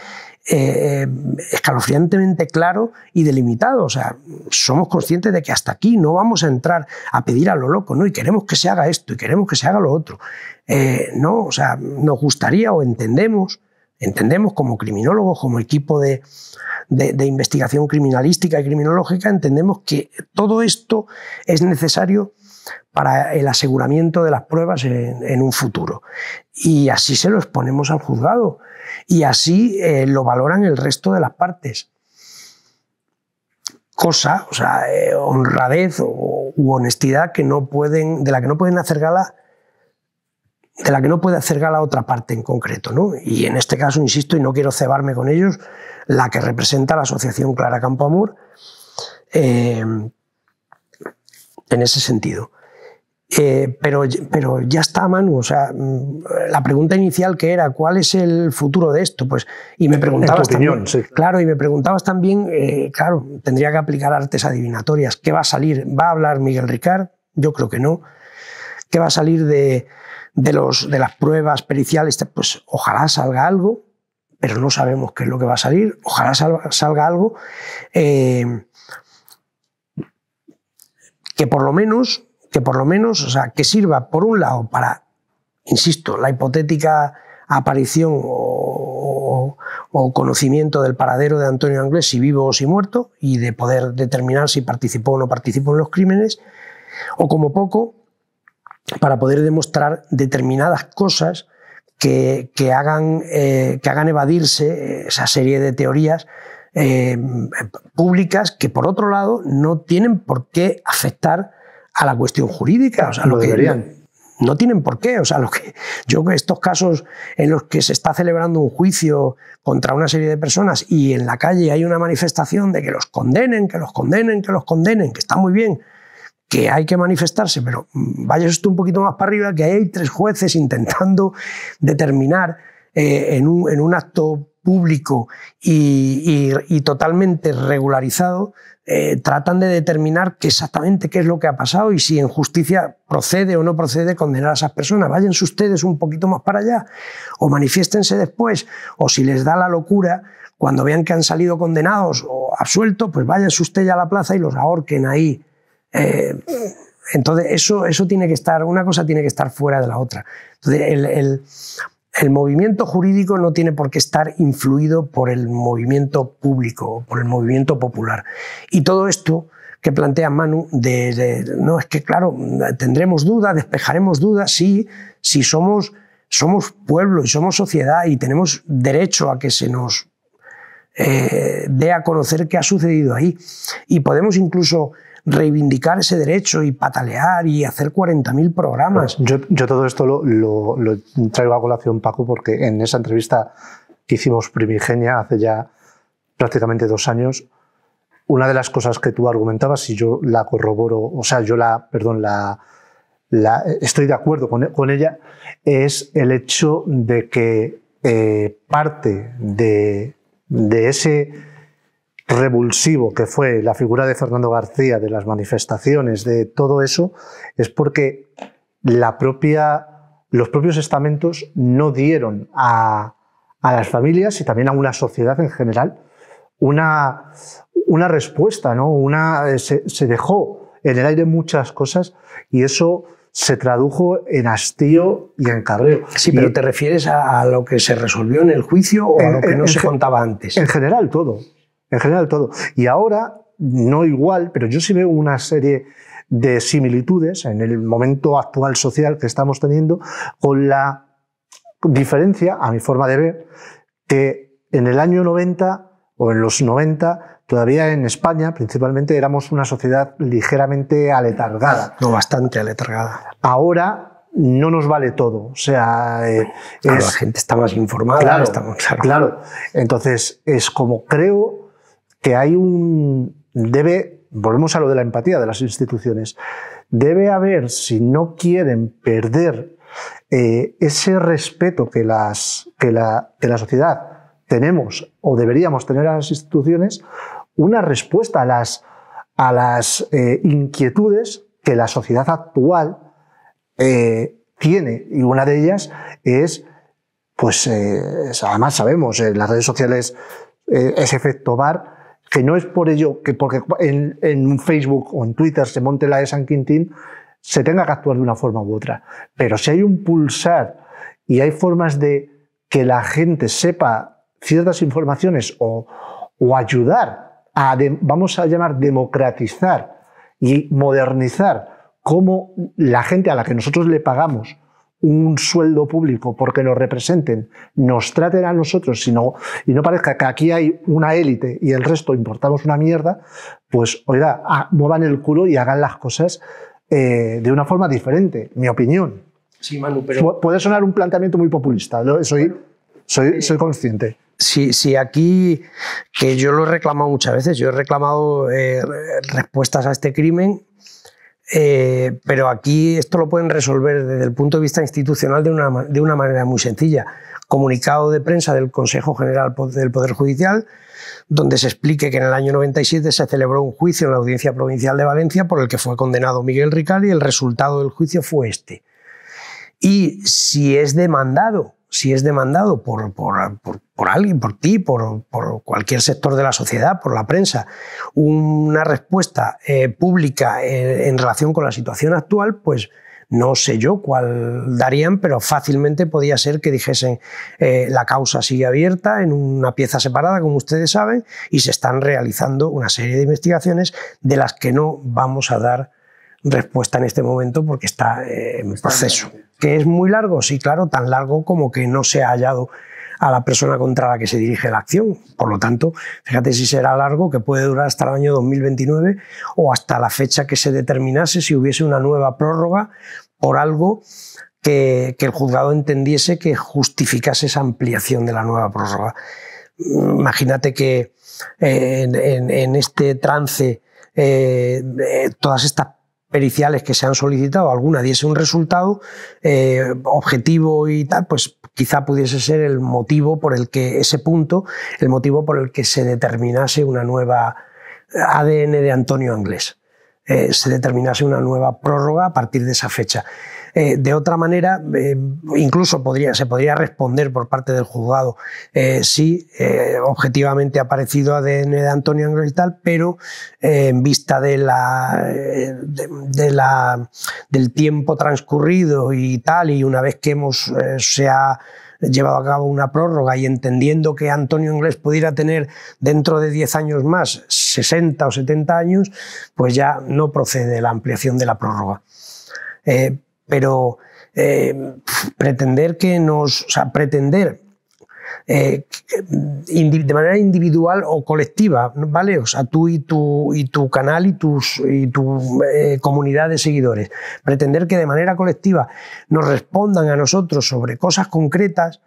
eh, eh, escalofriantemente claro y delimitado. O sea, somos conscientes de que hasta aquí no vamos a entrar a pedir a lo loco, ¿no? Y queremos que se haga esto y queremos que se haga lo otro. Eh, no, o sea, nos gustaría o entendemos entendemos como criminólogos, como equipo de, investigación criminalística y criminológica, entendemos que todo esto es necesario para el aseguramiento de las pruebas en, un futuro. Y así se lo exponemos al juzgado y así eh, lo valoran el resto de las partes. Cosa, o sea, eh, honradez u honestidad que no pueden, de la que no pueden hacer gala de la que no puede hacer la otra parte en concreto. ¿no? Y en este caso, insisto, y no quiero cebarme con ellos, la que representa la Asociación Clara Campoamor eh, en ese sentido. Eh, pero, pero ya está, Manu. O sea, mm, la pregunta inicial que era, ¿cuál es el futuro de esto? Pues, y me preguntabas claro, y me preguntabas también, eh, claro, tendría que aplicar artes adivinatorias. ¿Qué va a salir? ¿Va a hablar Miguel Ricard? Yo creo que no. ¿Qué va a salir de, de, los, de las pruebas periciales, pues ojalá salga algo, pero no sabemos qué es lo que va a salir, ojalá salga, algo eh, que por lo menos, que por lo menos, o sea, que sirva por un lado para, insisto, la hipotética aparición o, o, conocimiento del paradero de Antonio Anglés, si vivo o si muerto, y de poder determinar si participó o no participó en los crímenes, o como poco, para poder demostrar determinadas cosas que, que, hagan, eh, evadirse eh, esa serie de teorías eh, públicas que, por otro lado, no tienen por qué afectar a la cuestión jurídica. O sea, lo, que, deberían. No, tienen por qué. O sea, lo que, yo estos casos en los que se está celebrando un juicio contra una serie de personas y en la calle hay una manifestación de que los condenen, que los condenen, que los condenen, que está muy bien que hay que manifestarse, pero vaya esto un poquito más para arriba, que hay tres jueces intentando determinar eh, en, un, acto público y, totalmente regularizado, eh, tratan de determinar qué exactamente qué es lo que ha pasado y si en justicia procede o no procede condenar a esas personas. Váyanse ustedes un poquito más para allá o manifiéstense después o si les da la locura, cuando vean que han salido condenados o absueltos, pues váyanse ustedes a la plaza y los ahorquen ahí eh, entonces, eso, eso tiene que estar, una cosa tiene que estar fuera de la otra. Entonces, el, movimiento jurídico no tiene por qué estar influido por el movimiento público, por el movimiento popular. Y todo esto que plantea Manu, no, es que claro, tendremos dudas, despejaremos dudas, sí, si somos, somos pueblo y somos sociedad y tenemos derecho a que se nos eh, dé a conocer qué ha sucedido ahí. Y podemos incluso reivindicar ese derecho y patalear y hacer 40.000 programas. Yo, todo esto lo, traigo a colación, Paco, porque en esa entrevista que hicimos primigenia hace ya prácticamente dos años, una de las cosas que tú argumentabas, y yo la corroboro, o sea, yo la, perdón, la, estoy de acuerdo con, ella, es el hecho de que eh, parte de ese revulsivo que fue la figura de Fernando García, de las manifestaciones, de todo eso, es porque los propios estamentos no dieron a, las familias y también a una sociedad en general una, una respuesta, ¿no? Una, eh, se, dejó en el aire muchas cosas y eso se tradujo en hastío y en Carreo Sí, pero ¿te refieres a, lo que se resolvió en el juicio o a lo que no se contaba antes? En general, todo. En general todo. Y ahora, no igual, pero yo sí veo una serie de similitudes en el momento actual social que estamos teniendo con la diferencia, a mi forma de ver, que en el año 90 o en los 90 todavía en España principalmente éramos una sociedad ligeramente aletargada. No, bastante aletargada. Ahora no nos vale todo. O sea, eh, la gente está más informada. estamos, claro. Entonces, es como creo que hay un... debe, volvemos a lo de la empatía de las instituciones, debe haber, si no quieren perder eh, ese respeto que, las, la, sociedad tenemos o deberíamos tener a las instituciones, una respuesta a las, a las eh, inquietudes que la sociedad actual eh, tiene. Y una de ellas es, pues, además sabemos, en las redes sociales, ese efecto bar que no es por ello que porque en, Facebook o en Twitter se monte la de San Quintín, se tenga que actuar de una forma u otra. Pero si hay un pulsar y hay formas de que la gente sepa ciertas informaciones o, o ayudar a, vamos a llamar, democratizar y modernizar cómo la gente a la que nosotros le pagamos un sueldo público porque nos representen, nos traten a nosotros y no parezca que aquí hay una élite y el resto importamos una mierda, pues oiga, ah, muevan el culo y hagan las cosas eh, de una forma diferente, mi opinión. Sí, Manu, pero... Puede sonar un planteamiento muy populista, ¿no? soy, soy, eh, soy consciente. Sí, sí, aquí, que yo lo he reclamado muchas veces, yo he reclamado eh, respuestas a este crimen eh, pero aquí esto lo pueden resolver desde el punto de vista institucional de una, de una manera muy sencilla. Comunicado de prensa del Consejo General del Poder Judicial, donde se explique que en el año 97 se celebró un juicio en la Audiencia Provincial de Valencia por el que fue condenado Miguel Ricard y el resultado del juicio fue este. Y si es demandado, si es demandado por, por por alguien, por ti, por, cualquier sector de la sociedad, por la prensa, una respuesta eh, pública eh, en, relación con la situación actual, pues no sé yo cuál darían, pero fácilmente podía ser que dijesen eh, la causa sigue abierta en una pieza separada, como ustedes saben, y se están realizando una serie de investigaciones de las que no vamos a dar respuesta en este momento porque está en proceso. ¿Que es muy largo? Sí, claro, tan largo como que no se ha hallado a la persona contra la que se dirige la acción. Por lo tanto, fíjate si será largo, que puede durar hasta el año 2029 o hasta la fecha que se determinase si hubiese una nueva prórroga por algo que, el juzgado entendiese que justificase esa ampliación de la nueva prórroga. Imagínate que eh, en, este trance eh, eh, todas estas periciales que se han solicitado, alguna diese un resultado eh, objetivo y tal, pues quizá pudiese ser el motivo por el que ese punto, el motivo por el que se determinase una nueva ADN de Antonio Anglés, eh, se determinase una nueva prórroga a partir de esa fecha. Eh, de otra manera, eh, incluso podría, se podría responder por parte del juzgado eh, si objetivamente ha aparecido ADN de Antonio Inglés, y tal, pero en vista de la, de, la, del tiempo transcurrido y tal, y una vez que hemos, se ha llevado a cabo una prórroga y entendiendo que Antonio Inglés pudiera tener dentro de 10 años más 60 o 70 años, pues ya no procede la ampliación de la prórroga pero eh, pretender que nos, o sea, pretender eh, de manera individual o colectiva, ¿vale? O sea, tú y tu, y tu canal y, tus, y tu eh, comunidad de seguidores. Pretender que de manera colectiva nos respondan a nosotros sobre cosas concretas.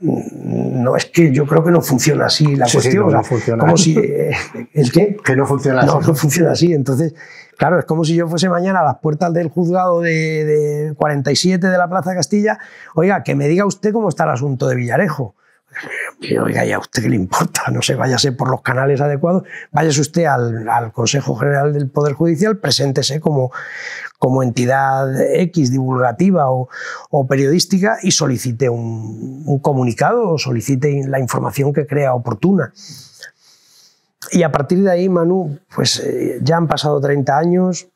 no es que yo creo que no funciona así la cuestión. Sí, no, funciona. Como ¿Es que? Que no funciona así. No, no funciona así. Entonces, Claro, es como si yo fuese mañana a las puertas del juzgado de, 47 de la Plaza Castilla, oiga, que me diga usted cómo está el asunto de Villarejo. Oiga, ya a usted qué le importa, no sé, váyase por los canales adecuados, váyase usted al, Consejo General del Poder Judicial, preséntese como, entidad X divulgativa o, periodística y solicite un comunicado o solicite la información que crea oportuna y a partir de ahí, Manu, pues eh, ya han pasado 30 años.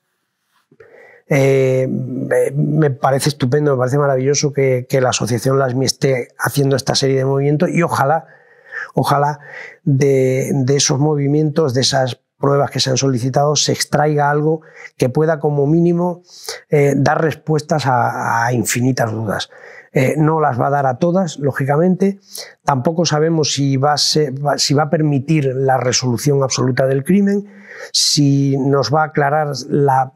Eh, me parece estupendo, me parece maravilloso que, la asociación LASMI esté haciendo esta serie de movimientos y ojalá, ojalá de, esos movimientos, de esas pruebas que se han solicitado, se extraiga algo que pueda como mínimo eh, dar respuestas a infinitas dudas. Eh, no las va a dar a todas, lógicamente. Tampoco sabemos si va, a permitir la resolución absoluta del crimen, si nos va a aclarar la,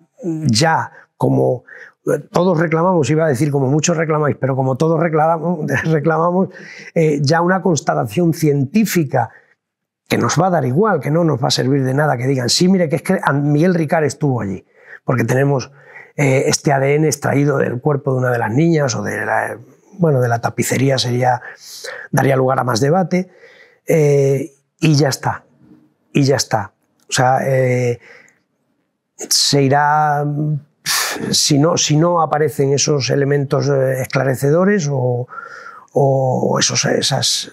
ya como eh, todos reclamamos, iba a decir como muchos reclamáis, pero como todos reclamamos, [laughs] eh, ya una constatación científica que nos va a dar igual, que no nos va a servir de nada que digan, sí, mire, que es que Miguel Ricard estuvo allí, porque tenemos eh, este ADN extraído del cuerpo de una de las niñas o de la, bueno, de la tapicería sería, daría lugar a más debate. Eh, y ya está. Y ya está. O sea, eh, se irá. Si no, si no aparecen esos elementos esclarecedores o, esos, esas,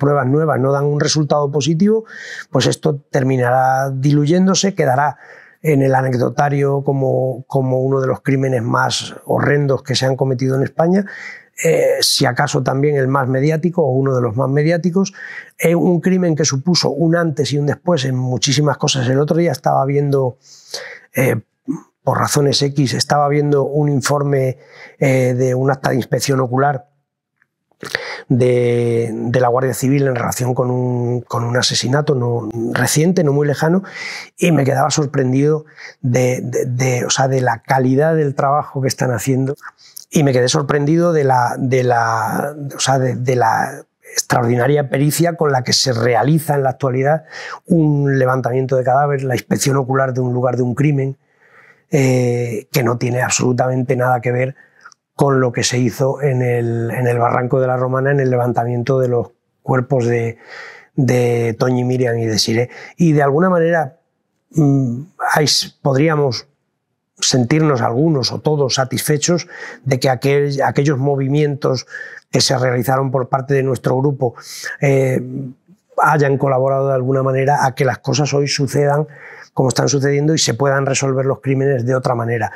pruebas nuevas no dan un resultado positivo, pues esto terminará diluyéndose, quedará en el anecdotario como, como uno de los crímenes más horrendos que se han cometido en España, eh, si acaso también el más mediático o uno de los más mediáticos, eh, un crimen que supuso un antes y un después en muchísimas cosas. El otro día estaba viendo, eh, por razones X, estaba viendo un informe de un acta de inspección ocular de, la Guardia Civil en relación con un, asesinato no, reciente, no muy lejano, y me quedaba sorprendido de, o sea, de la calidad del trabajo que están haciendo y me quedé sorprendido de la, de la, o de, la extraordinaria pericia con la que se realiza en la actualidad un levantamiento de cadáver, la inspección ocular de un lugar de un crimen, eh, que no tiene absolutamente nada que ver con lo que se hizo en el, Barranco de la Romana en el levantamiento de los cuerpos de, de Toñi Miriam y de Sire, Y de alguna manera mm, podríamos sentirnos algunos o todos satisfechos de que aquellos movimientos que se realizaron por parte de nuestro grupo eh, hayan colaborado de alguna manera a que las cosas hoy sucedan como están sucediendo y se puedan resolver los crímenes de otra manera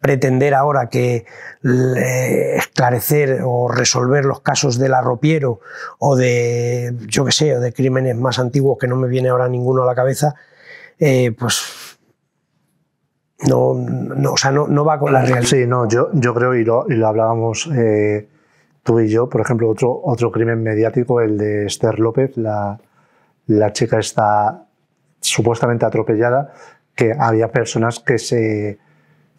pretender ahora que eh, esclarecer o resolver los casos del arropiero o de, yo qué sé, o de crímenes más antiguos que no me viene ahora ninguno a la cabeza, eh, pues no, o sea, no, va con la realidad. Sí, no, yo, yo creo, y lo, hablábamos eh, tú y yo, por ejemplo, otro, otro crimen mediático, el de Esther López, la, la chica está supuestamente atropellada, que había personas que se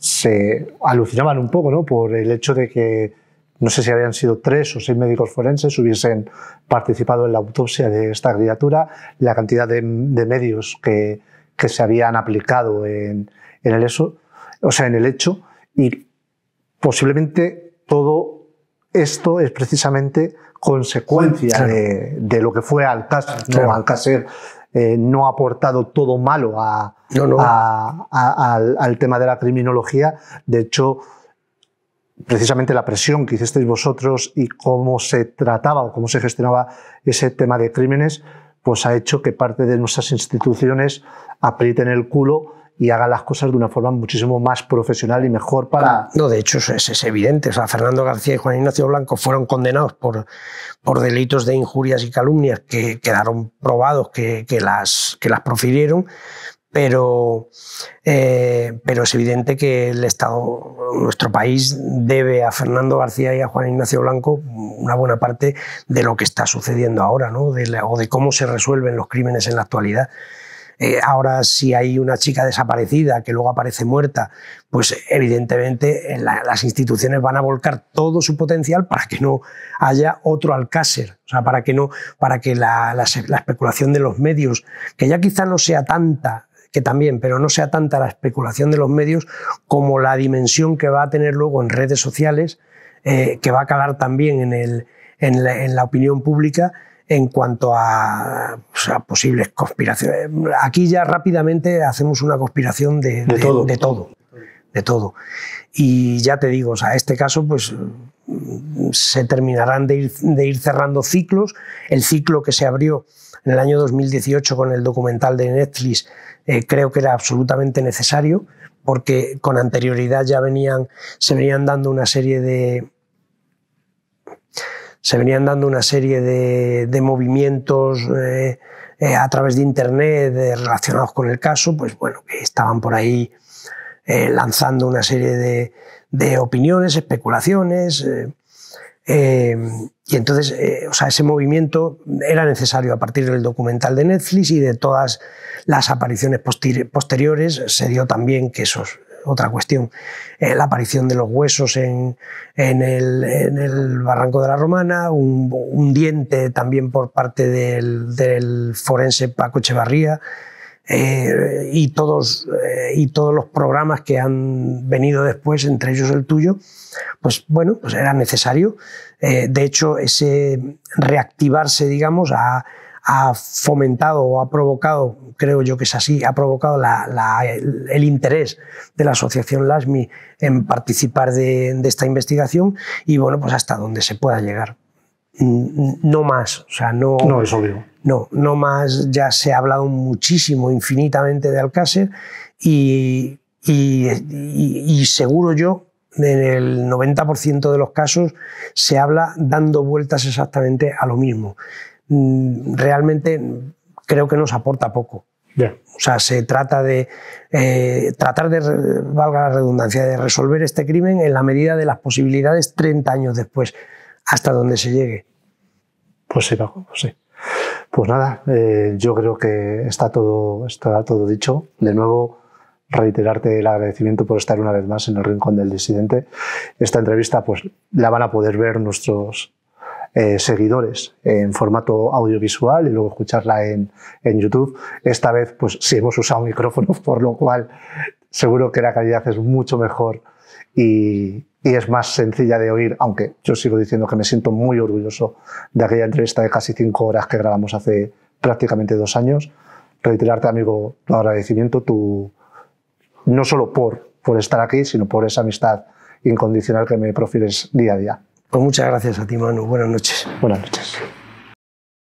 se alucinaban un poco ¿no? por el hecho de que no sé si habían sido tres o seis médicos forenses, hubiesen participado en la autopsia de esta criatura, la cantidad de, medios que, se habían aplicado en, el eso, o sea, en el hecho, y posiblemente todo esto es precisamente consecuencia de, lo que fue Alcácer. Alcácer eh, no ha aportado todo malo a, al, tema de la criminología. De hecho, precisamente la presión que hicisteis vosotros y cómo se trataba o cómo se gestionaba ese tema de crímenes, pues ha hecho que parte de nuestras instituciones aprieten el culo y hagan las cosas de una forma muchísimo más profesional y mejor para... Ah, no, de hecho es, evidente. O Fernando García y Juan Ignacio Blanco fueron condenados por, por delitos de injurias y calumnias que quedaron probados que, que las, que las profirieron, pero, eh, pero es evidente que el Estado, nuestro país, debe a Fernando García y a Juan Ignacio Blanco una buena parte de lo que está sucediendo ahora, ¿no? o de cómo se resuelven los crímenes en la actualidad. Eh, ahora, si hay una chica desaparecida que luego aparece muerta, pues evidentemente eh, las instituciones van a volcar todo su potencial para que no haya otro alcácer, o sea, para que, no, para que la especulación de los medios, que ya quizá no sea tanta que también, pero no sea tanta la especulación de los medios como la dimensión que va a tener luego en redes sociales, eh, que va a cagar también en, el, en, la, opinión pública en cuanto pues, a, posibles conspiraciones. Aquí ya rápidamente hacemos una conspiración de, todo. de, todo. Y ya te digo, o este caso, pues mm, se terminarán de ir cerrando ciclos. El ciclo que se abrió en el año 2018 con el documental de Netflix, eh, creo que era absolutamente necesario, porque con anterioridad ya venían, se venían dando una serie de, se venían dando una serie de, movimientos eh, eh, a través de Internet relacionados con el caso, pues bueno, que estaban por ahí lanzando una serie de, de opiniones, especulaciones. Eh, y entonces, eh, o sea, ese movimiento era necesario a partir del documental de Netflix y de todas las apariciones posteriores. Se dio también, que eso es otra cuestión, eh, la aparición de los huesos en, el, Barranco de la Romana, un, diente también por parte del, del forense Paco Echevarría. Eh, y, todos, eh, y todos los programas que han venido después, entre ellos el tuyo, pues bueno, pues era necesario. Eh, de hecho, ese reactivarse, digamos, ha, fomentado o ha provocado, creo yo que es así, ha provocado el, interés de la Asociación LASMI en participar de, de esta investigación y bueno, pues hasta donde se pueda llegar. No más, o sea, no... No, es obvio no, no más, ya se ha hablado muchísimo, infinitamente de Alcácer y, seguro yo, en el 90% de los casos, se habla dando vueltas exactamente a lo mismo. Mm, realmente creo que nos aporta poco. O sea, se trata de eh, tratar de, valga la redundancia, de resolver este crimen en la medida de las posibilidades 30 años después, hasta donde se llegue. Pues sí, Paco, pues sí. Pues nada, eh, yo creo que está todo, está todo dicho. De nuevo, reiterarte el agradecimiento por estar una vez más en el Rincón del Disidente. Esta entrevista pues, la van a poder ver nuestros eh, seguidores en formato audiovisual y luego escucharla en, YouTube. Esta vez, pues sí hemos usado micrófonos, [laughs] por lo cual seguro que la calidad es mucho mejor y, y es más sencilla de oír, aunque yo sigo diciendo que me siento muy orgulloso de aquella entrevista de casi cinco horas que grabamos hace prácticamente dos años. Reiterarte, amigo, tu agradecimiento, tu, no solo por, por estar aquí, sino por esa amistad incondicional que me profiles día a día. Pues muchas gracias a ti, Manu. Buenas noches. Buenas noches.